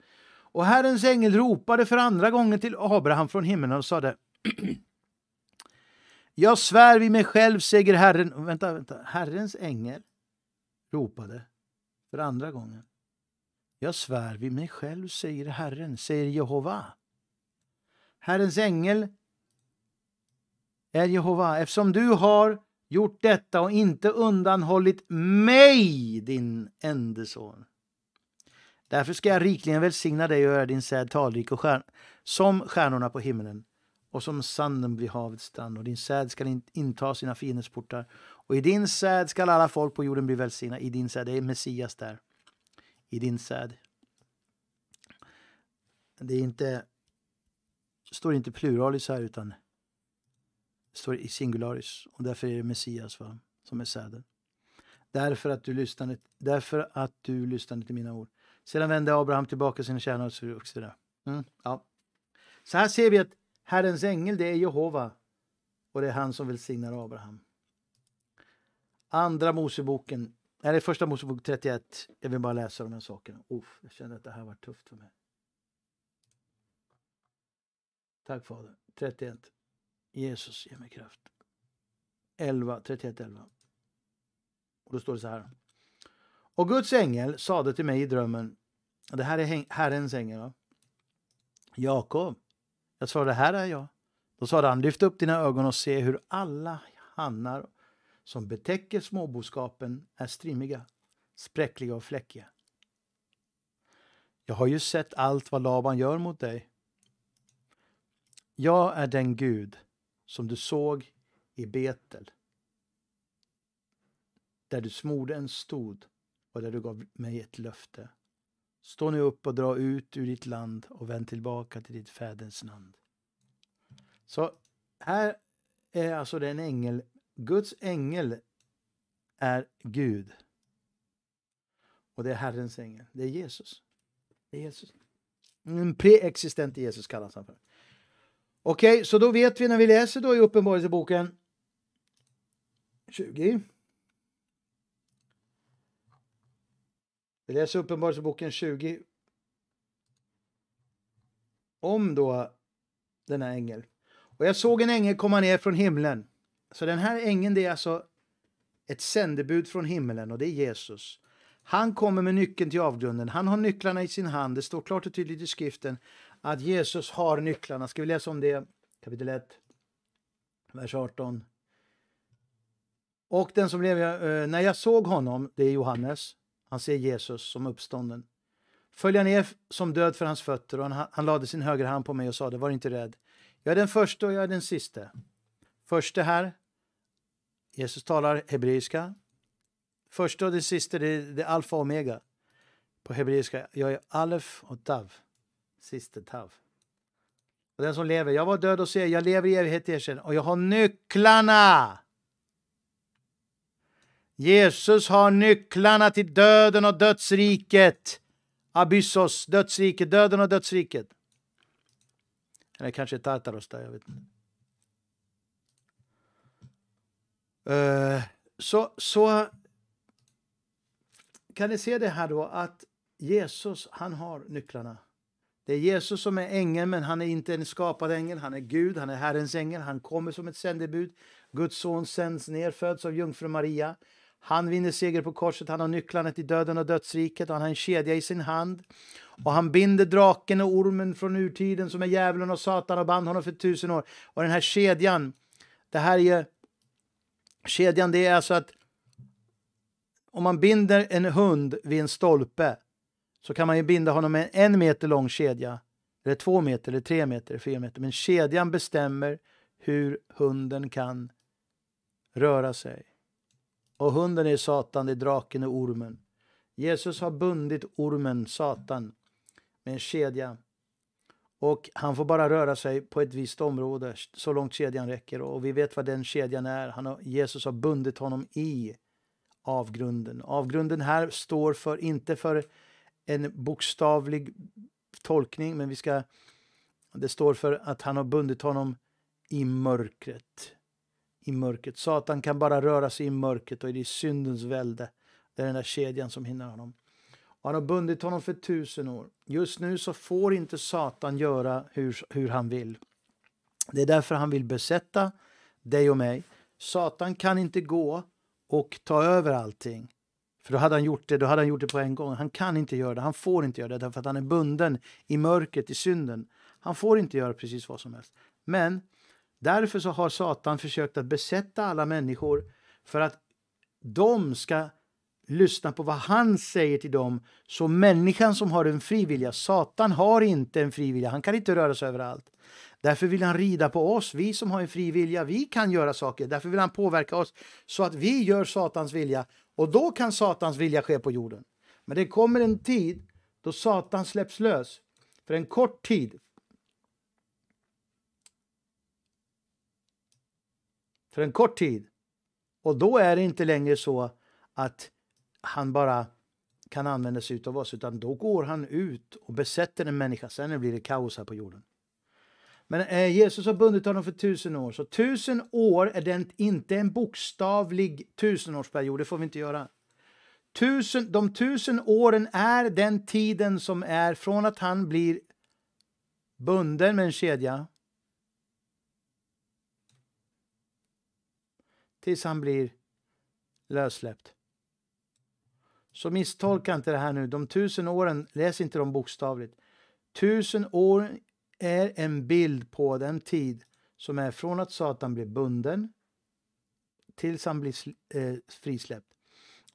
Och Herrens ängel ropade för andra gången till Abraham från himlen och sade [clears throat] Jag svär vid mig själv, säger Herren. Vänta, vänta. Herrens ängel ropade för andra gången. Jag svär vid mig själv, säger Herren, säger Jehova. Herrens ängel är Jehova. Eftersom du har gjort detta och inte undanhållit mig, din ende son Därför ska jag rikligen välsigna dig och göra din säd talrik och stjärn, som stjärnorna på himlen och som sanden vid havets strand och din säd ska inta sina fienders portar och i din säd ska alla folk på jorden bli välsigna. I din säd, det är Messias där. I din säd. Det är inte, står inte pluralis här utan står i singularis och därför är det Messias va, som är säden. Därför att du lyssnade, därför att du lyssnade till mina ord sedan vände Abraham tillbaka sina kärnor och vuxna. Mm, ja. Så här ser vi att Herrens ängel, det är Jehova och det är han som välsignar Abraham. Andra Moseboken, eller första Mosebok 31. Jag vill bara läsa de här sakerna. Uff, jag kände att det här var tufft för mig. Tack Fader. 31. Jesus, ge mig kraft. 11, 31, 11. Och då står det så här. Och Guds ängel sade till mig i drömmen, det här är Herrens ängel, va? Jakob. Jag svarade, här är jag. Då sade han, lyft upp dina ögon och se hur alla hannar som betäcker småboskapen är strimmiga, spräckliga och fläckiga. Jag har ju sett allt vad Laban gör mot dig. Jag är den Gud som du såg i Betel, där du smorde en stod och där du gav mig ett löfte. Stå nu upp och dra ut ur ditt land och vänd tillbaka till ditt fäderns land. Så här är alltså den ängel, Guds ängel är Gud. Och det är Herrens ängel, det är Jesus. Det är Jesus. En preexistent Jesus kallas han för. Okej, okay, så då vet vi när vi läser då i Uppenbarelseboken 20 läser Uppenbarelseboken 20. Om då denna ängel. Och jag såg en ängel komma ner från himlen. Så den här ängeln det är alltså ett sändebud från himlen och det är Jesus. Han kommer med nyckeln till avgrunden. Han har nycklarna i sin hand. Det står klart och tydligt i skriften att Jesus har nycklarna. Ska vi läsa om det? Kapitel 1, vers 18. Och den som blev, eh, när jag såg honom, det är Johannes, han ser Jesus som uppstånden. Föll ner som död för hans fötter och han, han lade sin högra hand på mig och sa det. var inte rädd. Jag är den första och jag är den siste. Förste här, Jesus talar hebreiska. Första och den siste, det är, det är alfa och omega. På hebreiska, jag är alef och tav. Siste tav. Och den som lever, jag var död och ser, jag lever i evighet erkänd och jag har nycklarna Jesus har nycklarna till döden och dödsriket. Abyssos, dödsriket, döden och dödsriket. Eller kanske Tartaros där, jag vet inte. Eh, så, så kan ni se det här då att Jesus, han har nycklarna. Det är Jesus som är ängeln, men han är inte en skapad ängel. Han är Gud, han är Herrens ängel. Han kommer som ett sändebud. Guds son sänds ner, föds av jungfru Maria. Han vinner seger på korset, han har nycklarna till döden och dödsriket och han har en kedja i sin hand. Och han binder draken och ormen från urtiden som är djävulen och Satan och band honom för tusen år. Och den här kedjan, det här är kedjan, det är alltså att om man binder en hund vid en stolpe så kan man ju binda honom med en meter lång kedja, eller två meter, eller tre meter, eller fyra meter. Men kedjan bestämmer hur hunden kan röra sig och hunden är Satan, det är draken och ormen. Jesus har bundit ormen, Satan, med en kedja. Och han får bara röra sig på ett visst område, så långt kedjan räcker. Och vi vet vad den kedjan är. Han har, Jesus har bundit honom i avgrunden. Avgrunden här står för, inte för en bokstavlig tolkning, men vi ska, det står för att han har bundit honom i mörkret i mörkret. Satan kan bara röra sig i mörkret och i det syndens välde. Det är den där kedjan som hinner honom. Och han har bundit honom för tusen år. Just nu så får inte Satan göra hur, hur han vill. Det är därför han vill besätta dig och mig. Satan kan inte gå och ta över allting. För då hade han gjort det, då hade han gjort det på en gång. Han kan inte göra det, han får inte göra det därför att han är bunden i mörkret, i synden. Han får inte göra precis vad som helst. Men Därför så har Satan försökt att besätta alla människor för att de ska lyssna på vad han säger till dem. Så människan som har en fri vilja, Satan har inte en fri vilja, han kan inte röra sig överallt. Därför vill han rida på oss, vi som har en fri vilja, vi kan göra saker. Därför vill han påverka oss så att vi gör Satans vilja och då kan Satans vilja ske på jorden. Men det kommer en tid då Satan släpps lös. För en kort tid, för en kort tid. Och då är det inte längre så att han bara kan använda sig av oss, utan då går han ut och besätter en människa. Sen blir det kaos här på jorden. Men eh, Jesus har bundit honom för tusen år, så tusen år är det inte en bokstavlig tusenårsperiod. Det får vi inte göra. Tusen, de tusen åren är den tiden som är från att han blir bunden med en kedja tills han blir lössläppt. Så misstolka mm. inte det här nu. De tusen åren, läs inte dem bokstavligt. Tusen år är en bild på den tid som är från att Satan blir bunden tills han blir eh, frisläppt.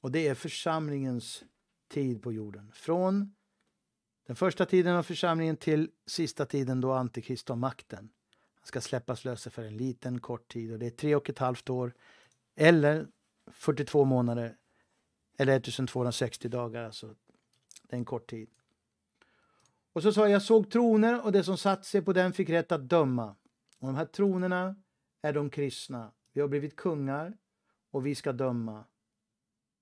Och det är församlingens tid på jorden. Från den första tiden av församlingen till sista tiden då Antikrist har makten. Han ska släppas lös för en liten kort tid och det är tre och ett halvt år eller 42 månader eller 1260 dagar, alltså. Det är en kort tid. Och så sa jag, jag såg troner och det som satt sig på den fick rätt att döma. Och de här tronerna är de kristna. Vi har blivit kungar och vi ska döma.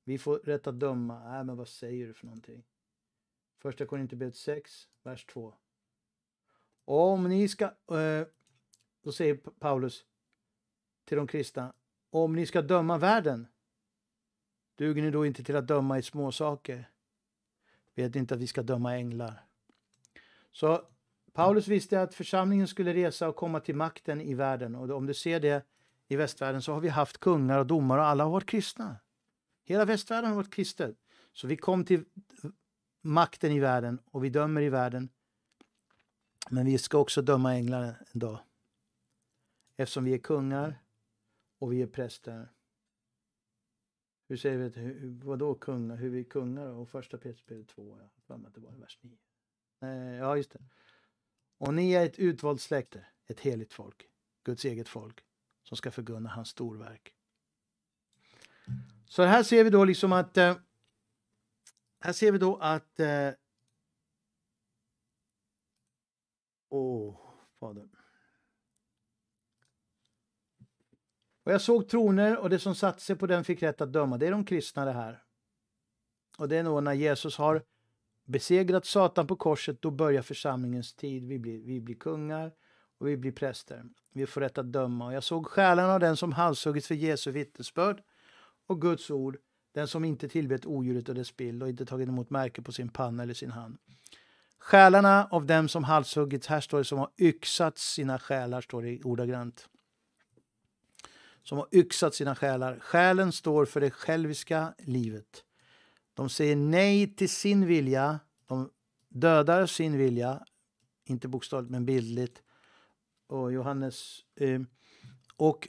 Vi får rätt att döma. Äh, men vad säger du för någonting? Första Korinthierbrevet 6, vers 2. Om ni ska... Äh, då säger Paulus till de kristna, om ni ska döma världen, duger ni då inte till att döma i småsaker? Vet inte att vi ska döma änglar? Så Paulus visste att församlingen skulle resa och komma till makten i världen. Och om du ser det i västvärlden så har vi haft kungar och domare och alla har varit kristna. Hela västvärlden har varit kristet. Så vi kom till makten i världen och vi dömer i världen. Men vi ska också döma änglar en dag. Eftersom vi är kungar och vi är präster. Hur säger vi, hur, vadå kungar, hur vi är kungar och första Petrusbrevet 2, jag för att det var i vers 9. Eh, ja, just det. Och ni är ett utvalt släkte, ett heligt folk, Guds eget folk, som ska förgunna hans storverk. Så här ser vi då liksom att eh, här ser vi då att eh, Åh, Fader. Och jag såg troner och det som satt sig på den fick rätt att döma. Det är de kristna det här. Och det är nog när Jesus har besegrat Satan på korset, då börjar församlingens tid. Vi blir, vi blir kungar och vi blir präster. Vi får rätt att döma. Och jag såg själarna av den som halshuggits för Jesu vittnesbörd och Guds ord, den som inte tillbett odjuret och dess bild och inte tagit emot märke på sin panna eller sin hand. Själarna av dem som halshuggits, här står det som har yxat sina själar, står det ordagrant som har yxat sina själar. Själen står för det själviska livet. De säger nej till sin vilja. De dödar sin vilja, inte bokstavligt men bildligt. Och Johannes... Eh, och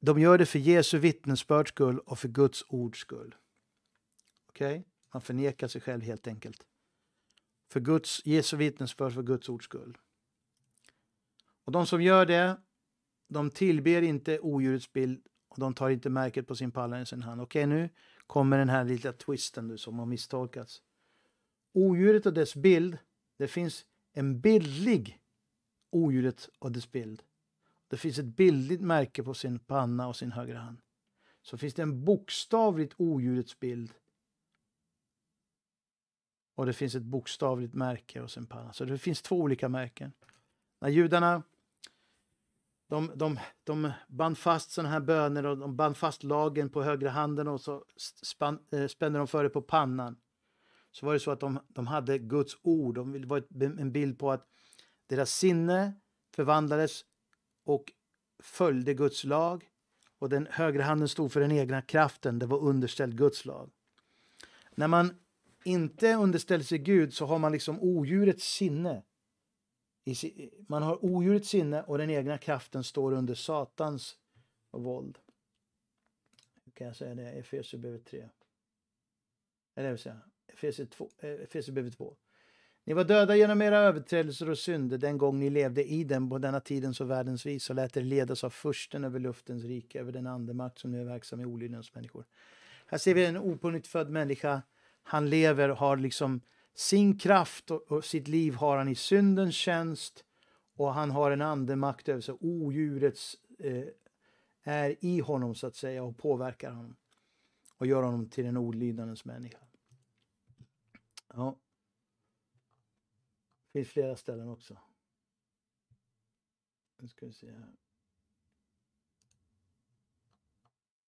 de gör det för Jesu vittnesbörds skull och för Guds ords skull. Okej? Okay? Man förnekar sig själv helt enkelt. För Guds, Jesu vittnesbörd, för Guds ords skull. Och de som gör det de tillber inte odjurets bild och de tar inte märket på sin pallar i sin hand. Okej, nu kommer den här lilla twisten du som har misstolkats. Odjuret och dess bild, det finns en bildlig odjuret och dess bild. Det finns ett bildligt märke på sin panna och sin högra hand. Så finns det en bokstavligt odjurets bild. Och det finns ett bokstavligt märke och sin panna. Så det finns två olika märken. När judarna de, de, de band fast sådana här böner, och de band fast lagen på högra handen och så span, eh, spände de för det på pannan. Så var det så att de, de hade Guds ord. De var en bild på att deras sinne förvandlades och följde Guds lag och den högra handen stod för den egna kraften. Det var underställd Guds lag. När man inte underställer sig Gud så har man liksom odjurets sinne man har odjurets sinne och den egna kraften står under Satans våld. Hur kan jag säga det? Efesierbrevet 3. Eller jag säga, eh, Efesierbrevet 2. Ni var döda genom era överträdelser och synder den gång ni levde i den på denna tidens och världens vis och lät er ledas av försten över luftens rike, över den andemakt som nu är verksam i olydnadens människor. Här ser vi en opunnigt född människa. Han lever, har liksom sin kraft och, och sitt liv har han i syndens tjänst och han har en andemakt över sig. Odjurets eh, är i honom så att säga och påverkar honom och gör honom till en olydnadens människa. Ja. Det finns flera ställen också. Nu ska vi se här.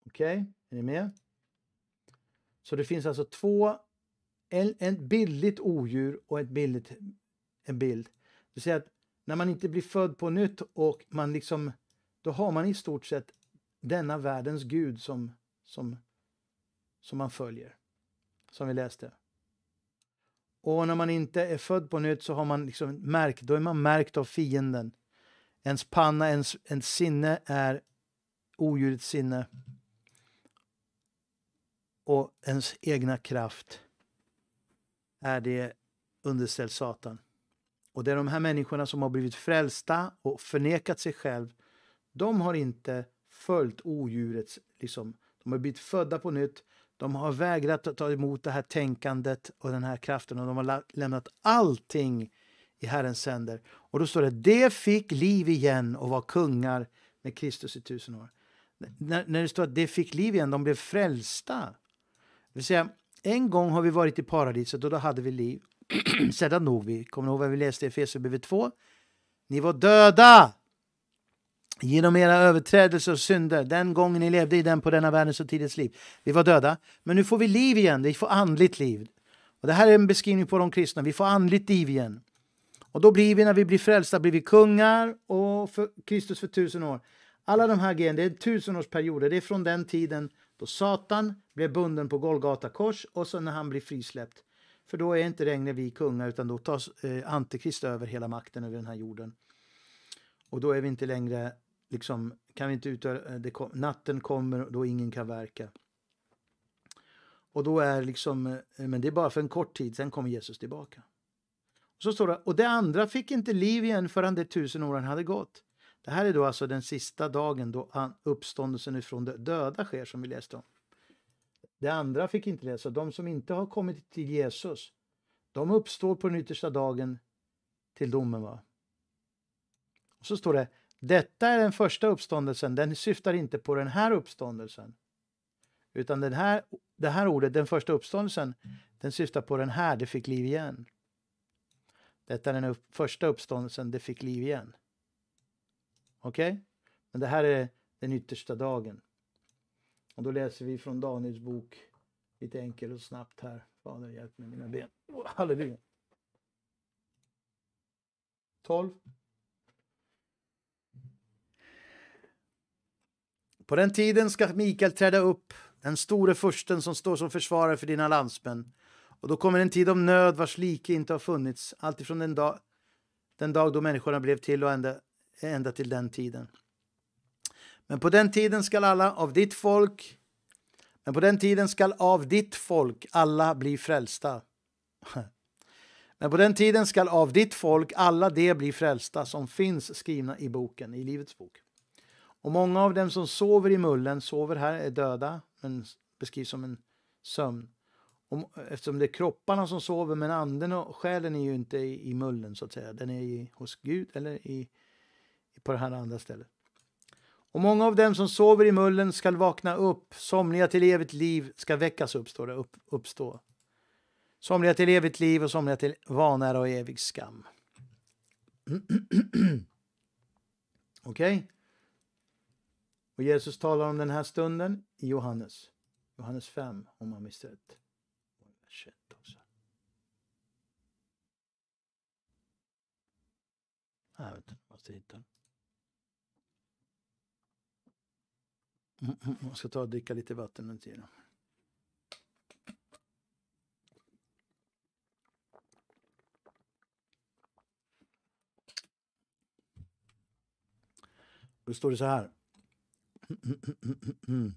Okej, okay, är ni med? Så det finns alltså två en, en billigt odjur och ett billigt, en bild. Du säger att när man inte blir född på nytt och man liksom, då har man i stort sett denna världens gud som, som, som man följer. Som vi läste. Och när man inte är född på nytt så har man liksom märkt, då är man märkt av fienden. Ens panna, ens, ens sinne är odjurets sinne. Och ens egna kraft är det underställt Satan. Och det är de här människorna som har blivit frälsta och förnekat sig själv. De har inte följt odjurets, liksom. de har blivit födda på nytt. De har vägrat att ta emot det här tänkandet och den här kraften och de har lämnat allting i Herrens händer. Och då står det, det fick liv igen och var kungar med Kristus i tusen år. När, när det står att det fick liv igen, de blev frälsta. Det vill säga, en gång har vi varit i paradiset och då hade vi liv. [clears throat] Sedan dog vi. Kommer ni ihåg vad vi läste i Efesierbrevet 2? Ni var döda genom era överträdelser och synder den gången ni levde i den på denna världens och tidens liv. Vi var döda, men nu får vi liv igen. Vi får andligt liv. Och Det här är en beskrivning på de kristna. Vi får andligt liv igen. Och då blir vi, när vi blir frälsta, blir vi kungar och för Kristus för tusen år. Alla de här grejerna, det är tusenårsperioder. Det är från den tiden då Satan blev bunden på Golgata kors och så när han blir frisläppt. För då är inte längre vi kungar utan då tas eh, Antikrist över hela makten över den här jorden. Och då är vi inte längre, liksom, kan vi inte utöra, eh, det, natten kommer då ingen kan verka. Och då är liksom, eh, men det är bara för en kort tid, sen kommer Jesus tillbaka. Och så står det, och det andra fick inte liv igen förrän de tusen åren hade gått. Det här är då alltså den sista dagen då uppståndelsen ifrån de döda sker som vi läste om. Det andra fick inte läsa. De som inte har kommit till Jesus, de uppstår på den yttersta dagen till domen. Va? Och så står det, detta är den första uppståndelsen, den syftar inte på den här uppståndelsen. Utan den här, det här ordet, den första uppståndelsen, den syftar på den här, det fick liv igen. Detta är den upp, första uppståndelsen, det fick liv igen. Okej? Okay? Men det här är den yttersta dagen. Och då läser vi från Daniels bok lite enkelt och snabbt här. Fader hjälp mig med mina ben. Oh, halleluja. 12. På den tiden ska Mikael träda upp, den store försten som står som försvarare för dina landsmän. Och då kommer en tid av nöd vars like inte har funnits, alltifrån den dag, den dag då människorna blev till och ända ända till den tiden. Men på den tiden skall alla av ditt folk men på den tiden skall av ditt folk alla bli frälsta. [laughs] Men på den tiden skall av ditt folk alla de bli frälsta som finns skrivna i boken, i Livets bok. Och många av dem som sover i mullen, sover här, är döda, men beskrivs som en sömn. Eftersom det är kropparna som sover, men anden och själen är ju inte i mullen, så att säga. Den är i, hos Gud eller i på det här andra stället. Och många av dem som sover i mullen skall vakna upp, somliga till evigt liv skall väckas upp, står det, upp, uppstå. Somliga till evigt liv och somliga till vanära och evig skam. [clears throat] Okej? Okay. Och Jesus talar om den här stunden i Johannes. Johannes 5, om man missar rätt. Jag vet inte, måste hitta den. Jag ska ta och dricka lite vatten under tiden. Då står det så här. Mm.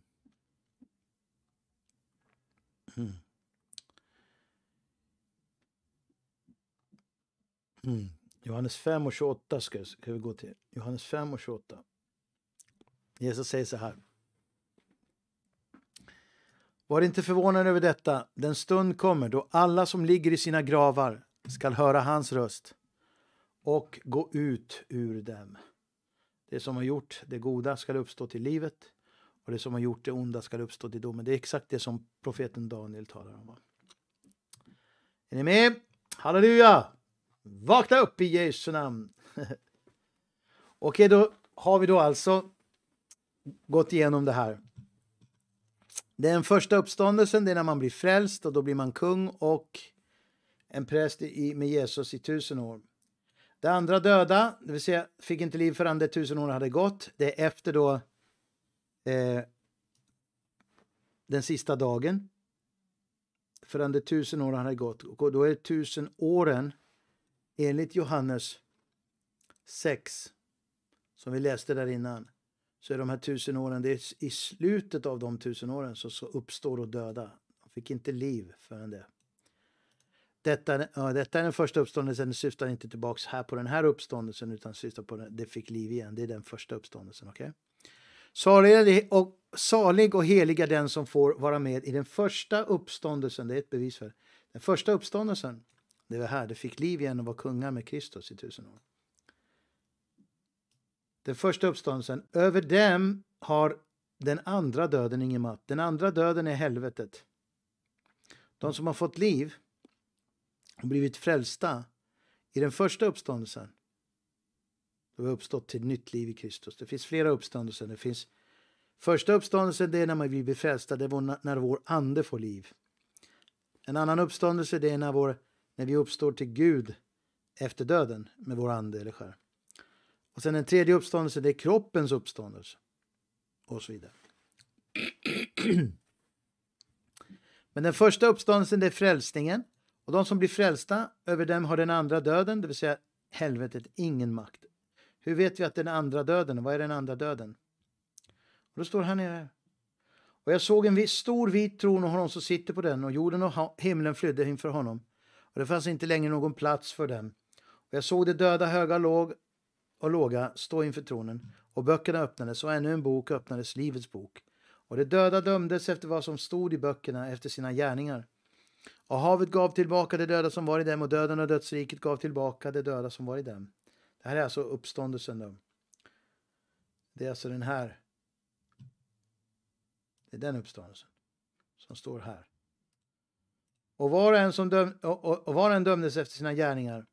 Johannes 5 och 28 ska vi gå till. Johannes 5 och 28. Jesus säger så här. Var inte förvånad över detta, den stund kommer då alla som ligger i sina gravar skall höra hans röst och gå ut ur dem. Det som har gjort det goda skall uppstå till livet och det som har gjort det onda skall uppstå till domen. Det är exakt det som profeten Daniel talar om. Är ni med? Halleluja! Vakna upp i Jesu namn! [laughs] Okej, då har vi då alltså gått igenom det här. Den första uppståndelsen det är när man blir frälst och då blir man kung och en präst i, med Jesus i tusen år. Det andra döda, det vill säga fick inte liv förrän det tusen år hade gått, det är efter då eh, den sista dagen. Förrän det tusen år hade gått och då är det tusen åren enligt Johannes 6 som vi läste där innan så är de här tusen åren, det är i slutet av de tusen åren så, så uppstår och döda. De fick inte liv förrän det. Detta, ja, detta är den första uppståndelsen, den syftar inte tillbaks här på den här uppståndelsen utan syftar på den, det fick liv igen. Det är den första uppståndelsen, okej? Okay? Salig och, salig och heliga den som får vara med i den första uppståndelsen, det är ett bevis för det. Den första uppståndelsen, det var här, det fick liv igen och var kungar med Kristus i tusen år den första uppståndelsen. Över dem har den andra döden ingen makt. Den andra döden är helvetet. De som har fått liv och blivit frälsta i den första uppståndelsen du har uppstått till nytt liv i Kristus. Det finns flera uppståndelser. Det finns första uppståndelsen det är när vi blir frälsta, det är när vår ande får liv. En annan uppståndelse det är när, vår, när vi uppstår till Gud efter döden med vår ande eller själ. Och sen den tredje uppståndelsen, det är kroppens uppståndelse. Och så vidare. [clears throat] Men den första uppståndelsen, det är frälsningen. Och de som blir frälsta, över dem har den andra döden, det vill säga helvetet, ingen makt. Hur vet vi att den andra döden, vad är den andra döden? Och då står han nere. Och jag såg en stor vit tron och honom som sitter på den och jorden och himlen flydde inför honom. Och det fanns inte längre någon plats för den. Och jag såg de döda höga låg och låga stå inför tronen och böckerna öppnades och ännu en bok öppnades, Livets bok. Och de döda dömdes efter vad som stod i böckerna efter sina gärningar. Och havet gav tillbaka de döda som var i dem och döden och dödsriket gav tillbaka de döda som var i dem. Det här är alltså uppståndelsen. Då. Det är alltså den här. Det är den uppståndelsen som står här. Och var och en, som döm och, och, och var en dömdes efter sina gärningar.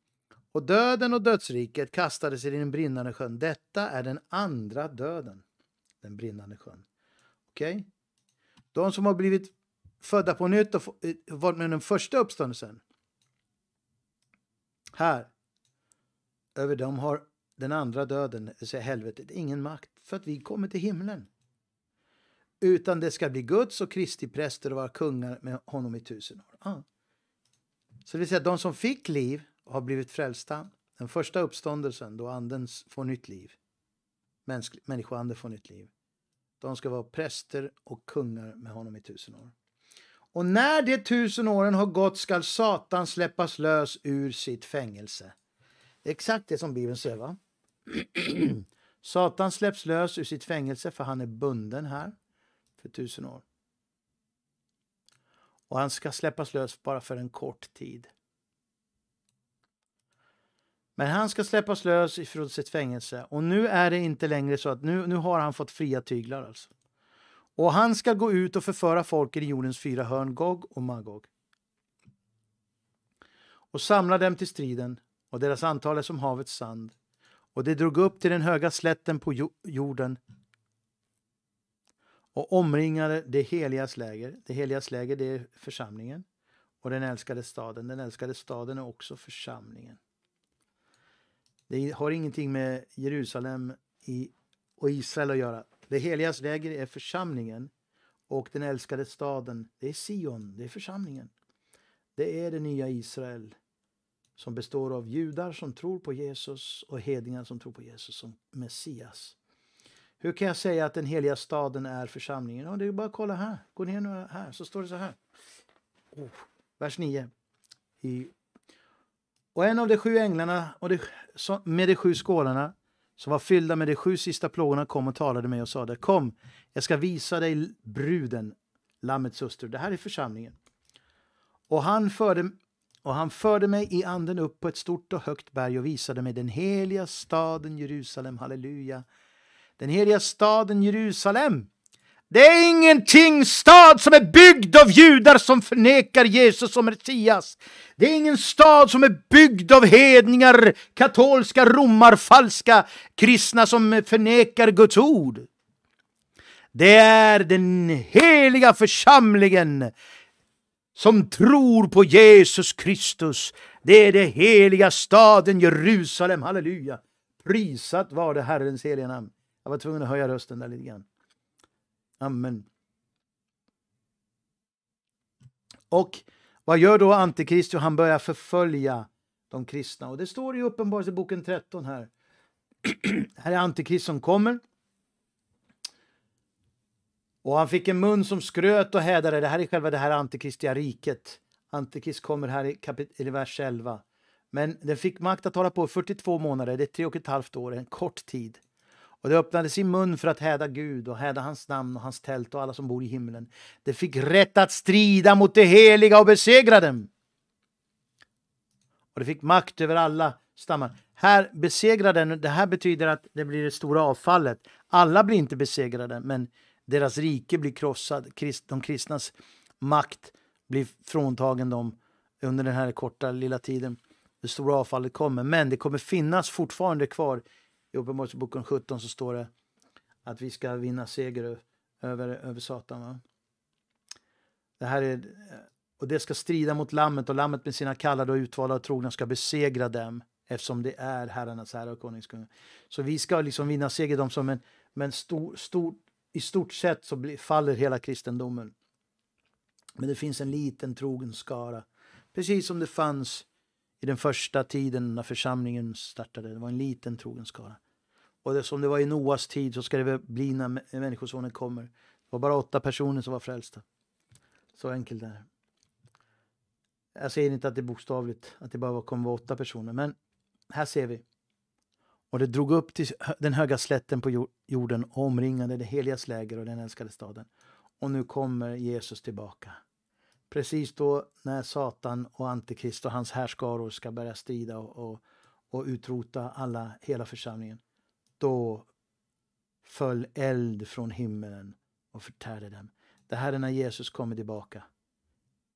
Och döden och dödsriket kastades i den brinnande sjön. Detta är den andra döden, den brinnande sjön. Okej? Okay? De som har blivit födda på nytt och eh, varit med den första uppståndelsen. Här. Över dem har den andra döden, det helvetet, ingen makt för att vi kommer till himlen. Utan det ska bli Guds och Kristi präster och vara kungar med honom i tusen år. Ah. Så det vill säga, de som fick liv har blivit frälsta. Den första uppståndelsen då anden får nytt liv. Mänsk, människoanden får nytt liv. De ska vara präster och kungar med honom i tusen år. Och när de tusen åren har gått skall Satan släppas lös ur sitt fängelse. Det är exakt det som Bibeln säger. Va? [clears throat] Satan släpps lös ur sitt fängelse för han är bunden här för tusen år. Och han ska släppas lös bara för en kort tid. Men han ska släppas lös ifrån sitt fängelse och nu är det inte längre så att nu, nu har han fått fria tyglar alltså. Och han ska gå ut och förföra folken i jordens fyra hörn, Gog och Magog. Och samla dem till striden och deras antal är som havets sand. Och det drog upp till den höga slätten på jorden och omringade det heligas läger. Det heligas läger det är församlingen och den älskade staden. Den älskade staden är också församlingen. Det har ingenting med Jerusalem och Israel att göra. Det heligas läger är församlingen och den älskade staden, det är Sion, det är församlingen. Det är det nya Israel som består av judar som tror på Jesus och hedningar som tror på Jesus som Messias. Hur kan jag säga att den heliga staden är församlingen? Ja, det är bara att kolla här. Gå ner nu här så står det så här. Oh, vers 9 i och en av de sju änglarna och de, med de sju skålarna som var fyllda med de sju sista plågorna kom och talade med mig och sade Kom, jag ska visa dig bruden, Lammets hustru. Det här är församlingen. Och han, förde, och han förde mig i anden upp på ett stort och högt berg och visade mig den heliga staden Jerusalem, halleluja. Den heliga staden Jerusalem det är ingen stad som är byggd av judar som förnekar Jesus som Messias. Det är ingen stad som är byggd av hedningar, katolska, romar, falska, kristna som förnekar Guds ord. Det är den heliga församlingen som tror på Jesus Kristus. Det är den heliga staden Jerusalem, halleluja. Prisat var det Herrens heliga namn. Jag var tvungen att höja rösten där lite grann. Amen. Och vad gör då Antikrist? Jo, han börjar förfölja de kristna. Och det står i Uppenbarelseboken 13 här. [clears throat] här är Antikrist som kommer. Och han fick en mun som skröt och hädade. Det här är själva det här antikristiga riket. Antikrist kommer här i, kapit- i vers 11. Men den fick makt att hålla på 42 månader, det är tre och ett halvt år, en kort tid. Och det öppnade sin mun för att häda Gud och häda hans namn och hans tält och alla som bor i himlen. Det fick rätt att strida mot det heliga och besegra dem. Och det fick makt över alla stammar. Här besegrar den, det här betyder att det blir det stora avfallet. Alla blir inte besegrade, men deras rike blir krossad. De kristnas makt blir fråntagen dem under den här korta lilla tiden. Det stora avfallet kommer, men det kommer finnas fortfarande kvar i Uppenbarelseboken 17 så står det att vi ska vinna seger över, över Satan. Va? Det här är, och det ska strida mot Lammet och Lammet med sina kallade och utvalda och trogna ska besegra dem eftersom det är herrarnas herre och konungskung. Så vi ska liksom vinna seger dem som en, men stor, stor, i stort sett så blir, faller hela kristendomen. Men det finns en liten trogen skara. Precis som det fanns i den första tiden när församlingen startade. Det var en liten trogen skara. Och det, som det var i Noas tid så ska det bli när Människosonen kommer. Det var bara åtta personer som var frälsta. Så enkelt är det. Jag säger inte att det är bokstavligt, att det bara kommer vara åtta personer, men här ser vi. Och det drog upp till den höga slätten på jorden och omringade det heligas läger och den älskade staden. Och nu kommer Jesus tillbaka precis då när Satan och Antikrist och hans härskaror ska börja strida och, och, och, utrota alla, hela församlingen. Då föll eld från himlen och förtärde dem. Det här är när Jesus kommer tillbaka.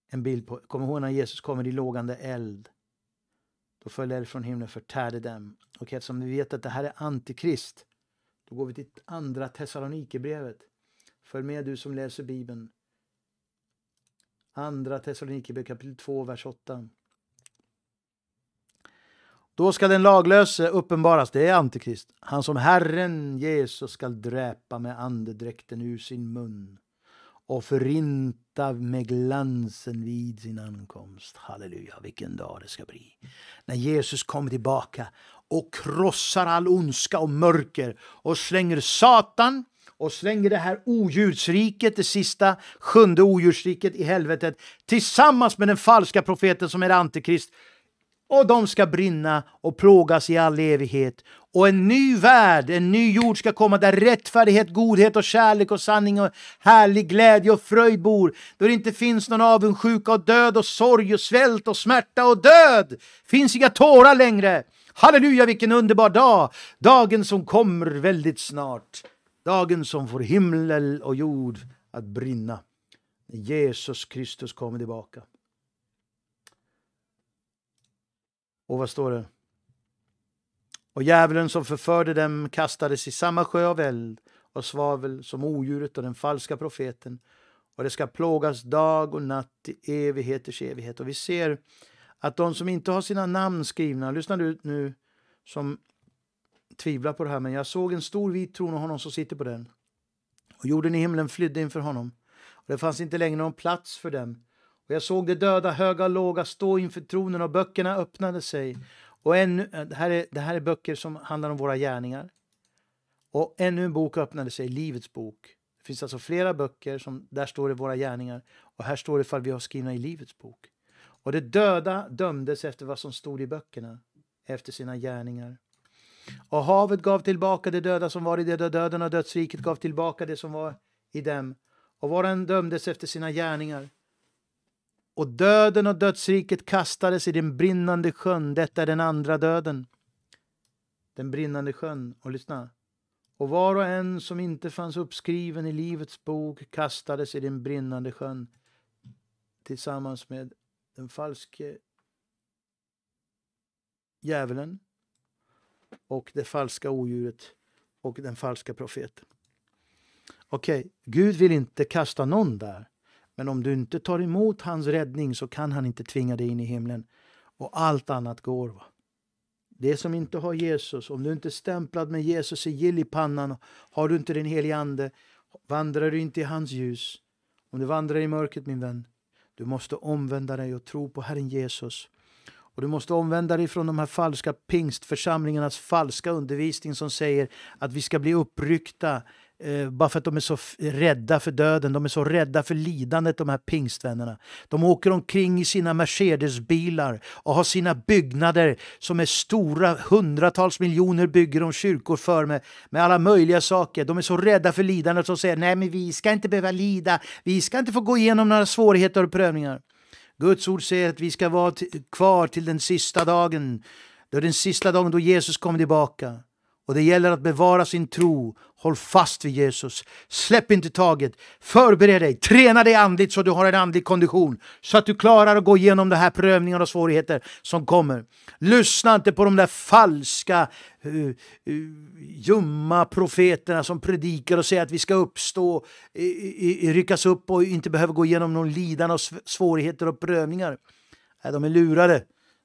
En bild på, kommer ihåg när Jesus kommer i lågande eld? Då föll eld från himlen och förtärde dem. Och eftersom vi vet att det här är Antikrist, då går vi till andra Thessalonikerbrevet. Följ med du som läser Bibeln. Andra Thessalonikerbrevet kapitel 2, vers 8. Då ska den laglöse uppenbaras, det är Antikrist, han som Herren Jesus skall dräpa med andedräkten ur sin mun och förinta med glansen vid sin ankomst. Halleluja, vilken dag det ska bli. När Jesus kommer tillbaka och krossar all ondska och mörker och slänger Satan och slänger det här odjursriket, det sista sjunde odjursriket i helvetet tillsammans med den falska profeten som är antikrist och de ska brinna och plågas i all evighet. Och en ny värld, en ny jord ska komma där rättfärdighet, godhet och kärlek och sanning och härlig glädje och fröjd bor. Då det inte finns någon avundsjuka och död och sorg och svält och smärta och död. Finns inga tårar längre. Halleluja vilken underbar dag! Dagen som kommer väldigt snart. Dagen som får himmel och jord att brinna. När Jesus Kristus kommer tillbaka. Och vad står det? Och djävulen som förförde dem kastades i samma sjö av eld och svavel som odjuret och den falska profeten. Och det ska plågas dag och natt i evigheters evighet. Och vi ser att de som inte har sina namn skrivna, lyssna nu, som tvivlar på det här, men jag såg en stor vit tron och honom som sitter på den. Och jorden i himlen flydde inför honom, och det fanns inte längre någon plats för dem. Och jag såg de döda, höga och låga, stå inför tronen och böckerna öppnade sig. Och ännu, eh, det, här är, det här är böcker som handlar om våra gärningar. Och ännu en bok öppnade sig, Livets bok. Det finns alltså flera böcker som där står det våra gärningar och här står det ifall vi har skrivna i Livets bok. Och de döda dömdes efter vad som stod i böckerna, efter sina gärningar. Och havet gav tillbaka de döda som var i det döden och dödsriket gav tillbaka det som var i dem. Och var och en dömdes efter sina gärningar. Och döden och dödsriket kastades i den brinnande sjön. Detta är den andra döden. Den brinnande sjön. Och lyssna. Och var och en som inte fanns uppskriven i Livets bok kastades i den brinnande sjön tillsammans med den falske djävulen och det falska odjuret och den falska profeten. Okej, okay, Gud vill inte kasta någon där. Men om du inte tar emot hans räddning så kan han inte tvinga dig in i himlen. Och allt annat går. Va? Det som inte har Jesus, om du inte är stämplad med Jesus sigill i pannan, har du inte din helige Ande, vandrar du inte i hans ljus. Om du vandrar i mörkret, min vän, du måste omvända dig och tro på Herren Jesus och du måste omvända dig från de här falska pingstförsamlingarnas falska undervisning som säger att vi ska bli uppryckta eh, bara för att de är så rädda för döden, de är så rädda för lidandet de här pingstvännerna. De åker omkring i sina Mercedesbilar och har sina byggnader som är stora, hundratals miljoner bygger de kyrkor för med, med alla möjliga saker. De är så rädda för lidandet som säger nej men vi ska inte behöva lida, vi ska inte få gå igenom några svårigheter och prövningar. Guds ord säger att vi ska vara kvar till den sista dagen. Då den sista dagen då Jesus kommer tillbaka. Och det gäller att bevara sin tro. Håll fast vid Jesus. Släpp inte taget. Förbered dig. Träna dig andligt så du har en andlig kondition. Så att du klarar att gå igenom de här prövningarna och svårigheter som kommer. Lyssna inte på de där falska, uh, uh, ljumma profeterna som predikar och säger att vi ska uppstå, uh, ryckas upp och inte behöver gå igenom någon lidan och svårigheter och prövningar. Nej, de är lurade.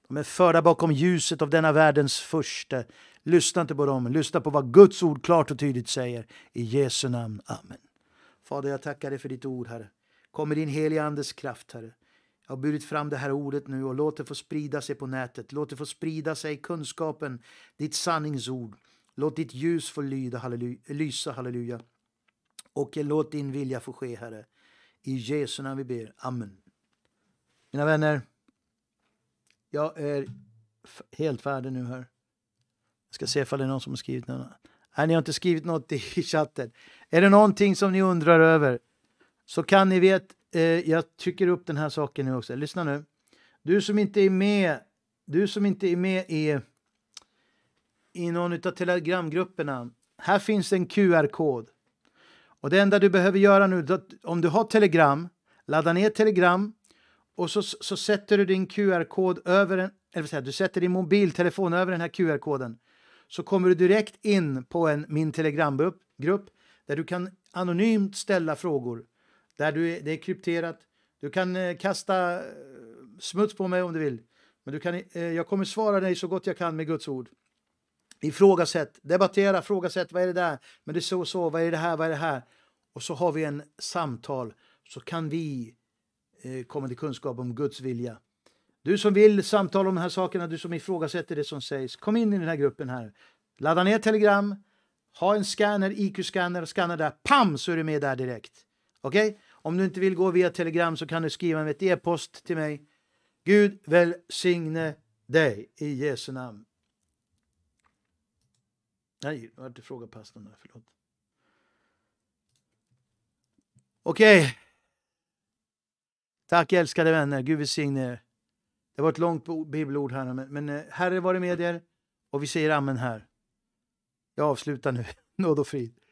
De är förda bakom ljuset av denna världens första Lyssna inte på dem, lyssna på vad Guds ord klart och tydligt säger. I Jesu namn. Amen. Fader, jag tackar dig för ditt ord, Herre. Kom med din heliga Andes kraft, Herre. Jag har burit fram det här ordet nu och låt det få sprida sig på nätet. Låt det få sprida sig kunskapen, ditt sanningsord. Låt ditt ljus få lyda, halleluja, lysa, halleluja. Och låt din vilja få ske, Herre. I Jesu namn vi ber. Amen. Mina vänner, jag är helt färdig nu här. Jag ska se ifall det är någon som har skrivit något. Nej, ni har inte skrivit något i [laughs] chatten. Är det någonting som ni undrar över så kan ni veta. Eh, jag trycker upp den här saken nu också. Lyssna nu. Du som inte är med, du som inte är med i, i någon av telegramgrupperna. Här finns en QR-kod. Och det enda du behöver göra nu, om du har telegram, ladda ner telegram och så, så sätter du din QR-kod över en, eller säga, du sätter din mobiltelefon över den här QR-koden så kommer du direkt in på en Min Telegramgrupp där du kan anonymt ställa frågor. Där du, det är krypterat. Du kan eh, kasta eh, smuts på mig om du vill. Men du kan, eh, jag kommer svara dig så gott jag kan med Guds ord. Ifrågasätt, debattera, ifrågasätt. vad är det där? Men det är så och så, vad är det här, vad är det här? Och så har vi en samtal så kan vi komma till kunskap om Guds vilja. Du som vill samtala om de här sakerna, du som ifrågasätter det som sägs, kom in i den här gruppen här. Ladda ner Telegram, ha en scanner, IQ-scanner, scanna där, pam så är du med där direkt. Okej? Okay? Om du inte vill gå via Telegram så kan du skriva med ett e-post till mig. Gud välsigne dig i Jesu namn. Nej, jag har inte frågat pastorn där, förlåt. Okej. Okay. Tack älskade vänner, Gud välsigne er. Det var ett långt bibelord här, men, men eh, Herre var det med er och vi säger amen här. Jag avslutar nu. [laughs] Nåd och frid.